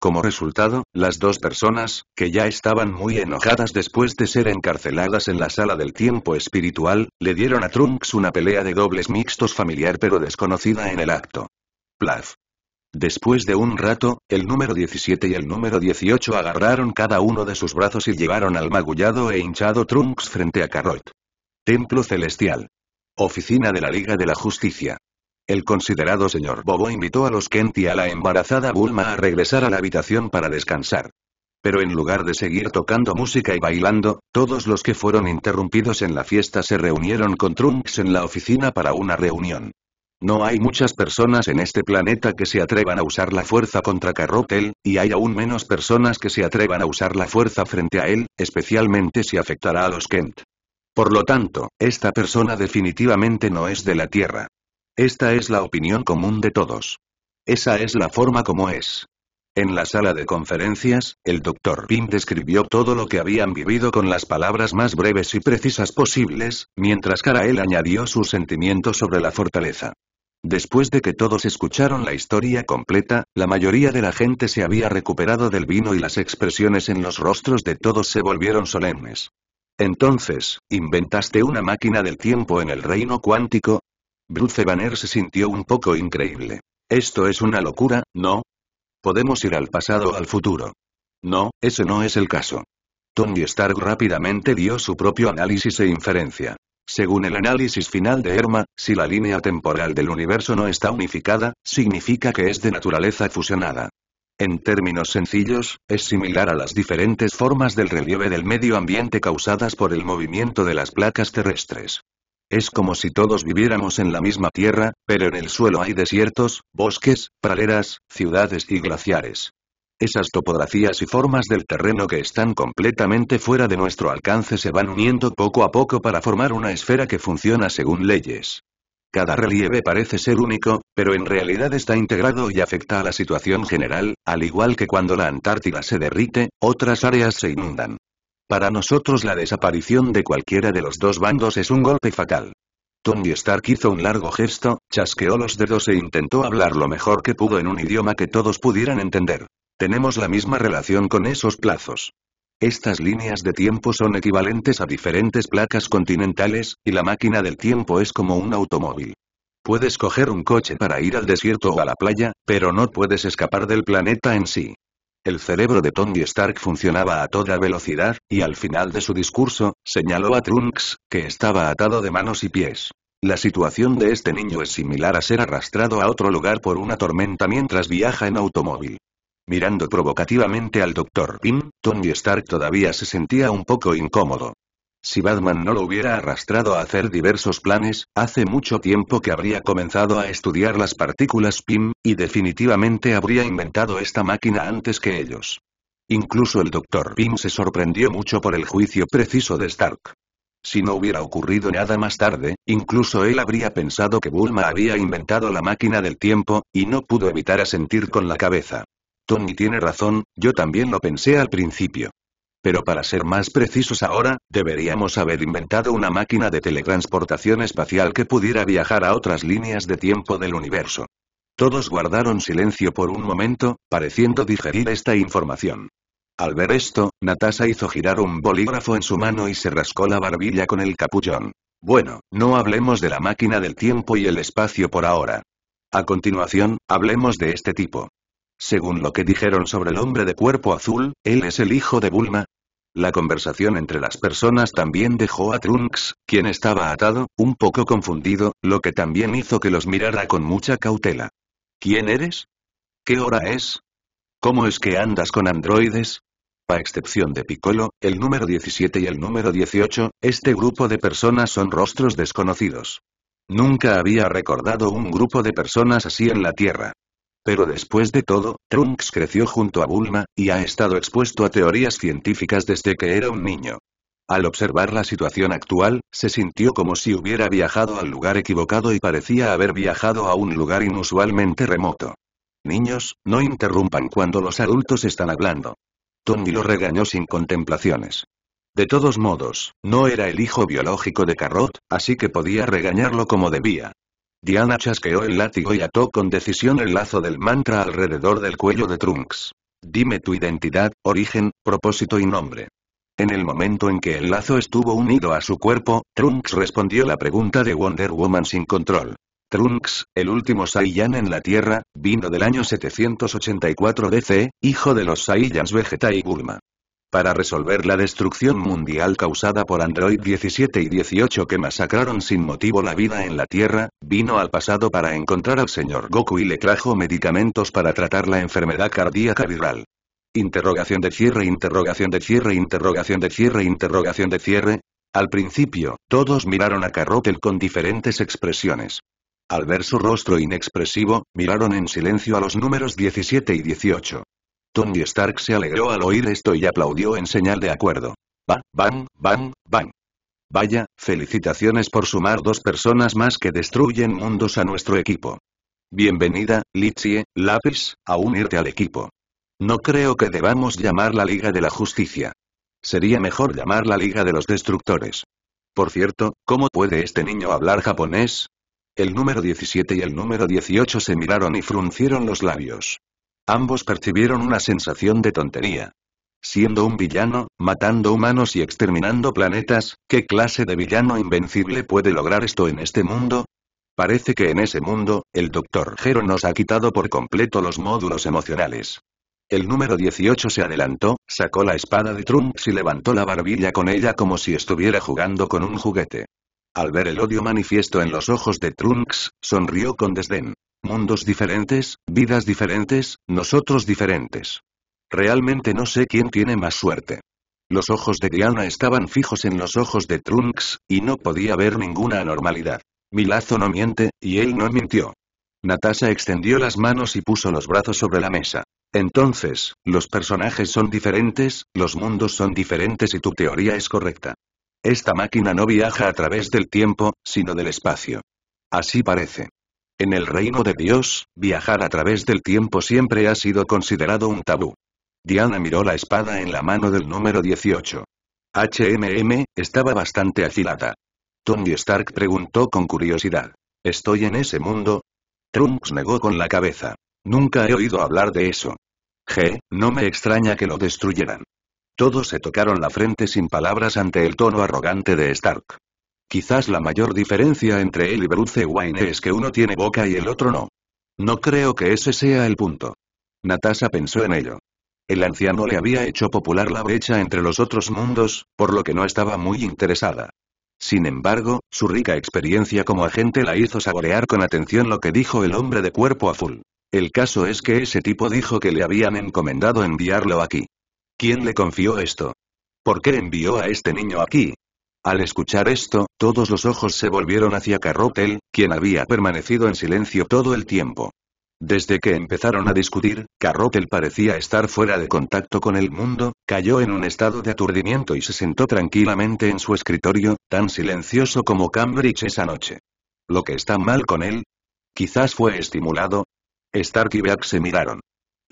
Como resultado, las dos personas, que ya estaban muy enojadas después de ser encarceladas en la sala del tiempo espiritual, le dieron a Trunks una pelea de dobles mixtos familiar pero desconocida en el acto. Plaf. Después de un rato, el número 17 y el número 18 agarraron cada uno de sus brazos y llevaron al magullado e hinchado Trunks frente a Carrot. Templo Celestial. Oficina de la Liga de la Justicia. El considerado señor Bobo invitó a los Kent y a la embarazada Bulma a regresar a la habitación para descansar. Pero en lugar de seguir tocando música y bailando, todos los que fueron interrumpidos en la fiesta se reunieron con Trunks en la oficina para una reunión. No hay muchas personas en este planeta que se atrevan a usar la fuerza contra Carrotel, y hay aún menos personas que se atrevan a usar la fuerza frente a él, especialmente si afectará a los Kent. Por lo tanto, esta persona definitivamente no es de la Tierra. Esta es la opinión común de todos. Esa es la forma como es. En la sala de conferencias, el doctor Pym describió todo lo que habían vivido con las palabras más breves y precisas posibles, mientras Karael añadió su sentimiento sobre la fortaleza. Después de que todos escucharon la historia completa, la mayoría de la gente se había recuperado del vino y las expresiones en los rostros de todos se volvieron solemnes. Entonces, inventaste una máquina del tiempo en el reino cuántico, Bruce Banner se sintió un poco increíble. Esto es una locura, ¿no? Podemos ir al pasado o al futuro. No, ese no es el caso. Tony Stark rápidamente dio su propio análisis e inferencia. Según el análisis final de Erma, si la línea temporal del universo no está unificada, significa que es de naturaleza fusionada. En términos sencillos, es similar a las diferentes formas del relieve del medio ambiente causadas por el movimiento de las placas terrestres. Es como si todos viviéramos en la misma tierra, pero en el suelo hay desiertos, bosques, praderas, ciudades y glaciares. Esas topografías y formas del terreno que están completamente fuera de nuestro alcance se van uniendo poco a poco para formar una esfera que funciona según leyes. Cada relieve parece ser único, pero en realidad está integrado y afecta a la situación general, al igual que cuando la Antártida se derrite, otras áreas se inundan. Para nosotros la desaparición de cualquiera de los dos bandos es un golpe fatal. Tony Stark hizo un largo gesto, chasqueó los dedos e intentó hablar lo mejor que pudo en un idioma que todos pudieran entender. Tenemos la misma relación con esos plazos. Estas líneas de tiempo son equivalentes a diferentes placas continentales, y la máquina del tiempo es como un automóvil. Puedes coger un coche para ir al desierto o a la playa, pero no puedes escapar del planeta en sí. El cerebro de Tony Stark funcionaba a toda velocidad, y al final de su discurso, señaló a Trunks, que estaba atado de manos y pies. La situación de este niño es similar a ser arrastrado a otro lugar por una tormenta mientras viaja en automóvil. Mirando provocativamente al Dr. Pym, Tony Stark todavía se sentía un poco incómodo. Si Batman no lo hubiera arrastrado a hacer diversos planes, hace mucho tiempo que habría comenzado a estudiar las partículas PIM, y definitivamente habría inventado esta máquina antes que ellos. Incluso el Dr. Pym se sorprendió mucho por el juicio preciso de Stark. Si no hubiera ocurrido nada más tarde, incluso él habría pensado que Bulma había inventado la máquina del tiempo, y no pudo evitar asentir con la cabeza. Tony tiene razón, yo también lo pensé al principio. Pero para ser más precisos ahora, deberíamos haber inventado una máquina de teletransportación espacial que pudiera viajar a otras líneas de tiempo del universo. Todos guardaron silencio por un momento, pareciendo digerir esta información. Al ver esto, Natasha hizo girar un bolígrafo en su mano y se rascó la barbilla con el capullón. Bueno, no hablemos de la máquina del tiempo y el espacio por ahora. A continuación, hablemos de este tipo. Según lo que dijeron sobre el hombre de cuerpo azul, él es el hijo de Bulma. La conversación entre las personas también dejó a Trunks, quien estaba atado, un poco confundido, lo que también hizo que los mirara con mucha cautela. ¿Quién eres? ¿Qué hora es? ¿Cómo es que andas con androides? A excepción de Piccolo, el número 17 y el número 18, este grupo de personas son rostros desconocidos. Nunca había recordado un grupo de personas así en la Tierra. Pero después de todo, Trunks creció junto a Bulma, y ha estado expuesto a teorías científicas desde que era un niño. Al observar la situación actual, se sintió como si hubiera viajado al lugar equivocado y parecía haber viajado a un lugar inusualmente remoto. Niños, no interrumpan cuando los adultos están hablando. Tony lo regañó sin contemplaciones. De todos modos, no era el hijo biológico de Carrot, así que podía regañarlo como debía. Diana chasqueó el látigo y ató con decisión el lazo del mantra alrededor del cuello de Trunks. Dime tu identidad, origen, propósito y nombre. En el momento en que el lazo estuvo unido a su cuerpo, Trunks respondió la pregunta de Wonder Woman sin control. Trunks, el último Saiyan en la Tierra, vino del año 784 DC, hijo de los Saiyans Vegeta y Bulma para resolver la destrucción mundial causada por Android 17 y 18 que masacraron sin motivo la vida en la Tierra, vino al pasado para encontrar al señor Goku y le trajo medicamentos para tratar la enfermedad cardíaca viral. Interrogación de cierre, interrogación de cierre, interrogación de cierre, interrogación de cierre. Al principio, todos miraron a Carrotel con diferentes expresiones. Al ver su rostro inexpresivo, miraron en silencio a los números 17 y 18. Tony Stark se alegró al oír esto y aplaudió en señal de acuerdo. va bam, bam, bam. Vaya, felicitaciones por sumar dos personas más que destruyen mundos a nuestro equipo. Bienvenida, Lichie, Lapis, a unirte al equipo. No creo que debamos llamar la Liga de la Justicia. Sería mejor llamar la Liga de los Destructores. Por cierto, ¿cómo puede este niño hablar japonés? El número 17 y el número 18 se miraron y fruncieron los labios. Ambos percibieron una sensación de tontería. Siendo un villano, matando humanos y exterminando planetas, ¿qué clase de villano invencible puede lograr esto en este mundo? Parece que en ese mundo, el Dr. Gero nos ha quitado por completo los módulos emocionales. El número 18 se adelantó, sacó la espada de Trunks y levantó la barbilla con ella como si estuviera jugando con un juguete. Al ver el odio manifiesto en los ojos de Trunks, sonrió con desdén. Mundos diferentes, vidas diferentes, nosotros diferentes. Realmente no sé quién tiene más suerte. Los ojos de Diana estaban fijos en los ojos de Trunks, y no podía ver ninguna anormalidad. Mi lazo no miente, y él no mintió. Natasha extendió las manos y puso los brazos sobre la mesa. Entonces, los personajes son diferentes, los mundos son diferentes y tu teoría es correcta. Esta máquina no viaja a través del tiempo, sino del espacio. Así parece. En el reino de Dios, viajar a través del tiempo siempre ha sido considerado un tabú. Diana miró la espada en la mano del número 18. HMM, estaba bastante afilada. Tony Stark preguntó con curiosidad. ¿Estoy en ese mundo? Trunks negó con la cabeza. Nunca he oído hablar de eso. G, no me extraña que lo destruyeran. Todos se tocaron la frente sin palabras ante el tono arrogante de Stark. Quizás la mayor diferencia entre él y Bruce Wayne es que uno tiene boca y el otro no. No creo que ese sea el punto. Natasha pensó en ello. El anciano le había hecho popular la brecha entre los otros mundos, por lo que no estaba muy interesada. Sin embargo, su rica experiencia como agente la hizo saborear con atención lo que dijo el hombre de cuerpo azul. El caso es que ese tipo dijo que le habían encomendado enviarlo aquí. ¿Quién le confió esto? ¿Por qué envió a este niño aquí? Al escuchar esto, todos los ojos se volvieron hacia Carrotel, quien había permanecido en silencio todo el tiempo. Desde que empezaron a discutir, Carrotel parecía estar fuera de contacto con el mundo, cayó en un estado de aturdimiento y se sentó tranquilamente en su escritorio, tan silencioso como Cambridge esa noche. ¿Lo que está mal con él? Quizás fue estimulado. Stark y Beck se miraron.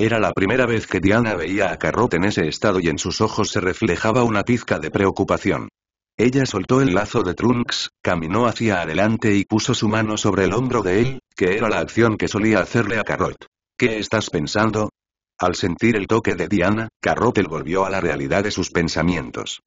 Era la primera vez que Diana veía a Carrot en ese estado y en sus ojos se reflejaba una pizca de preocupación. Ella soltó el lazo de Trunks, caminó hacia adelante y puso su mano sobre el hombro de él, que era la acción que solía hacerle a Carrot. ¿Qué estás pensando? Al sentir el toque de Diana, Carrot volvió a la realidad de sus pensamientos.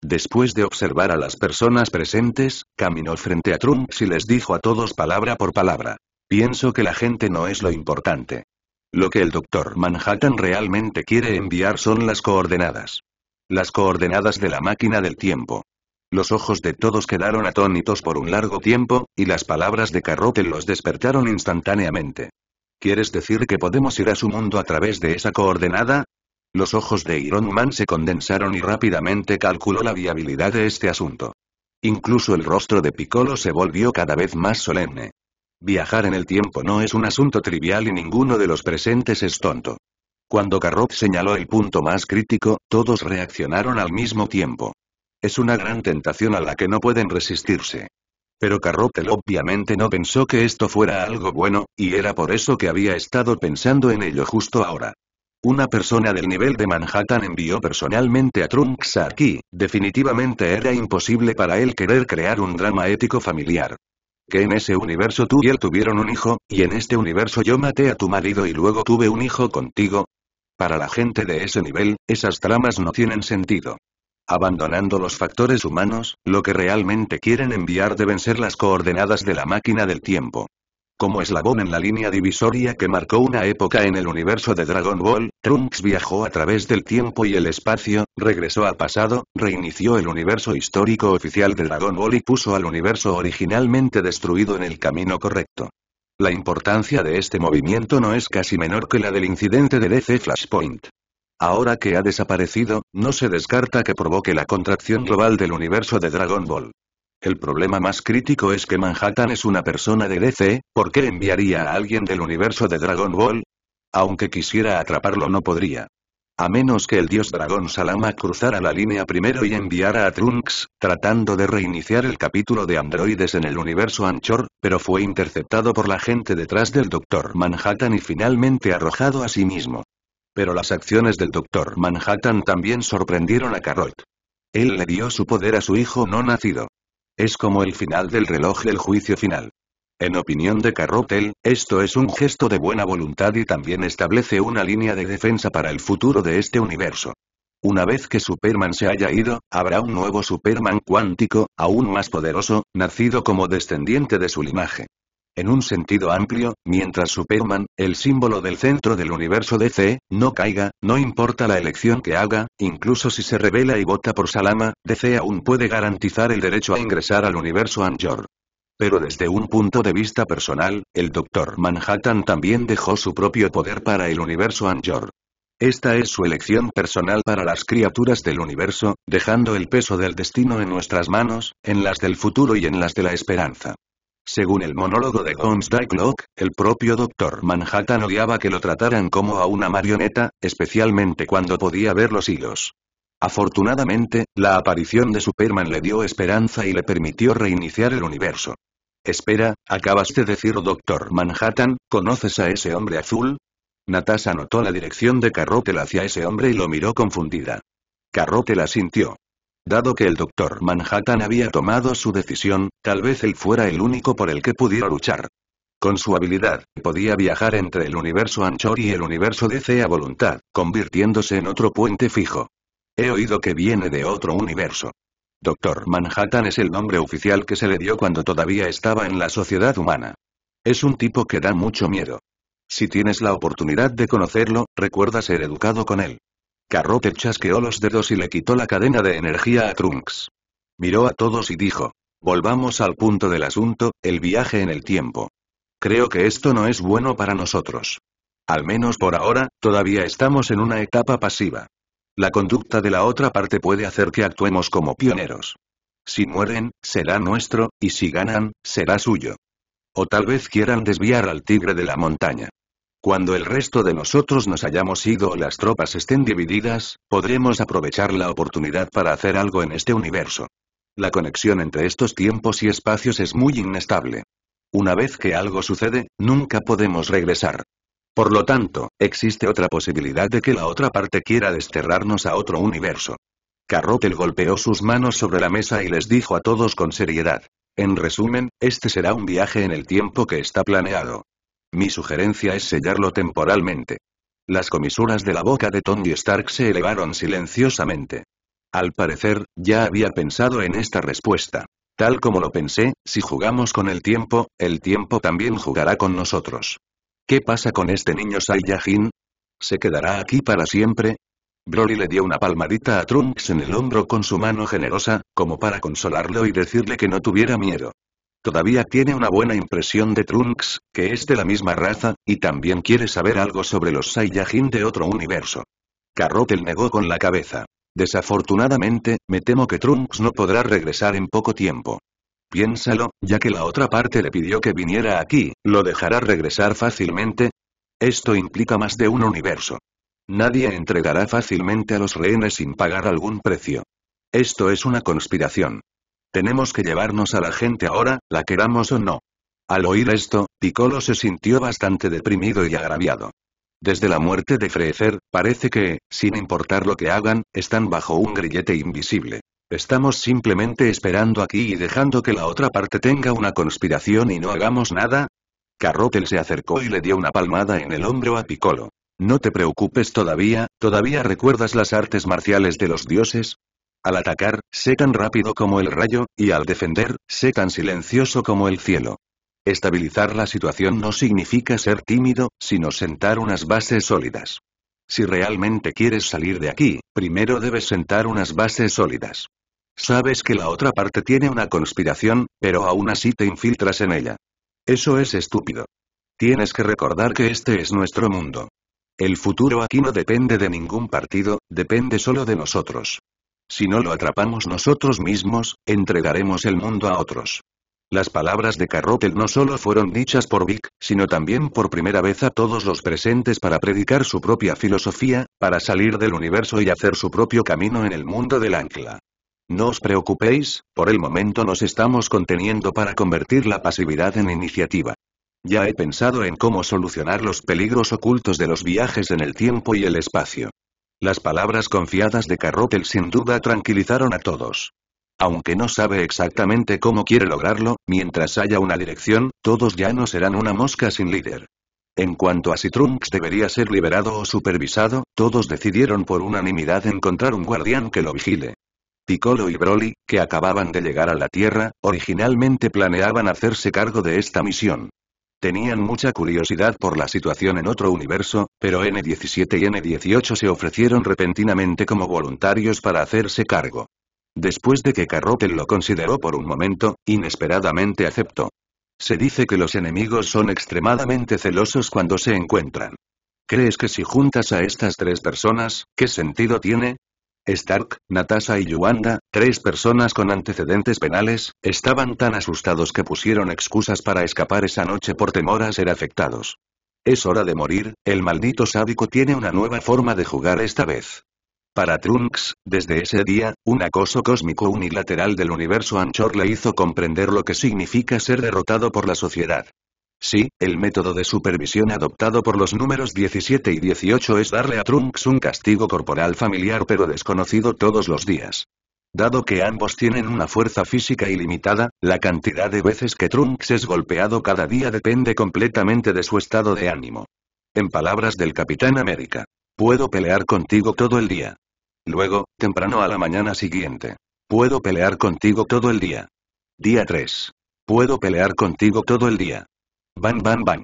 Después de observar a las personas presentes, caminó frente a Trunks y les dijo a todos palabra por palabra. Pienso que la gente no es lo importante. Lo que el Doctor Manhattan realmente quiere enviar son las coordenadas. Las coordenadas de la máquina del tiempo. Los ojos de todos quedaron atónitos por un largo tiempo, y las palabras de Carrotel los despertaron instantáneamente. ¿Quieres decir que podemos ir a su mundo a través de esa coordenada? Los ojos de Iron Man se condensaron y rápidamente calculó la viabilidad de este asunto. Incluso el rostro de Piccolo se volvió cada vez más solemne. Viajar en el tiempo no es un asunto trivial y ninguno de los presentes es tonto. Cuando Carrot señaló el punto más crítico, todos reaccionaron al mismo tiempo. Es una gran tentación a la que no pueden resistirse. Pero Carrotel obviamente no pensó que esto fuera algo bueno, y era por eso que había estado pensando en ello justo ahora. Una persona del nivel de Manhattan envió personalmente a Trunks aquí, definitivamente era imposible para él querer crear un drama ético familiar que en ese universo tú y él tuvieron un hijo, y en este universo yo maté a tu marido y luego tuve un hijo contigo. Para la gente de ese nivel, esas tramas no tienen sentido. Abandonando los factores humanos, lo que realmente quieren enviar deben ser las coordenadas de la máquina del tiempo. Como eslabón en la línea divisoria que marcó una época en el universo de Dragon Ball, Trunks viajó a través del tiempo y el espacio, regresó al pasado, reinició el universo histórico oficial de Dragon Ball y puso al universo originalmente destruido en el camino correcto. La importancia de este movimiento no es casi menor que la del incidente de DC Flashpoint. Ahora que ha desaparecido, no se descarta que provoque la contracción global del universo de Dragon Ball. El problema más crítico es que Manhattan es una persona de DC, ¿por qué enviaría a alguien del universo de Dragon Ball? Aunque quisiera atraparlo no podría. A menos que el dios dragón Salama cruzara la línea primero y enviara a Trunks, tratando de reiniciar el capítulo de androides en el universo Anchor, pero fue interceptado por la gente detrás del Doctor Manhattan y finalmente arrojado a sí mismo. Pero las acciones del Doctor Manhattan también sorprendieron a Carrot. Él le dio su poder a su hijo no nacido. Es como el final del reloj del juicio final. En opinión de Carrotel, esto es un gesto de buena voluntad y también establece una línea de defensa para el futuro de este universo. Una vez que Superman se haya ido, habrá un nuevo Superman cuántico, aún más poderoso, nacido como descendiente de su linaje. En un sentido amplio, mientras Superman, el símbolo del centro del universo DC, no caiga, no importa la elección que haga, incluso si se revela y vota por Salama, DC aún puede garantizar el derecho a ingresar al universo Anjor. Pero desde un punto de vista personal, el Dr. Manhattan también dejó su propio poder para el universo Anjor. Esta es su elección personal para las criaturas del universo, dejando el peso del destino en nuestras manos, en las del futuro y en las de la esperanza. Según el monólogo de Dyke Clock, el propio Dr. Manhattan odiaba que lo trataran como a una marioneta, especialmente cuando podía ver los hilos. Afortunadamente, la aparición de Superman le dio esperanza y le permitió reiniciar el universo. Espera, acabas de decir Doctor Manhattan, ¿conoces a ese hombre azul? Natasha notó la dirección de Carrotel hacia ese hombre y lo miró confundida. la asintió. Dado que el Doctor Manhattan había tomado su decisión, tal vez él fuera el único por el que pudiera luchar. Con su habilidad, podía viajar entre el universo Anchor y el universo DC a voluntad, convirtiéndose en otro puente fijo. He oído que viene de otro universo. Doctor Manhattan es el nombre oficial que se le dio cuando todavía estaba en la sociedad humana. Es un tipo que da mucho miedo. Si tienes la oportunidad de conocerlo, recuerda ser educado con él. Carrote chasqueó los dedos y le quitó la cadena de energía a Trunks. Miró a todos y dijo. Volvamos al punto del asunto, el viaje en el tiempo. Creo que esto no es bueno para nosotros. Al menos por ahora, todavía estamos en una etapa pasiva. La conducta de la otra parte puede hacer que actuemos como pioneros. Si mueren, será nuestro, y si ganan, será suyo. O tal vez quieran desviar al tigre de la montaña. Cuando el resto de nosotros nos hayamos ido o las tropas estén divididas, podremos aprovechar la oportunidad para hacer algo en este universo. La conexión entre estos tiempos y espacios es muy inestable. Una vez que algo sucede, nunca podemos regresar. Por lo tanto, existe otra posibilidad de que la otra parte quiera desterrarnos a otro universo. Carrotel golpeó sus manos sobre la mesa y les dijo a todos con seriedad. En resumen, este será un viaje en el tiempo que está planeado. Mi sugerencia es sellarlo temporalmente. Las comisuras de la boca de Tony Stark se elevaron silenciosamente. Al parecer, ya había pensado en esta respuesta. Tal como lo pensé, si jugamos con el tiempo, el tiempo también jugará con nosotros. ¿Qué pasa con este niño Saiyajin? ¿Se quedará aquí para siempre? Broly le dio una palmadita a Trunks en el hombro con su mano generosa, como para consolarlo y decirle que no tuviera miedo. Todavía tiene una buena impresión de Trunks, que es de la misma raza, y también quiere saber algo sobre los Saiyajin de otro universo. Carrotel negó con la cabeza. Desafortunadamente, me temo que Trunks no podrá regresar en poco tiempo. Piénsalo, ya que la otra parte le pidió que viniera aquí, ¿lo dejará regresar fácilmente? Esto implica más de un universo. Nadie entregará fácilmente a los rehenes sin pagar algún precio. Esto es una conspiración. Tenemos que llevarnos a la gente ahora, la queramos o no. Al oír esto, Piccolo se sintió bastante deprimido y agraviado. Desde la muerte de Frecer, parece que, sin importar lo que hagan, están bajo un grillete invisible. Estamos simplemente esperando aquí y dejando que la otra parte tenga una conspiración y no hagamos nada. Carrotel se acercó y le dio una palmada en el hombro a Piccolo. No te preocupes todavía, ¿todavía recuerdas las artes marciales de los dioses? Al atacar, tan rápido como el rayo, y al defender, tan silencioso como el cielo. Estabilizar la situación no significa ser tímido, sino sentar unas bases sólidas. Si realmente quieres salir de aquí, primero debes sentar unas bases sólidas. Sabes que la otra parte tiene una conspiración, pero aún así te infiltras en ella. Eso es estúpido. Tienes que recordar que este es nuestro mundo. El futuro aquí no depende de ningún partido, depende solo de nosotros. Si no lo atrapamos nosotros mismos, entregaremos el mundo a otros. Las palabras de Carrotel no solo fueron dichas por Vic, sino también por primera vez a todos los presentes para predicar su propia filosofía, para salir del universo y hacer su propio camino en el mundo del ancla. No os preocupéis, por el momento nos estamos conteniendo para convertir la pasividad en iniciativa. Ya he pensado en cómo solucionar los peligros ocultos de los viajes en el tiempo y el espacio. Las palabras confiadas de Carrotel sin duda tranquilizaron a todos. Aunque no sabe exactamente cómo quiere lograrlo, mientras haya una dirección, todos ya no serán una mosca sin líder. En cuanto a si Trunks debería ser liberado o supervisado, todos decidieron por unanimidad encontrar un guardián que lo vigile. Piccolo y Broly, que acababan de llegar a la Tierra, originalmente planeaban hacerse cargo de esta misión. Tenían mucha curiosidad por la situación en otro universo, pero N17 y N18 se ofrecieron repentinamente como voluntarios para hacerse cargo. Después de que carroten lo consideró por un momento, inesperadamente aceptó. Se dice que los enemigos son extremadamente celosos cuando se encuentran. ¿Crees que si juntas a estas tres personas, qué sentido tiene? Stark, Natasha y Yuanda, tres personas con antecedentes penales, estaban tan asustados que pusieron excusas para escapar esa noche por temor a ser afectados. Es hora de morir, el maldito sádico tiene una nueva forma de jugar esta vez. Para Trunks, desde ese día, un acoso cósmico unilateral del universo Anchor le hizo comprender lo que significa ser derrotado por la sociedad. Sí, el método de supervisión adoptado por los números 17 y 18 es darle a Trunks un castigo corporal familiar pero desconocido todos los días. Dado que ambos tienen una fuerza física ilimitada, la cantidad de veces que Trunks es golpeado cada día depende completamente de su estado de ánimo. En palabras del Capitán América, puedo pelear contigo todo el día. Luego, temprano a la mañana siguiente, puedo pelear contigo todo el día. Día 3. Puedo pelear contigo todo el día. Van, van, bang.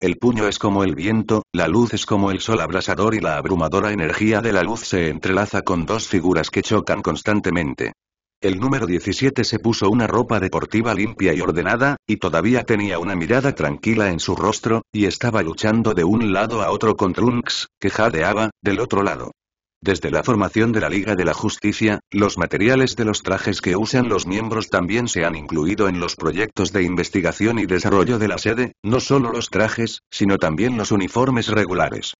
El puño es como el viento, la luz es como el sol abrasador y la abrumadora energía de la luz se entrelaza con dos figuras que chocan constantemente. El número 17 se puso una ropa deportiva limpia y ordenada, y todavía tenía una mirada tranquila en su rostro, y estaba luchando de un lado a otro con Trunks, que jadeaba, del otro lado. Desde la formación de la Liga de la Justicia, los materiales de los trajes que usan los miembros también se han incluido en los proyectos de investigación y desarrollo de la sede, no solo los trajes, sino también los uniformes regulares.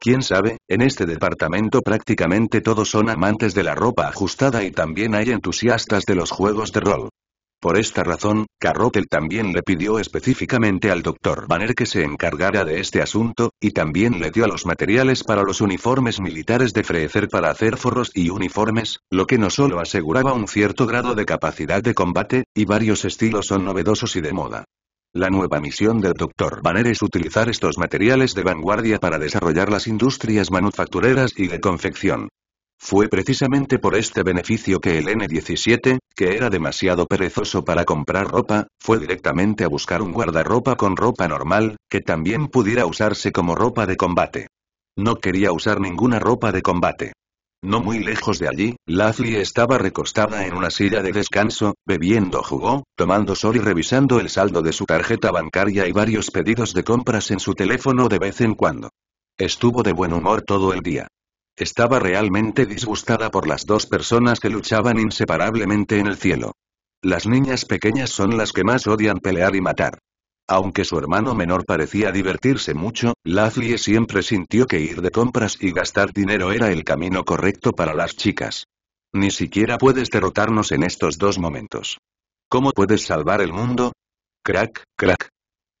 Quién sabe, en este departamento prácticamente todos son amantes de la ropa ajustada y también hay entusiastas de los juegos de rol. Por esta razón, Carrotel también le pidió específicamente al Dr. Banner que se encargara de este asunto, y también le dio a los materiales para los uniformes militares de Frecer para hacer forros y uniformes, lo que no solo aseguraba un cierto grado de capacidad de combate, y varios estilos son novedosos y de moda. La nueva misión del Dr. Banner es utilizar estos materiales de vanguardia para desarrollar las industrias manufactureras y de confección. Fue precisamente por este beneficio que el N-17, que era demasiado perezoso para comprar ropa, fue directamente a buscar un guardarropa con ropa normal, que también pudiera usarse como ropa de combate. No quería usar ninguna ropa de combate. No muy lejos de allí, Lafley estaba recostada en una silla de descanso, bebiendo jugo, tomando sol y revisando el saldo de su tarjeta bancaria y varios pedidos de compras en su teléfono de vez en cuando. Estuvo de buen humor todo el día. Estaba realmente disgustada por las dos personas que luchaban inseparablemente en el cielo. Las niñas pequeñas son las que más odian pelear y matar. Aunque su hermano menor parecía divertirse mucho, Lazlie siempre sintió que ir de compras y gastar dinero era el camino correcto para las chicas. Ni siquiera puedes derrotarnos en estos dos momentos. ¿Cómo puedes salvar el mundo? Crack, crack.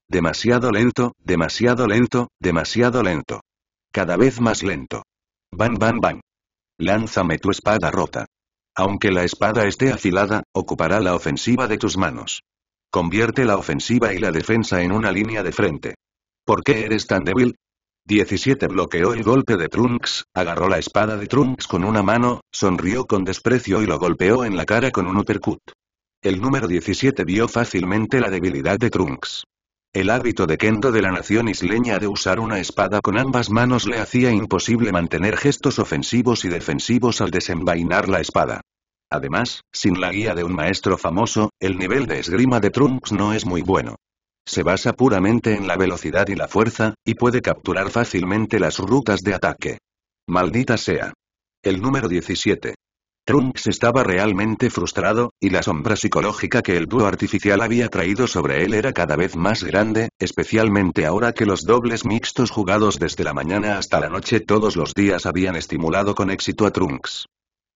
Demasiado lento, demasiado lento, demasiado lento. Cada vez más lento. Bam bam bam. Lánzame tu espada rota. Aunque la espada esté afilada, ocupará la ofensiva de tus manos. Convierte la ofensiva y la defensa en una línea de frente. ¿Por qué eres tan débil? 17 bloqueó el golpe de Trunks, agarró la espada de Trunks con una mano, sonrió con desprecio y lo golpeó en la cara con un uppercut. El número 17 vio fácilmente la debilidad de Trunks. El hábito de kendo de la nación isleña de usar una espada con ambas manos le hacía imposible mantener gestos ofensivos y defensivos al desenvainar la espada. Además, sin la guía de un maestro famoso, el nivel de esgrima de Trunks no es muy bueno. Se basa puramente en la velocidad y la fuerza, y puede capturar fácilmente las rutas de ataque. Maldita sea. El número 17. Trunks estaba realmente frustrado, y la sombra psicológica que el dúo artificial había traído sobre él era cada vez más grande, especialmente ahora que los dobles mixtos jugados desde la mañana hasta la noche todos los días habían estimulado con éxito a Trunks.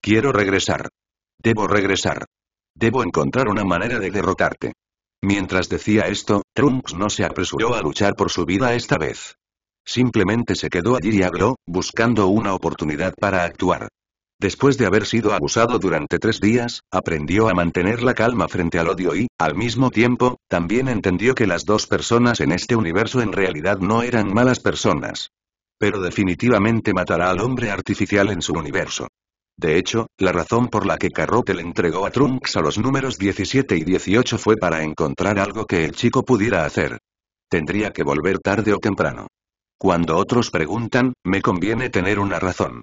Quiero regresar. Debo regresar. Debo encontrar una manera de derrotarte. Mientras decía esto, Trunks no se apresuró a luchar por su vida esta vez. Simplemente se quedó allí y habló, buscando una oportunidad para actuar. Después de haber sido abusado durante tres días, aprendió a mantener la calma frente al odio y, al mismo tiempo, también entendió que las dos personas en este universo en realidad no eran malas personas. Pero definitivamente matará al hombre artificial en su universo. De hecho, la razón por la que le entregó a Trunks a los números 17 y 18 fue para encontrar algo que el chico pudiera hacer. Tendría que volver tarde o temprano. Cuando otros preguntan, me conviene tener una razón.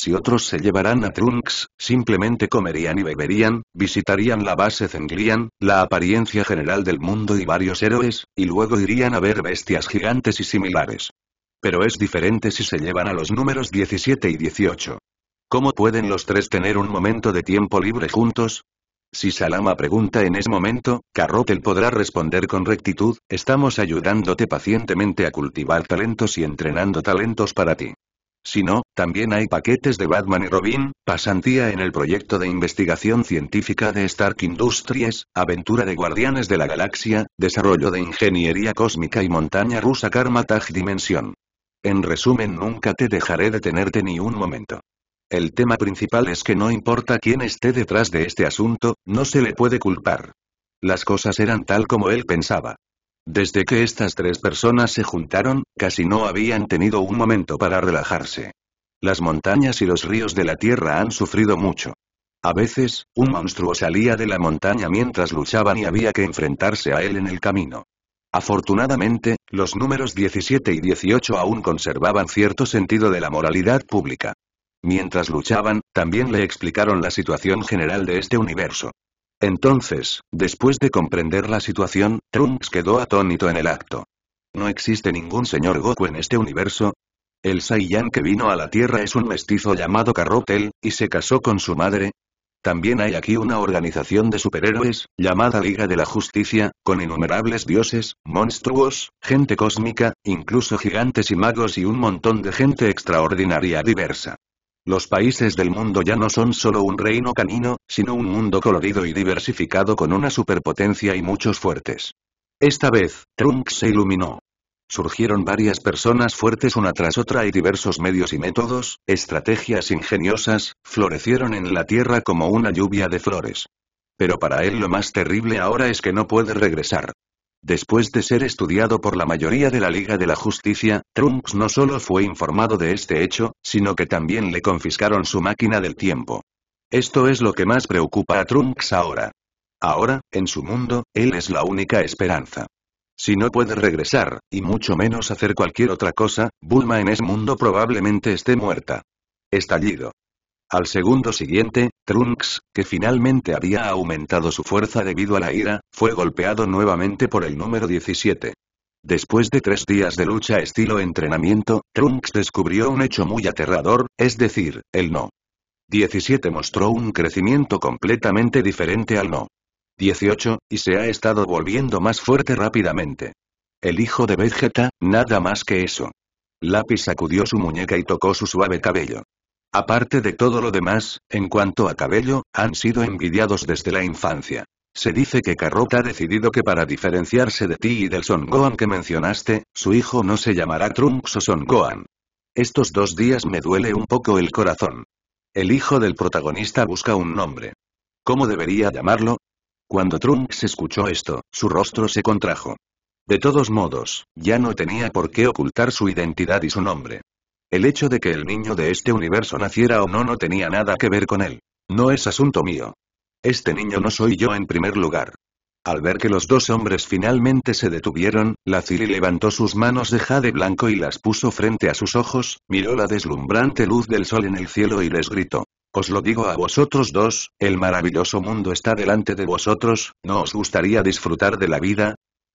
Si otros se llevaran a Trunks, simplemente comerían y beberían, visitarían la base Zenglian, la apariencia general del mundo y varios héroes, y luego irían a ver bestias gigantes y similares. Pero es diferente si se llevan a los números 17 y 18. ¿Cómo pueden los tres tener un momento de tiempo libre juntos? Si Salama pregunta en ese momento, Carrotel podrá responder con rectitud, estamos ayudándote pacientemente a cultivar talentos y entrenando talentos para ti. Si no, también hay paquetes de Batman y Robin, pasantía en el proyecto de investigación científica de Stark Industries, aventura de Guardianes de la Galaxia, desarrollo de ingeniería cósmica y montaña rusa Karma Taj Dimensión. En resumen nunca te dejaré detenerte ni un momento. El tema principal es que no importa quién esté detrás de este asunto, no se le puede culpar. Las cosas eran tal como él pensaba. Desde que estas tres personas se juntaron, casi no habían tenido un momento para relajarse. Las montañas y los ríos de la Tierra han sufrido mucho. A veces, un monstruo salía de la montaña mientras luchaban y había que enfrentarse a él en el camino. Afortunadamente, los números 17 y 18 aún conservaban cierto sentido de la moralidad pública. Mientras luchaban, también le explicaron la situación general de este universo. Entonces, después de comprender la situación, Trunks quedó atónito en el acto. No existe ningún señor Goku en este universo, el Saiyan que vino a la Tierra es un mestizo llamado Carrotel, y se casó con su madre. También hay aquí una organización de superhéroes, llamada Liga de la Justicia, con innumerables dioses, monstruos, gente cósmica, incluso gigantes y magos y un montón de gente extraordinaria diversa. Los países del mundo ya no son solo un reino canino, sino un mundo colorido y diversificado con una superpotencia y muchos fuertes. Esta vez, Trunks se iluminó. Surgieron varias personas fuertes una tras otra y diversos medios y métodos, estrategias ingeniosas, florecieron en la tierra como una lluvia de flores. Pero para él lo más terrible ahora es que no puede regresar. Después de ser estudiado por la mayoría de la Liga de la Justicia, Trunks no solo fue informado de este hecho, sino que también le confiscaron su máquina del tiempo. Esto es lo que más preocupa a Trunks ahora. Ahora, en su mundo, él es la única esperanza. Si no puede regresar, y mucho menos hacer cualquier otra cosa, Bulma en ese mundo probablemente esté muerta. Estallido. Al segundo siguiente, Trunks, que finalmente había aumentado su fuerza debido a la ira, fue golpeado nuevamente por el número 17. Después de tres días de lucha estilo entrenamiento, Trunks descubrió un hecho muy aterrador, es decir, el no. 17 mostró un crecimiento completamente diferente al no. 18, y se ha estado volviendo más fuerte rápidamente. El hijo de Vegeta, nada más que eso. Lápiz sacudió su muñeca y tocó su suave cabello. Aparte de todo lo demás, en cuanto a cabello, han sido envidiados desde la infancia. Se dice que Carrot ha decidido que para diferenciarse de ti y del Son Gohan que mencionaste, su hijo no se llamará Trunks o Son Gohan. Estos dos días me duele un poco el corazón. El hijo del protagonista busca un nombre. ¿Cómo debería llamarlo? Cuando Trunks escuchó esto, su rostro se contrajo. De todos modos, ya no tenía por qué ocultar su identidad y su nombre. El hecho de que el niño de este universo naciera o no no tenía nada que ver con él. No es asunto mío. Este niño no soy yo en primer lugar. Al ver que los dos hombres finalmente se detuvieron, la Ciri levantó sus manos de jade blanco y las puso frente a sus ojos, miró la deslumbrante luz del sol en el cielo y les gritó. Os lo digo a vosotros dos, el maravilloso mundo está delante de vosotros, ¿no os gustaría disfrutar de la vida?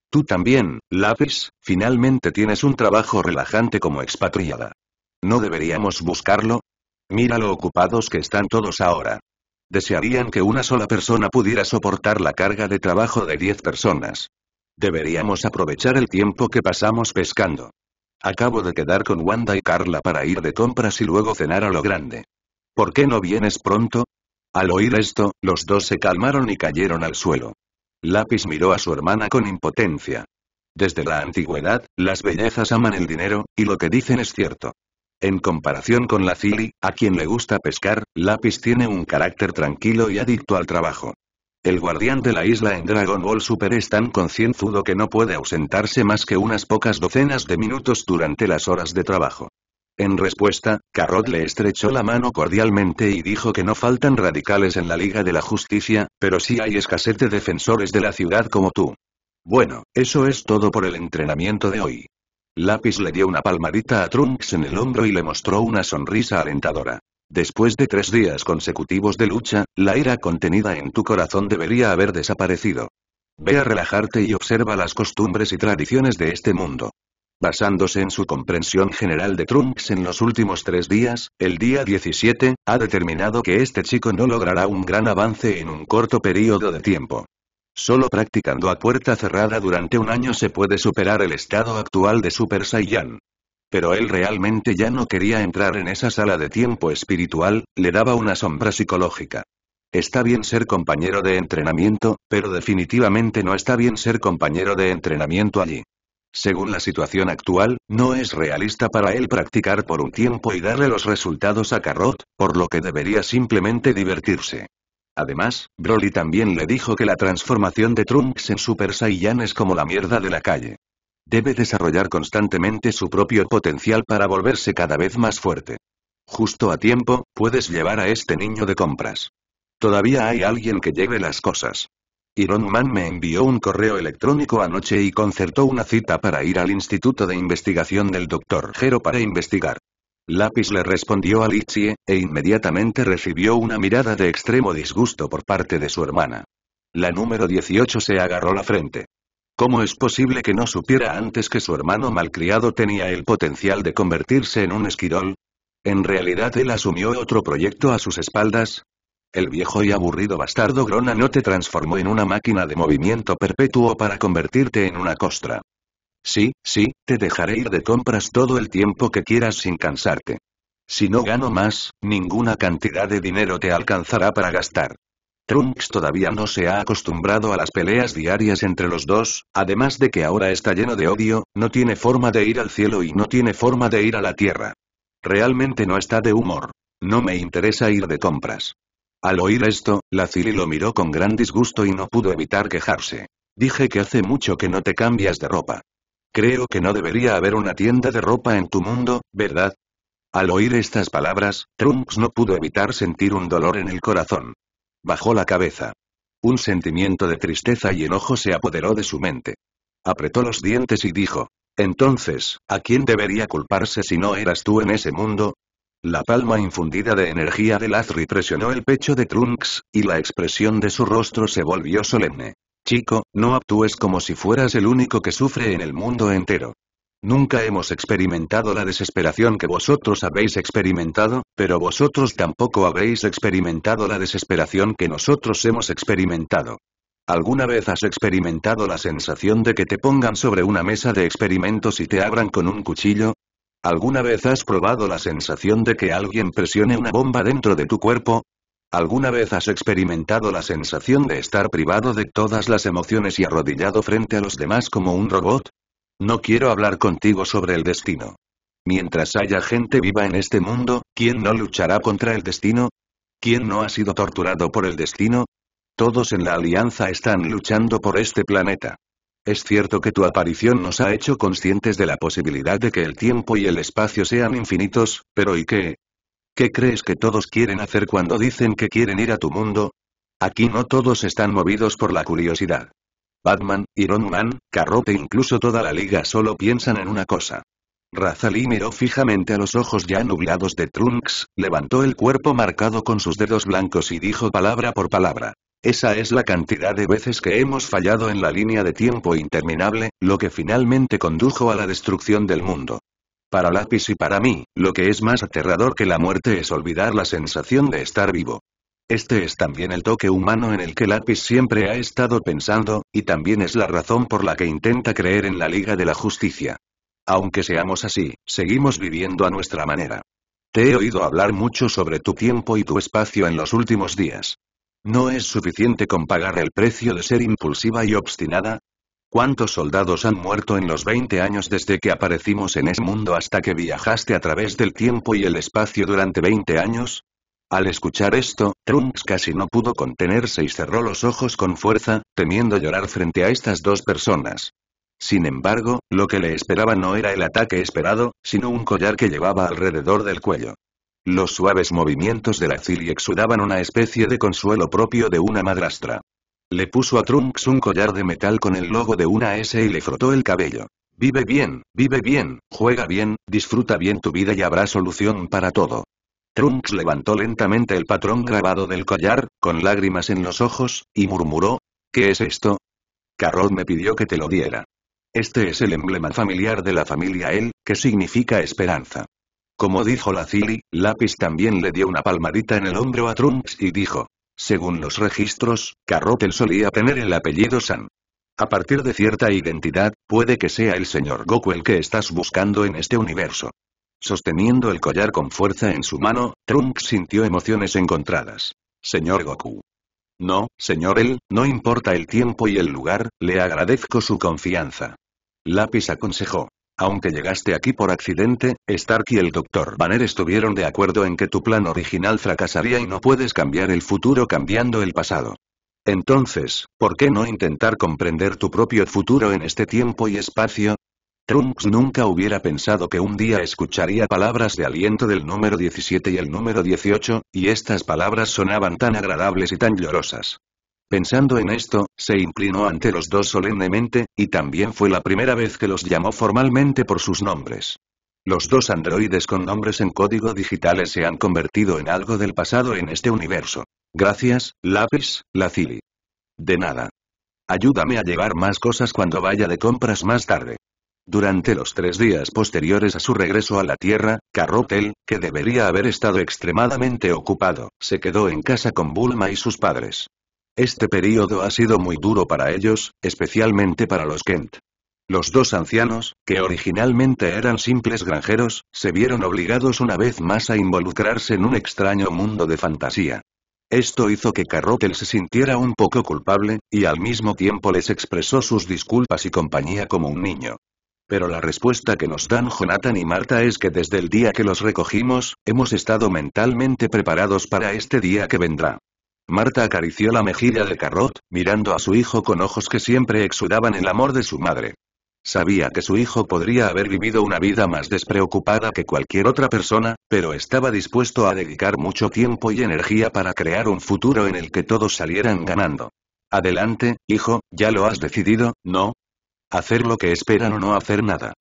Tú también, Lapis, finalmente tienes un trabajo relajante como expatriada. ¿No deberíamos buscarlo? Mira lo ocupados que están todos ahora. Desearían que una sola persona pudiera soportar la carga de trabajo de 10 personas. Deberíamos aprovechar el tiempo que pasamos pescando. Acabo de quedar con Wanda y Carla para ir de compras y luego cenar a lo grande. ¿Por qué no vienes pronto? Al oír esto, los dos se calmaron y cayeron al suelo. Lápiz miró a su hermana con impotencia. Desde la antigüedad, las bellezas aman el dinero, y lo que dicen es cierto. En comparación con la Cili, a quien le gusta pescar, Lapis tiene un carácter tranquilo y adicto al trabajo. El guardián de la isla en Dragon Ball Super es tan concienzudo que no puede ausentarse más que unas pocas docenas de minutos durante las horas de trabajo. En respuesta, Carrot le estrechó la mano cordialmente y dijo que no faltan radicales en la Liga de la Justicia, pero sí hay escasez de defensores de la ciudad como tú. Bueno, eso es todo por el entrenamiento de hoy. Lápiz le dio una palmadita a Trunks en el hombro y le mostró una sonrisa alentadora. Después de tres días consecutivos de lucha, la ira contenida en tu corazón debería haber desaparecido. Ve a relajarte y observa las costumbres y tradiciones de este mundo. Basándose en su comprensión general de Trunks en los últimos tres días, el día 17, ha determinado que este chico no logrará un gran avance en un corto periodo de tiempo. Solo practicando a puerta cerrada durante un año se puede superar el estado actual de Super Saiyan. Pero él realmente ya no quería entrar en esa sala de tiempo espiritual, le daba una sombra psicológica. Está bien ser compañero de entrenamiento, pero definitivamente no está bien ser compañero de entrenamiento allí. Según la situación actual, no es realista para él practicar por un tiempo y darle los resultados a Carrot, por lo que debería simplemente divertirse. Además, Broly también le dijo que la transformación de Trunks en Super Saiyan es como la mierda de la calle. Debe desarrollar constantemente su propio potencial para volverse cada vez más fuerte. Justo a tiempo, puedes llevar a este niño de compras. Todavía hay alguien que lleve las cosas. Iron Man me envió un correo electrónico anoche y concertó una cita para ir al Instituto de Investigación del Dr. Gero para investigar. Lápiz le respondió a Lichie, e inmediatamente recibió una mirada de extremo disgusto por parte de su hermana. La número 18 se agarró la frente. ¿Cómo es posible que no supiera antes que su hermano malcriado tenía el potencial de convertirse en un esquirol? En realidad él asumió otro proyecto a sus espaldas. El viejo y aburrido bastardo Grona no te transformó en una máquina de movimiento perpetuo para convertirte en una costra. Sí, sí, te dejaré ir de compras todo el tiempo que quieras sin cansarte. Si no gano más, ninguna cantidad de dinero te alcanzará para gastar. Trunks todavía no se ha acostumbrado a las peleas diarias entre los dos, además de que ahora está lleno de odio, no tiene forma de ir al cielo y no tiene forma de ir a la tierra. Realmente no está de humor. No me interesa ir de compras. Al oír esto, la Ciri lo miró con gran disgusto y no pudo evitar quejarse. Dije que hace mucho que no te cambias de ropa. Creo que no debería haber una tienda de ropa en tu mundo, ¿verdad? Al oír estas palabras, Trunks no pudo evitar sentir un dolor en el corazón. Bajó la cabeza. Un sentimiento de tristeza y enojo se apoderó de su mente. Apretó los dientes y dijo, entonces, ¿a quién debería culparse si no eras tú en ese mundo? La palma infundida de energía de Lazri presionó el pecho de Trunks, y la expresión de su rostro se volvió solemne. Chico, no actúes como si fueras el único que sufre en el mundo entero. Nunca hemos experimentado la desesperación que vosotros habéis experimentado, pero vosotros tampoco habéis experimentado la desesperación que nosotros hemos experimentado. ¿Alguna vez has experimentado la sensación de que te pongan sobre una mesa de experimentos y te abran con un cuchillo? ¿Alguna vez has probado la sensación de que alguien presione una bomba dentro de tu cuerpo? ¿Alguna vez has experimentado la sensación de estar privado de todas las emociones y arrodillado frente a los demás como un robot? No quiero hablar contigo sobre el destino. Mientras haya gente viva en este mundo, ¿quién no luchará contra el destino? ¿Quién no ha sido torturado por el destino? Todos en la Alianza están luchando por este planeta. Es cierto que tu aparición nos ha hecho conscientes de la posibilidad de que el tiempo y el espacio sean infinitos, pero ¿y qué? ¿Qué crees que todos quieren hacer cuando dicen que quieren ir a tu mundo? Aquí no todos están movidos por la curiosidad. Batman, Iron Man, Carrot e incluso toda la liga solo piensan en una cosa. Razali miró fijamente a los ojos ya nublados de Trunks, levantó el cuerpo marcado con sus dedos blancos y dijo palabra por palabra. Esa es la cantidad de veces que hemos fallado en la línea de tiempo interminable, lo que finalmente condujo a la destrucción del mundo. Para lápiz y para mí, lo que es más aterrador que la muerte es olvidar la sensación de estar vivo. Este es también el toque humano en el que lápiz siempre ha estado pensando, y también es la razón por la que intenta creer en la Liga de la Justicia. Aunque seamos así, seguimos viviendo a nuestra manera. Te he oído hablar mucho sobre tu tiempo y tu espacio en los últimos días. ¿No es suficiente con pagar el precio de ser impulsiva y obstinada? ¿Cuántos soldados han muerto en los 20 años desde que aparecimos en ese mundo hasta que viajaste a través del tiempo y el espacio durante 20 años? Al escuchar esto, Trunks casi no pudo contenerse y cerró los ojos con fuerza, temiendo llorar frente a estas dos personas. Sin embargo, lo que le esperaba no era el ataque esperado, sino un collar que llevaba alrededor del cuello. Los suaves movimientos de la Cili exudaban una especie de consuelo propio de una madrastra. Le puso a Trunks un collar de metal con el logo de una S y le frotó el cabello. Vive bien, vive bien, juega bien, disfruta bien tu vida y habrá solución para todo. Trunks levantó lentamente el patrón grabado del collar, con lágrimas en los ojos, y murmuró, ¿qué es esto? Carol me pidió que te lo diera. Este es el emblema familiar de la familia El, que significa esperanza. Como dijo la Cili, Lápiz también le dio una palmadita en el hombro a Trunks y dijo, según los registros, Carrotel solía tener el apellido San. A partir de cierta identidad, puede que sea el señor Goku el que estás buscando en este universo. Sosteniendo el collar con fuerza en su mano, Trunks sintió emociones encontradas. Señor Goku. No, señor él, no importa el tiempo y el lugar, le agradezco su confianza. Lápiz aconsejó. Aunque llegaste aquí por accidente, Stark y el Dr. Banner estuvieron de acuerdo en que tu plan original fracasaría y no puedes cambiar el futuro cambiando el pasado. Entonces, ¿por qué no intentar comprender tu propio futuro en este tiempo y espacio? Trunks nunca hubiera pensado que un día escucharía palabras de aliento del número 17 y el número 18, y estas palabras sonaban tan agradables y tan llorosas. Pensando en esto, se inclinó ante los dos solemnemente, y también fue la primera vez que los llamó formalmente por sus nombres. Los dos androides con nombres en código digitales se han convertido en algo del pasado en este universo. Gracias, Lapis, Lacili. De nada. Ayúdame a llevar más cosas cuando vaya de compras más tarde. Durante los tres días posteriores a su regreso a la Tierra, Carrotel, que debería haber estado extremadamente ocupado, se quedó en casa con Bulma y sus padres. Este período ha sido muy duro para ellos, especialmente para los Kent. Los dos ancianos, que originalmente eran simples granjeros, se vieron obligados una vez más a involucrarse en un extraño mundo de fantasía. Esto hizo que Carrotel se sintiera un poco culpable, y al mismo tiempo les expresó sus disculpas y compañía como un niño. Pero la respuesta que nos dan Jonathan y Marta es que desde el día que los recogimos, hemos estado mentalmente preparados para este día que vendrá. Marta acarició la mejilla de Carrot, mirando a su hijo con ojos que siempre exudaban el amor de su madre. Sabía que su hijo podría haber vivido una vida más despreocupada que cualquier otra persona, pero estaba dispuesto a dedicar mucho tiempo y energía para crear un futuro en el que todos salieran ganando. Adelante, hijo, ya lo has decidido, ¿no? Hacer lo que esperan o no hacer nada.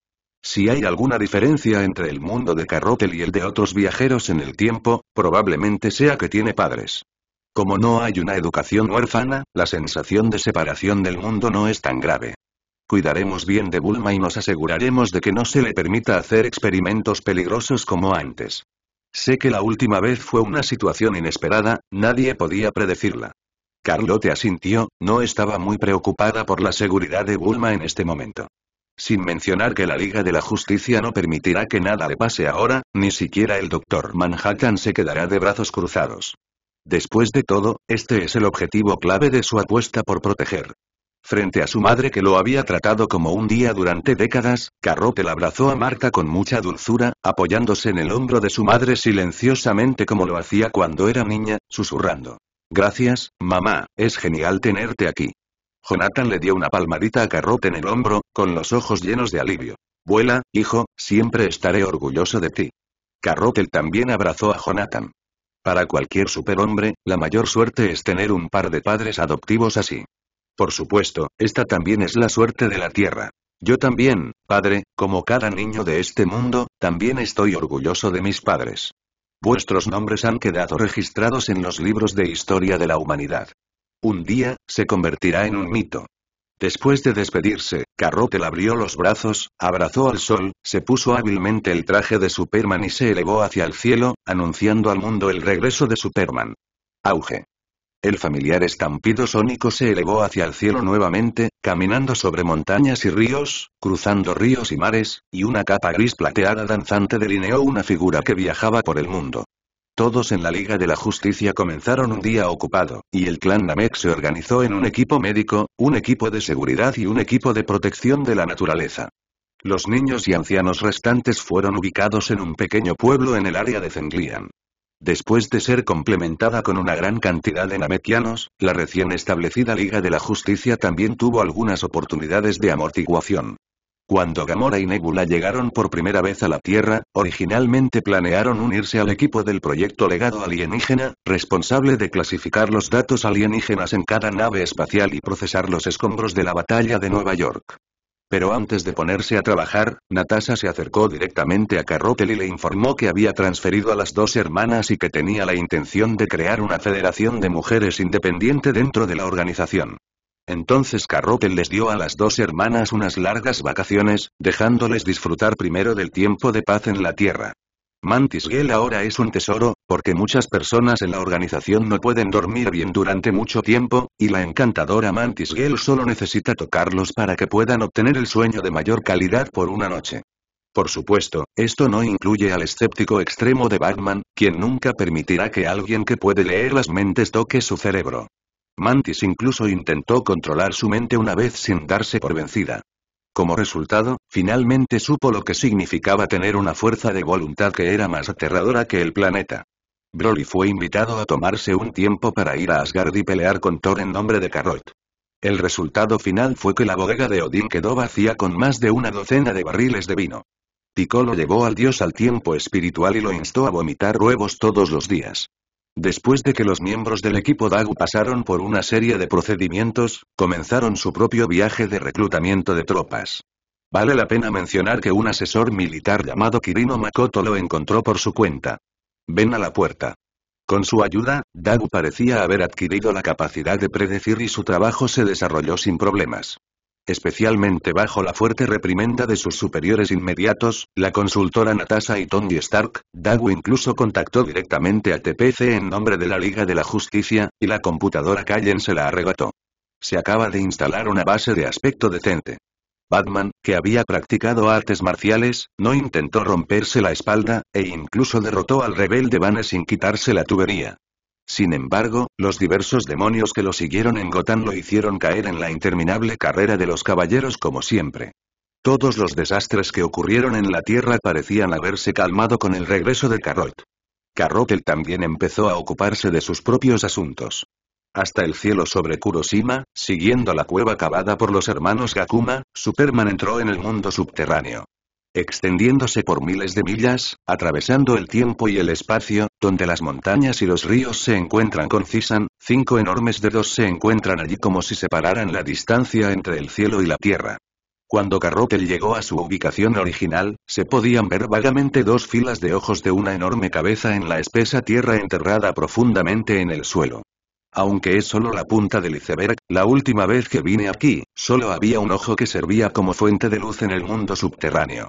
Si hay alguna diferencia entre el mundo de Carrot y el de otros viajeros en el tiempo, probablemente sea que tiene padres. Como no hay una educación huérfana, la sensación de separación del mundo no es tan grave. Cuidaremos bien de Bulma y nos aseguraremos de que no se le permita hacer experimentos peligrosos como antes. Sé que la última vez fue una situación inesperada, nadie podía predecirla. Carlote asintió, no estaba muy preocupada por la seguridad de Bulma en este momento. Sin mencionar que la Liga de la Justicia no permitirá que nada le pase ahora, ni siquiera el Dr. Manhattan se quedará de brazos cruzados. Después de todo, este es el objetivo clave de su apuesta por proteger. Frente a su madre que lo había tratado como un día durante décadas, Carrotel abrazó a Marta con mucha dulzura, apoyándose en el hombro de su madre silenciosamente como lo hacía cuando era niña, susurrando. Gracias, mamá, es genial tenerte aquí. Jonathan le dio una palmadita a Carrot en el hombro, con los ojos llenos de alivio. Vuela, hijo, siempre estaré orgulloso de ti. Carrotel también abrazó a Jonathan. Para cualquier superhombre, la mayor suerte es tener un par de padres adoptivos así. Por supuesto, esta también es la suerte de la Tierra. Yo también, padre, como cada niño de este mundo, también estoy orgulloso de mis padres. Vuestros nombres han quedado registrados en los libros de historia de la humanidad. Un día, se convertirá en un mito. Después de despedirse, Carrotel abrió los brazos, abrazó al sol, se puso hábilmente el traje de Superman y se elevó hacia el cielo, anunciando al mundo el regreso de Superman. Auge. El familiar estampido sónico se elevó hacia el cielo nuevamente, caminando sobre montañas y ríos, cruzando ríos y mares, y una capa gris plateada danzante delineó una figura que viajaba por el mundo. Todos en la Liga de la Justicia comenzaron un día ocupado, y el clan Namek se organizó en un equipo médico, un equipo de seguridad y un equipo de protección de la naturaleza. Los niños y ancianos restantes fueron ubicados en un pequeño pueblo en el área de Zenglian. Después de ser complementada con una gran cantidad de namekianos, la recién establecida Liga de la Justicia también tuvo algunas oportunidades de amortiguación. Cuando Gamora y Nebula llegaron por primera vez a la Tierra, originalmente planearon unirse al equipo del proyecto Legado Alienígena, responsable de clasificar los datos alienígenas en cada nave espacial y procesar los escombros de la batalla de Nueva York. Pero antes de ponerse a trabajar, Natasha se acercó directamente a Carrotel y le informó que había transferido a las dos hermanas y que tenía la intención de crear una federación de mujeres independiente dentro de la organización. Entonces Carrotel les dio a las dos hermanas unas largas vacaciones, dejándoles disfrutar primero del tiempo de paz en la Tierra. Mantis Gale ahora es un tesoro, porque muchas personas en la organización no pueden dormir bien durante mucho tiempo, y la encantadora Mantis Gale solo necesita tocarlos para que puedan obtener el sueño de mayor calidad por una noche. Por supuesto, esto no incluye al escéptico extremo de Batman, quien nunca permitirá que alguien que puede leer las mentes toque su cerebro. Mantis incluso intentó controlar su mente una vez sin darse por vencida. Como resultado, finalmente supo lo que significaba tener una fuerza de voluntad que era más aterradora que el planeta. Broly fue invitado a tomarse un tiempo para ir a Asgard y pelear con Thor en nombre de Carrot. El resultado final fue que la bodega de Odín quedó vacía con más de una docena de barriles de vino. Piccolo llevó al dios al tiempo espiritual y lo instó a vomitar huevos todos los días. Después de que los miembros del equipo DAGU pasaron por una serie de procedimientos, comenzaron su propio viaje de reclutamiento de tropas. Vale la pena mencionar que un asesor militar llamado Kirino Makoto lo encontró por su cuenta. Ven a la puerta. Con su ayuda, Dagu parecía haber adquirido la capacidad de predecir y su trabajo se desarrolló sin problemas. Especialmente bajo la fuerte reprimenda de sus superiores inmediatos, la consultora Natasha y Tony Stark, Dago incluso contactó directamente a TPC en nombre de la Liga de la Justicia, y la computadora Callen se la arrebató. Se acaba de instalar una base de aspecto decente. Batman, que había practicado artes marciales, no intentó romperse la espalda, e incluso derrotó al rebelde vanes sin quitarse la tubería. Sin embargo, los diversos demonios que lo siguieron en Gotán lo hicieron caer en la interminable carrera de los caballeros como siempre. Todos los desastres que ocurrieron en la Tierra parecían haberse calmado con el regreso de Carrot. Carrotel también empezó a ocuparse de sus propios asuntos. Hasta el cielo sobre Kuroshima, siguiendo la cueva cavada por los hermanos Gakuma, Superman entró en el mundo subterráneo extendiéndose por miles de millas, atravesando el tiempo y el espacio, donde las montañas y los ríos se encuentran concisan, cinco enormes dedos se encuentran allí como si separaran la distancia entre el cielo y la tierra. Cuando Carrotel llegó a su ubicación original, se podían ver vagamente dos filas de ojos de una enorme cabeza en la espesa tierra enterrada profundamente en el suelo. Aunque es solo la punta del iceberg, la última vez que vine aquí, solo había un ojo que servía como fuente de luz en el mundo subterráneo.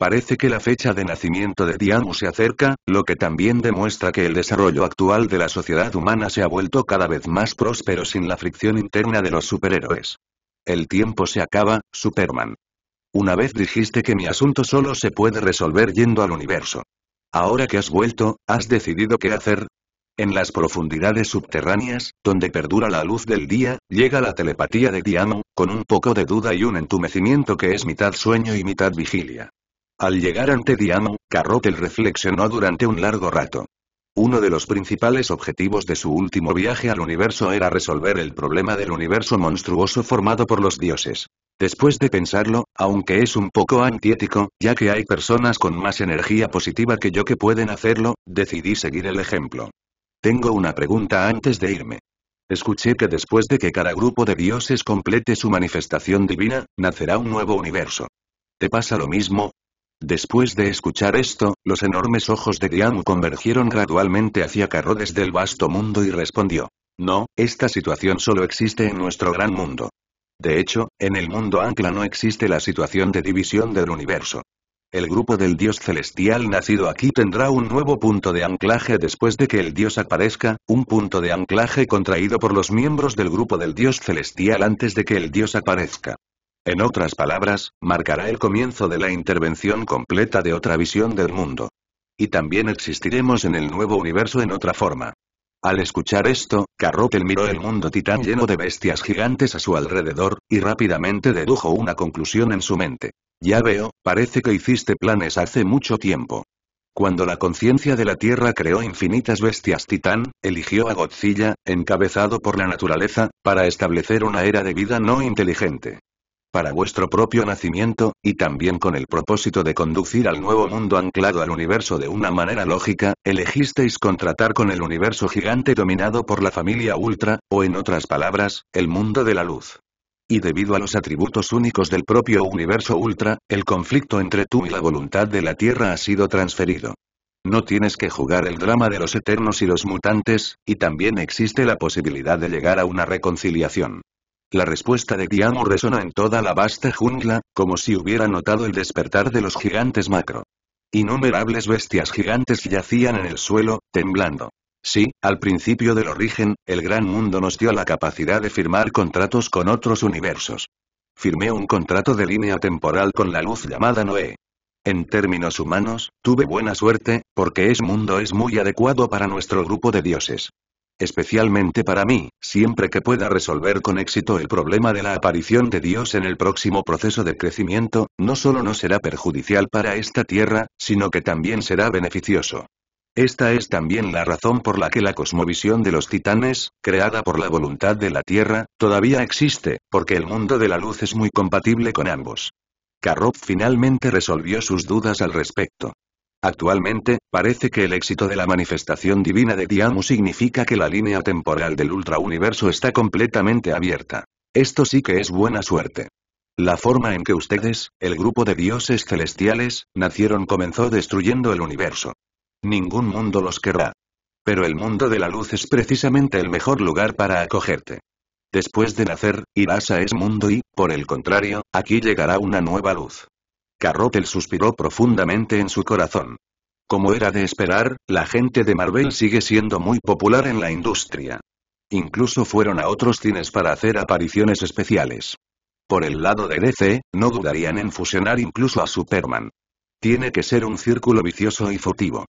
Parece que la fecha de nacimiento de Diamu se acerca, lo que también demuestra que el desarrollo actual de la sociedad humana se ha vuelto cada vez más próspero sin la fricción interna de los superhéroes. El tiempo se acaba, Superman. Una vez dijiste que mi asunto solo se puede resolver yendo al universo. Ahora que has vuelto, ¿has decidido qué hacer? En las profundidades subterráneas, donde perdura la luz del día, llega la telepatía de Diamu, con un poco de duda y un entumecimiento que es mitad sueño y mitad vigilia. Al llegar ante Diamo, Carrotel reflexionó durante un largo rato. Uno de los principales objetivos de su último viaje al universo era resolver el problema del universo monstruoso formado por los dioses. Después de pensarlo, aunque es un poco antiético, ya que hay personas con más energía positiva que yo que pueden hacerlo, decidí seguir el ejemplo. Tengo una pregunta antes de irme. Escuché que después de que cada grupo de dioses complete su manifestación divina, nacerá un nuevo universo. ¿Te pasa lo mismo? Después de escuchar esto, los enormes ojos de Diamu convergieron gradualmente hacia Carro desde el vasto mundo y respondió. No, esta situación solo existe en nuestro gran mundo. De hecho, en el mundo Ancla no existe la situación de división del universo. El grupo del dios celestial nacido aquí tendrá un nuevo punto de anclaje después de que el dios aparezca, un punto de anclaje contraído por los miembros del grupo del dios celestial antes de que el dios aparezca. En otras palabras, marcará el comienzo de la intervención completa de otra visión del mundo. Y también existiremos en el nuevo universo en otra forma. Al escuchar esto, Carrotel miró el mundo titán lleno de bestias gigantes a su alrededor, y rápidamente dedujo una conclusión en su mente. Ya veo, parece que hiciste planes hace mucho tiempo. Cuando la conciencia de la Tierra creó infinitas bestias titán, eligió a Godzilla, encabezado por la naturaleza, para establecer una era de vida no inteligente para vuestro propio nacimiento, y también con el propósito de conducir al nuevo mundo anclado al universo de una manera lógica, elegisteis contratar con el universo gigante dominado por la familia Ultra, o en otras palabras, el mundo de la luz. Y debido a los atributos únicos del propio universo Ultra, el conflicto entre tú y la voluntad de la Tierra ha sido transferido. No tienes que jugar el drama de los eternos y los mutantes, y también existe la posibilidad de llegar a una reconciliación. La respuesta de Diamo resonó en toda la vasta jungla, como si hubiera notado el despertar de los gigantes macro. Innumerables bestias gigantes yacían en el suelo, temblando. Sí, al principio del origen, el gran mundo nos dio la capacidad de firmar contratos con otros universos. Firmé un contrato de línea temporal con la luz llamada Noé. En términos humanos, tuve buena suerte, porque ese mundo es muy adecuado para nuestro grupo de dioses especialmente para mí, siempre que pueda resolver con éxito el problema de la aparición de Dios en el próximo proceso de crecimiento, no solo no será perjudicial para esta tierra, sino que también será beneficioso. Esta es también la razón por la que la cosmovisión de los titanes, creada por la voluntad de la Tierra, todavía existe, porque el mundo de la luz es muy compatible con ambos. Carrop finalmente resolvió sus dudas al respecto. Actualmente, parece que el éxito de la manifestación divina de Diamu significa que la línea temporal del ultrauniverso está completamente abierta. Esto sí que es buena suerte. La forma en que ustedes, el grupo de dioses celestiales, nacieron comenzó destruyendo el universo. Ningún mundo los querrá. Pero el mundo de la luz es precisamente el mejor lugar para acogerte. Después de nacer, irás a ese mundo y, por el contrario, aquí llegará una nueva luz. Carrotel suspiró profundamente en su corazón. Como era de esperar, la gente de Marvel sigue siendo muy popular en la industria. Incluso fueron a otros cines para hacer apariciones especiales. Por el lado de DC, no dudarían en fusionar incluso a Superman. Tiene que ser un círculo vicioso y furtivo.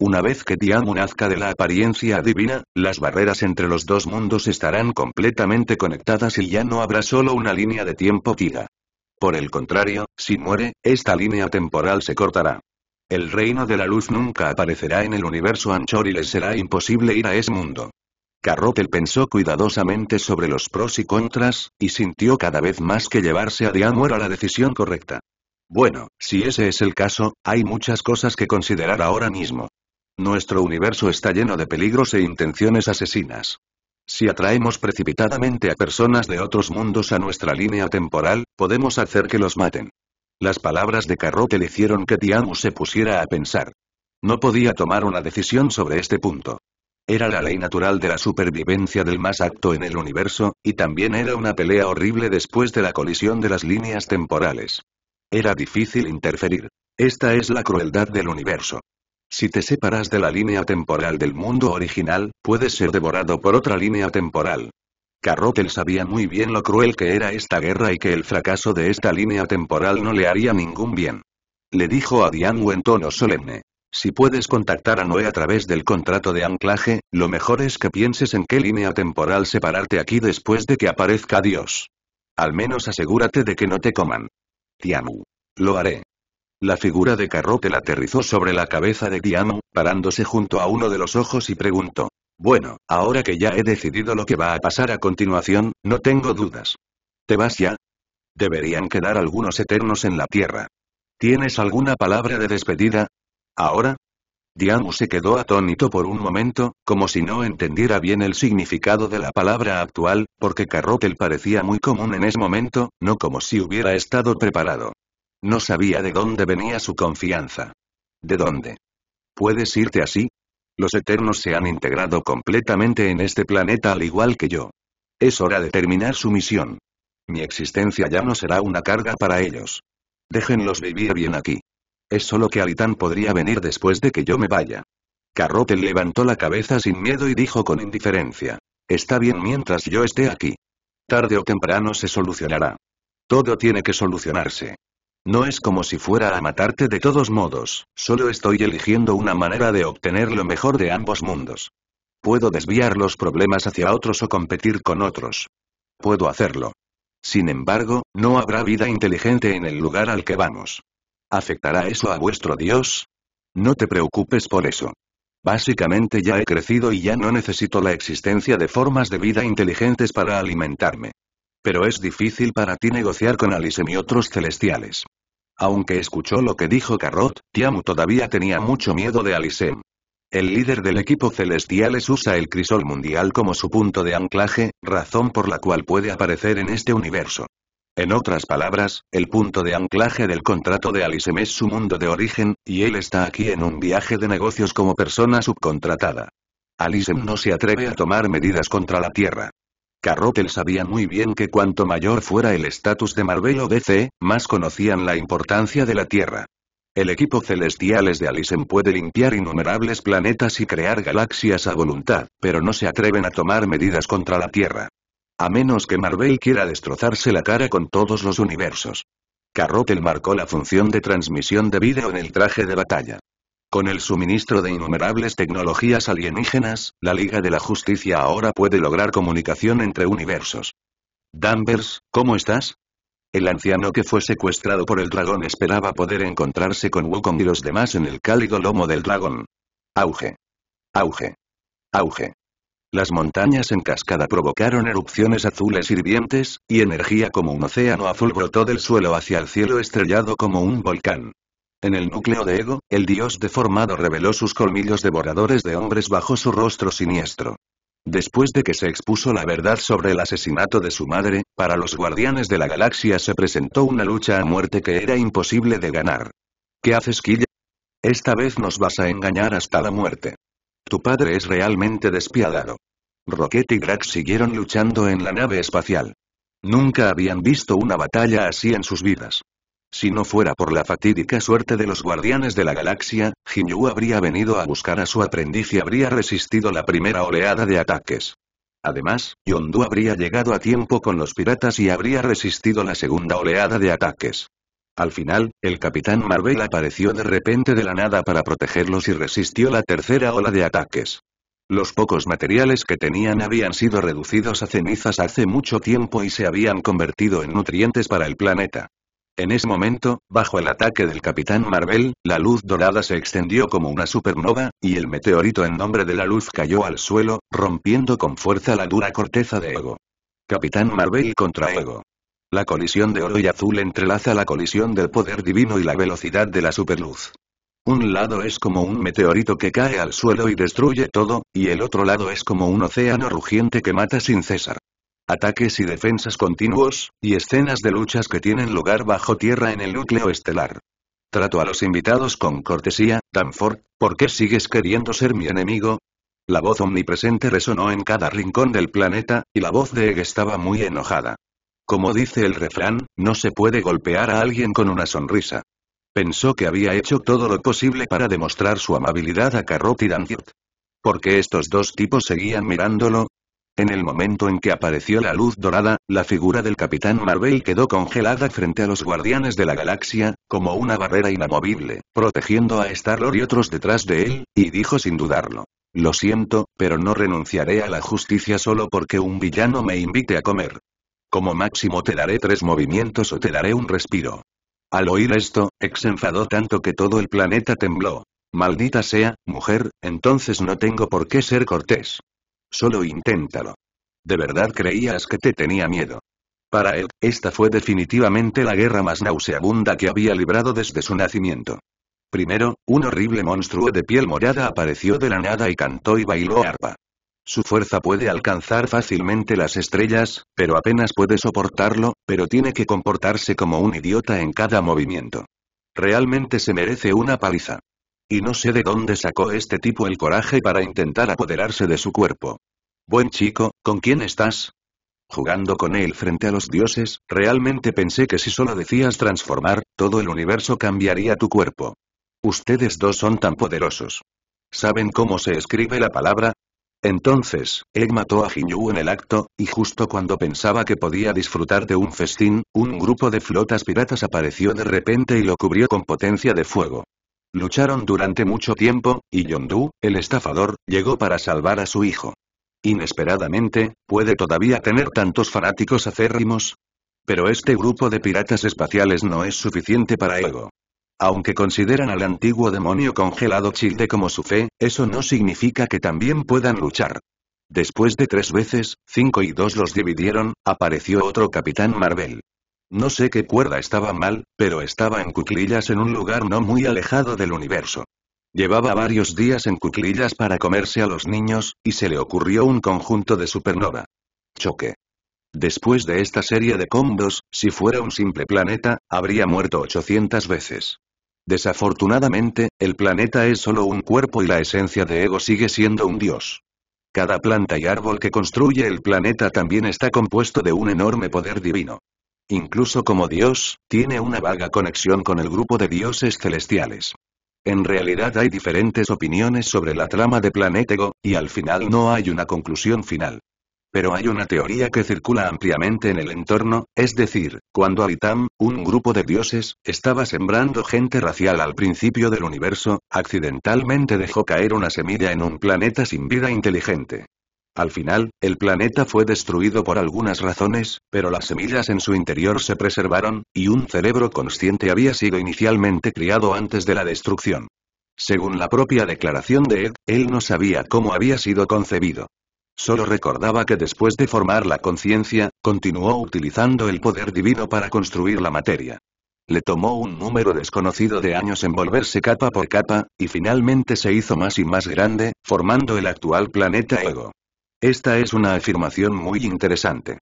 Una vez que Diamond nazca de la apariencia divina, las barreras entre los dos mundos estarán completamente conectadas y ya no habrá solo una línea de tiempo tira. Por el contrario, si muere, esta línea temporal se cortará. El reino de la luz nunca aparecerá en el universo Anchor y le será imposible ir a ese mundo. Carrotel pensó cuidadosamente sobre los pros y contras, y sintió cada vez más que llevarse a Diamor a la decisión correcta. Bueno, si ese es el caso, hay muchas cosas que considerar ahora mismo. Nuestro universo está lleno de peligros e intenciones asesinas. Si atraemos precipitadamente a personas de otros mundos a nuestra línea temporal, podemos hacer que los maten. Las palabras de le hicieron que Tiamu se pusiera a pensar. No podía tomar una decisión sobre este punto. Era la ley natural de la supervivencia del más acto en el universo, y también era una pelea horrible después de la colisión de las líneas temporales. Era difícil interferir. Esta es la crueldad del universo. Si te separas de la línea temporal del mundo original, puedes ser devorado por otra línea temporal. Carrotel sabía muy bien lo cruel que era esta guerra y que el fracaso de esta línea temporal no le haría ningún bien. Le dijo a Dianwu en tono solemne. Si puedes contactar a Noé a través del contrato de anclaje, lo mejor es que pienses en qué línea temporal separarte aquí después de que aparezca Dios. Al menos asegúrate de que no te coman. Tianwu. Lo haré. La figura de Carrotel aterrizó sobre la cabeza de Diamu, parándose junto a uno de los ojos y preguntó. Bueno, ahora que ya he decidido lo que va a pasar a continuación, no tengo dudas. ¿Te vas ya? Deberían quedar algunos eternos en la Tierra. ¿Tienes alguna palabra de despedida? ¿Ahora? Diamu se quedó atónito por un momento, como si no entendiera bien el significado de la palabra actual, porque Carrotel parecía muy común en ese momento, no como si hubiera estado preparado. No sabía de dónde venía su confianza. ¿De dónde? ¿Puedes irte así? Los eternos se han integrado completamente en este planeta al igual que yo. Es hora de terminar su misión. Mi existencia ya no será una carga para ellos. Déjenlos vivir bien aquí. Es solo que Alitán podría venir después de que yo me vaya. Carrote levantó la cabeza sin miedo y dijo con indiferencia. Está bien mientras yo esté aquí. Tarde o temprano se solucionará. Todo tiene que solucionarse. No es como si fuera a matarte de todos modos, solo estoy eligiendo una manera de obtener lo mejor de ambos mundos. Puedo desviar los problemas hacia otros o competir con otros. Puedo hacerlo. Sin embargo, no habrá vida inteligente en el lugar al que vamos. ¿Afectará eso a vuestro Dios? No te preocupes por eso. Básicamente ya he crecido y ya no necesito la existencia de formas de vida inteligentes para alimentarme. Pero es difícil para ti negociar con Alisem y otros celestiales. Aunque escuchó lo que dijo Carrot, Tiamu todavía tenía mucho miedo de Alisem. El líder del equipo Celestiales usa el crisol mundial como su punto de anclaje, razón por la cual puede aparecer en este universo. En otras palabras, el punto de anclaje del contrato de Alisem es su mundo de origen, y él está aquí en un viaje de negocios como persona subcontratada. Alisem no se atreve a tomar medidas contra la Tierra. Carrotel sabía muy bien que cuanto mayor fuera el estatus de Marvel o DC, más conocían la importancia de la Tierra. El equipo celestiales de Alisen puede limpiar innumerables planetas y crear galaxias a voluntad, pero no se atreven a tomar medidas contra la Tierra. A menos que Marvel quiera destrozarse la cara con todos los universos. Carrotel marcó la función de transmisión de vídeo en el traje de batalla. Con el suministro de innumerables tecnologías alienígenas, la Liga de la Justicia ahora puede lograr comunicación entre universos. Danvers, ¿cómo estás? El anciano que fue secuestrado por el dragón esperaba poder encontrarse con Wukong y los demás en el cálido lomo del dragón. Auge. Auge. Auge. Las montañas en cascada provocaron erupciones azules hirvientes, y energía como un océano azul brotó del suelo hacia el cielo estrellado como un volcán. En el núcleo de Ego, el dios deformado reveló sus colmillos devoradores de hombres bajo su rostro siniestro. Después de que se expuso la verdad sobre el asesinato de su madre, para los guardianes de la galaxia se presentó una lucha a muerte que era imposible de ganar. ¿Qué haces, Killa? Esta vez nos vas a engañar hasta la muerte. Tu padre es realmente despiadado. Rocket y Drax siguieron luchando en la nave espacial. Nunca habían visto una batalla así en sus vidas. Si no fuera por la fatídica suerte de los guardianes de la galaxia, Jinyu habría venido a buscar a su aprendiz y habría resistido la primera oleada de ataques. Además, Yondu habría llegado a tiempo con los piratas y habría resistido la segunda oleada de ataques. Al final, el Capitán Marvel apareció de repente de la nada para protegerlos y resistió la tercera ola de ataques. Los pocos materiales que tenían habían sido reducidos a cenizas hace mucho tiempo y se habían convertido en nutrientes para el planeta. En ese momento, bajo el ataque del Capitán Marvel, la luz dorada se extendió como una supernova, y el meteorito en nombre de la luz cayó al suelo, rompiendo con fuerza la dura corteza de Ego. Capitán Marvel contra Ego. La colisión de oro y azul entrelaza la colisión del poder divino y la velocidad de la superluz. Un lado es como un meteorito que cae al suelo y destruye todo, y el otro lado es como un océano rugiente que mata sin cesar. Ataques y defensas continuos, y escenas de luchas que tienen lugar bajo tierra en el núcleo estelar. Trato a los invitados con cortesía, Danforth, ¿por qué sigues queriendo ser mi enemigo? La voz omnipresente resonó en cada rincón del planeta, y la voz de Egg estaba muy enojada. Como dice el refrán, no se puede golpear a alguien con una sonrisa. Pensó que había hecho todo lo posible para demostrar su amabilidad a Carrot y ¿Por Porque estos dos tipos seguían mirándolo, en el momento en que apareció la luz dorada, la figura del Capitán Marvel quedó congelada frente a los guardianes de la galaxia, como una barrera inamovible, protegiendo a Star-Lord y otros detrás de él, y dijo sin dudarlo. Lo siento, pero no renunciaré a la justicia solo porque un villano me invite a comer. Como máximo te daré tres movimientos o te daré un respiro. Al oír esto, Ex enfadó tanto que todo el planeta tembló. Maldita sea, mujer, entonces no tengo por qué ser cortés. Solo inténtalo. De verdad creías que te tenía miedo. Para él, esta fue definitivamente la guerra más nauseabunda que había librado desde su nacimiento. Primero, un horrible monstruo de piel morada apareció de la nada y cantó y bailó arpa. Su fuerza puede alcanzar fácilmente las estrellas, pero apenas puede soportarlo, pero tiene que comportarse como un idiota en cada movimiento. Realmente se merece una paliza. Y no sé de dónde sacó este tipo el coraje para intentar apoderarse de su cuerpo. Buen chico, ¿con quién estás? Jugando con él frente a los dioses, realmente pensé que si solo decías transformar, todo el universo cambiaría tu cuerpo. Ustedes dos son tan poderosos. ¿Saben cómo se escribe la palabra? Entonces, Egg mató a Jinyu en el acto, y justo cuando pensaba que podía disfrutar de un festín, un grupo de flotas piratas apareció de repente y lo cubrió con potencia de fuego. Lucharon durante mucho tiempo, y Yondu, el estafador, llegó para salvar a su hijo. Inesperadamente, ¿puede todavía tener tantos fanáticos acérrimos? Pero este grupo de piratas espaciales no es suficiente para Ego. Aunque consideran al antiguo demonio congelado Childe como su fe, eso no significa que también puedan luchar. Después de tres veces, cinco y dos los dividieron, apareció otro Capitán Marvel. No sé qué cuerda estaba mal, pero estaba en cuclillas en un lugar no muy alejado del universo. Llevaba varios días en cuclillas para comerse a los niños, y se le ocurrió un conjunto de supernova. Choque. Después de esta serie de combos, si fuera un simple planeta, habría muerto 800 veces. Desafortunadamente, el planeta es solo un cuerpo y la esencia de Ego sigue siendo un dios. Cada planta y árbol que construye el planeta también está compuesto de un enorme poder divino incluso como Dios, tiene una vaga conexión con el grupo de dioses celestiales. En realidad hay diferentes opiniones sobre la trama de Planetego, y al final no hay una conclusión final. Pero hay una teoría que circula ampliamente en el entorno, es decir, cuando Alitam, un grupo de dioses, estaba sembrando gente racial al principio del universo, accidentalmente dejó caer una semilla en un planeta sin vida inteligente. Al final, el planeta fue destruido por algunas razones, pero las semillas en su interior se preservaron, y un cerebro consciente había sido inicialmente criado antes de la destrucción. Según la propia declaración de Ed, él no sabía cómo había sido concebido. Solo recordaba que después de formar la conciencia, continuó utilizando el poder divino para construir la materia. Le tomó un número desconocido de años envolverse capa por capa, y finalmente se hizo más y más grande, formando el actual planeta Ego. Esta es una afirmación muy interesante.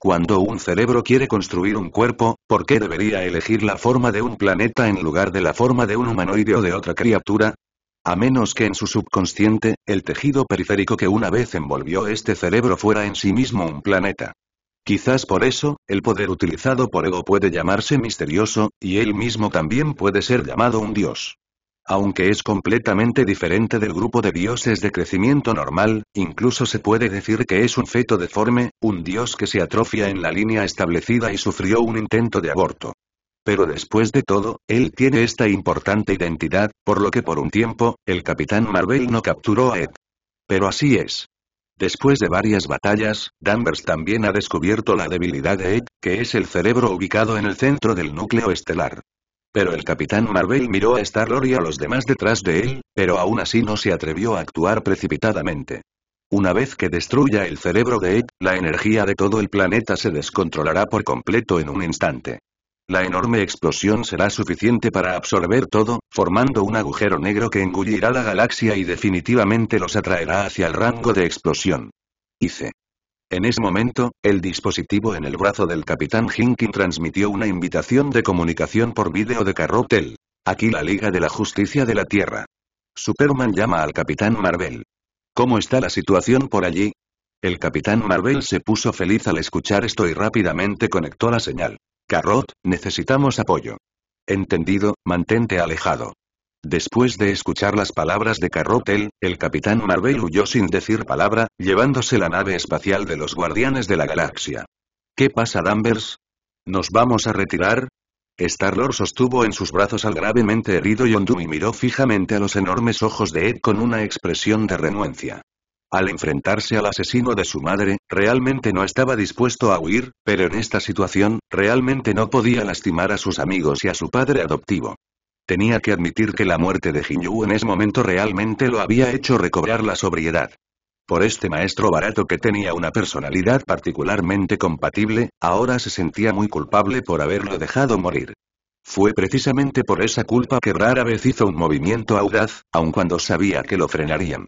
Cuando un cerebro quiere construir un cuerpo, ¿por qué debería elegir la forma de un planeta en lugar de la forma de un humanoide o de otra criatura? A menos que en su subconsciente, el tejido periférico que una vez envolvió este cerebro fuera en sí mismo un planeta. Quizás por eso, el poder utilizado por Ego puede llamarse misterioso, y él mismo también puede ser llamado un dios. Aunque es completamente diferente del grupo de dioses de crecimiento normal, incluso se puede decir que es un feto deforme, un dios que se atrofia en la línea establecida y sufrió un intento de aborto. Pero después de todo, él tiene esta importante identidad, por lo que por un tiempo, el Capitán Marvel no capturó a Ed. Pero así es. Después de varias batallas, Danvers también ha descubierto la debilidad de Ed, que es el cerebro ubicado en el centro del núcleo estelar. Pero el Capitán Marvel miró a Star-Lord y a los demás detrás de él, pero aún así no se atrevió a actuar precipitadamente. Una vez que destruya el cerebro de Ed, la energía de todo el planeta se descontrolará por completo en un instante. La enorme explosión será suficiente para absorber todo, formando un agujero negro que engullirá la galaxia y definitivamente los atraerá hacia el rango de explosión. Hice. En ese momento, el dispositivo en el brazo del capitán Hinkin transmitió una invitación de comunicación por vídeo de Carrotel. Aquí la Liga de la Justicia de la Tierra. Superman llama al capitán Marvel. ¿Cómo está la situación por allí? El capitán Marvel se puso feliz al escuchar esto y rápidamente conectó la señal. Carrot, necesitamos apoyo. Entendido, mantente alejado. Después de escuchar las palabras de Carrotel, el Capitán Marvel huyó sin decir palabra, llevándose la nave espacial de los Guardianes de la Galaxia. ¿Qué pasa Danvers? ¿Nos vamos a retirar? Star-Lord sostuvo en sus brazos al gravemente herido Yondu y miró fijamente a los enormes ojos de Ed con una expresión de renuencia. Al enfrentarse al asesino de su madre, realmente no estaba dispuesto a huir, pero en esta situación, realmente no podía lastimar a sus amigos y a su padre adoptivo. Tenía que admitir que la muerte de Yu en ese momento realmente lo había hecho recobrar la sobriedad. Por este maestro barato que tenía una personalidad particularmente compatible, ahora se sentía muy culpable por haberlo dejado morir. Fue precisamente por esa culpa que rara vez hizo un movimiento audaz, aun cuando sabía que lo frenarían.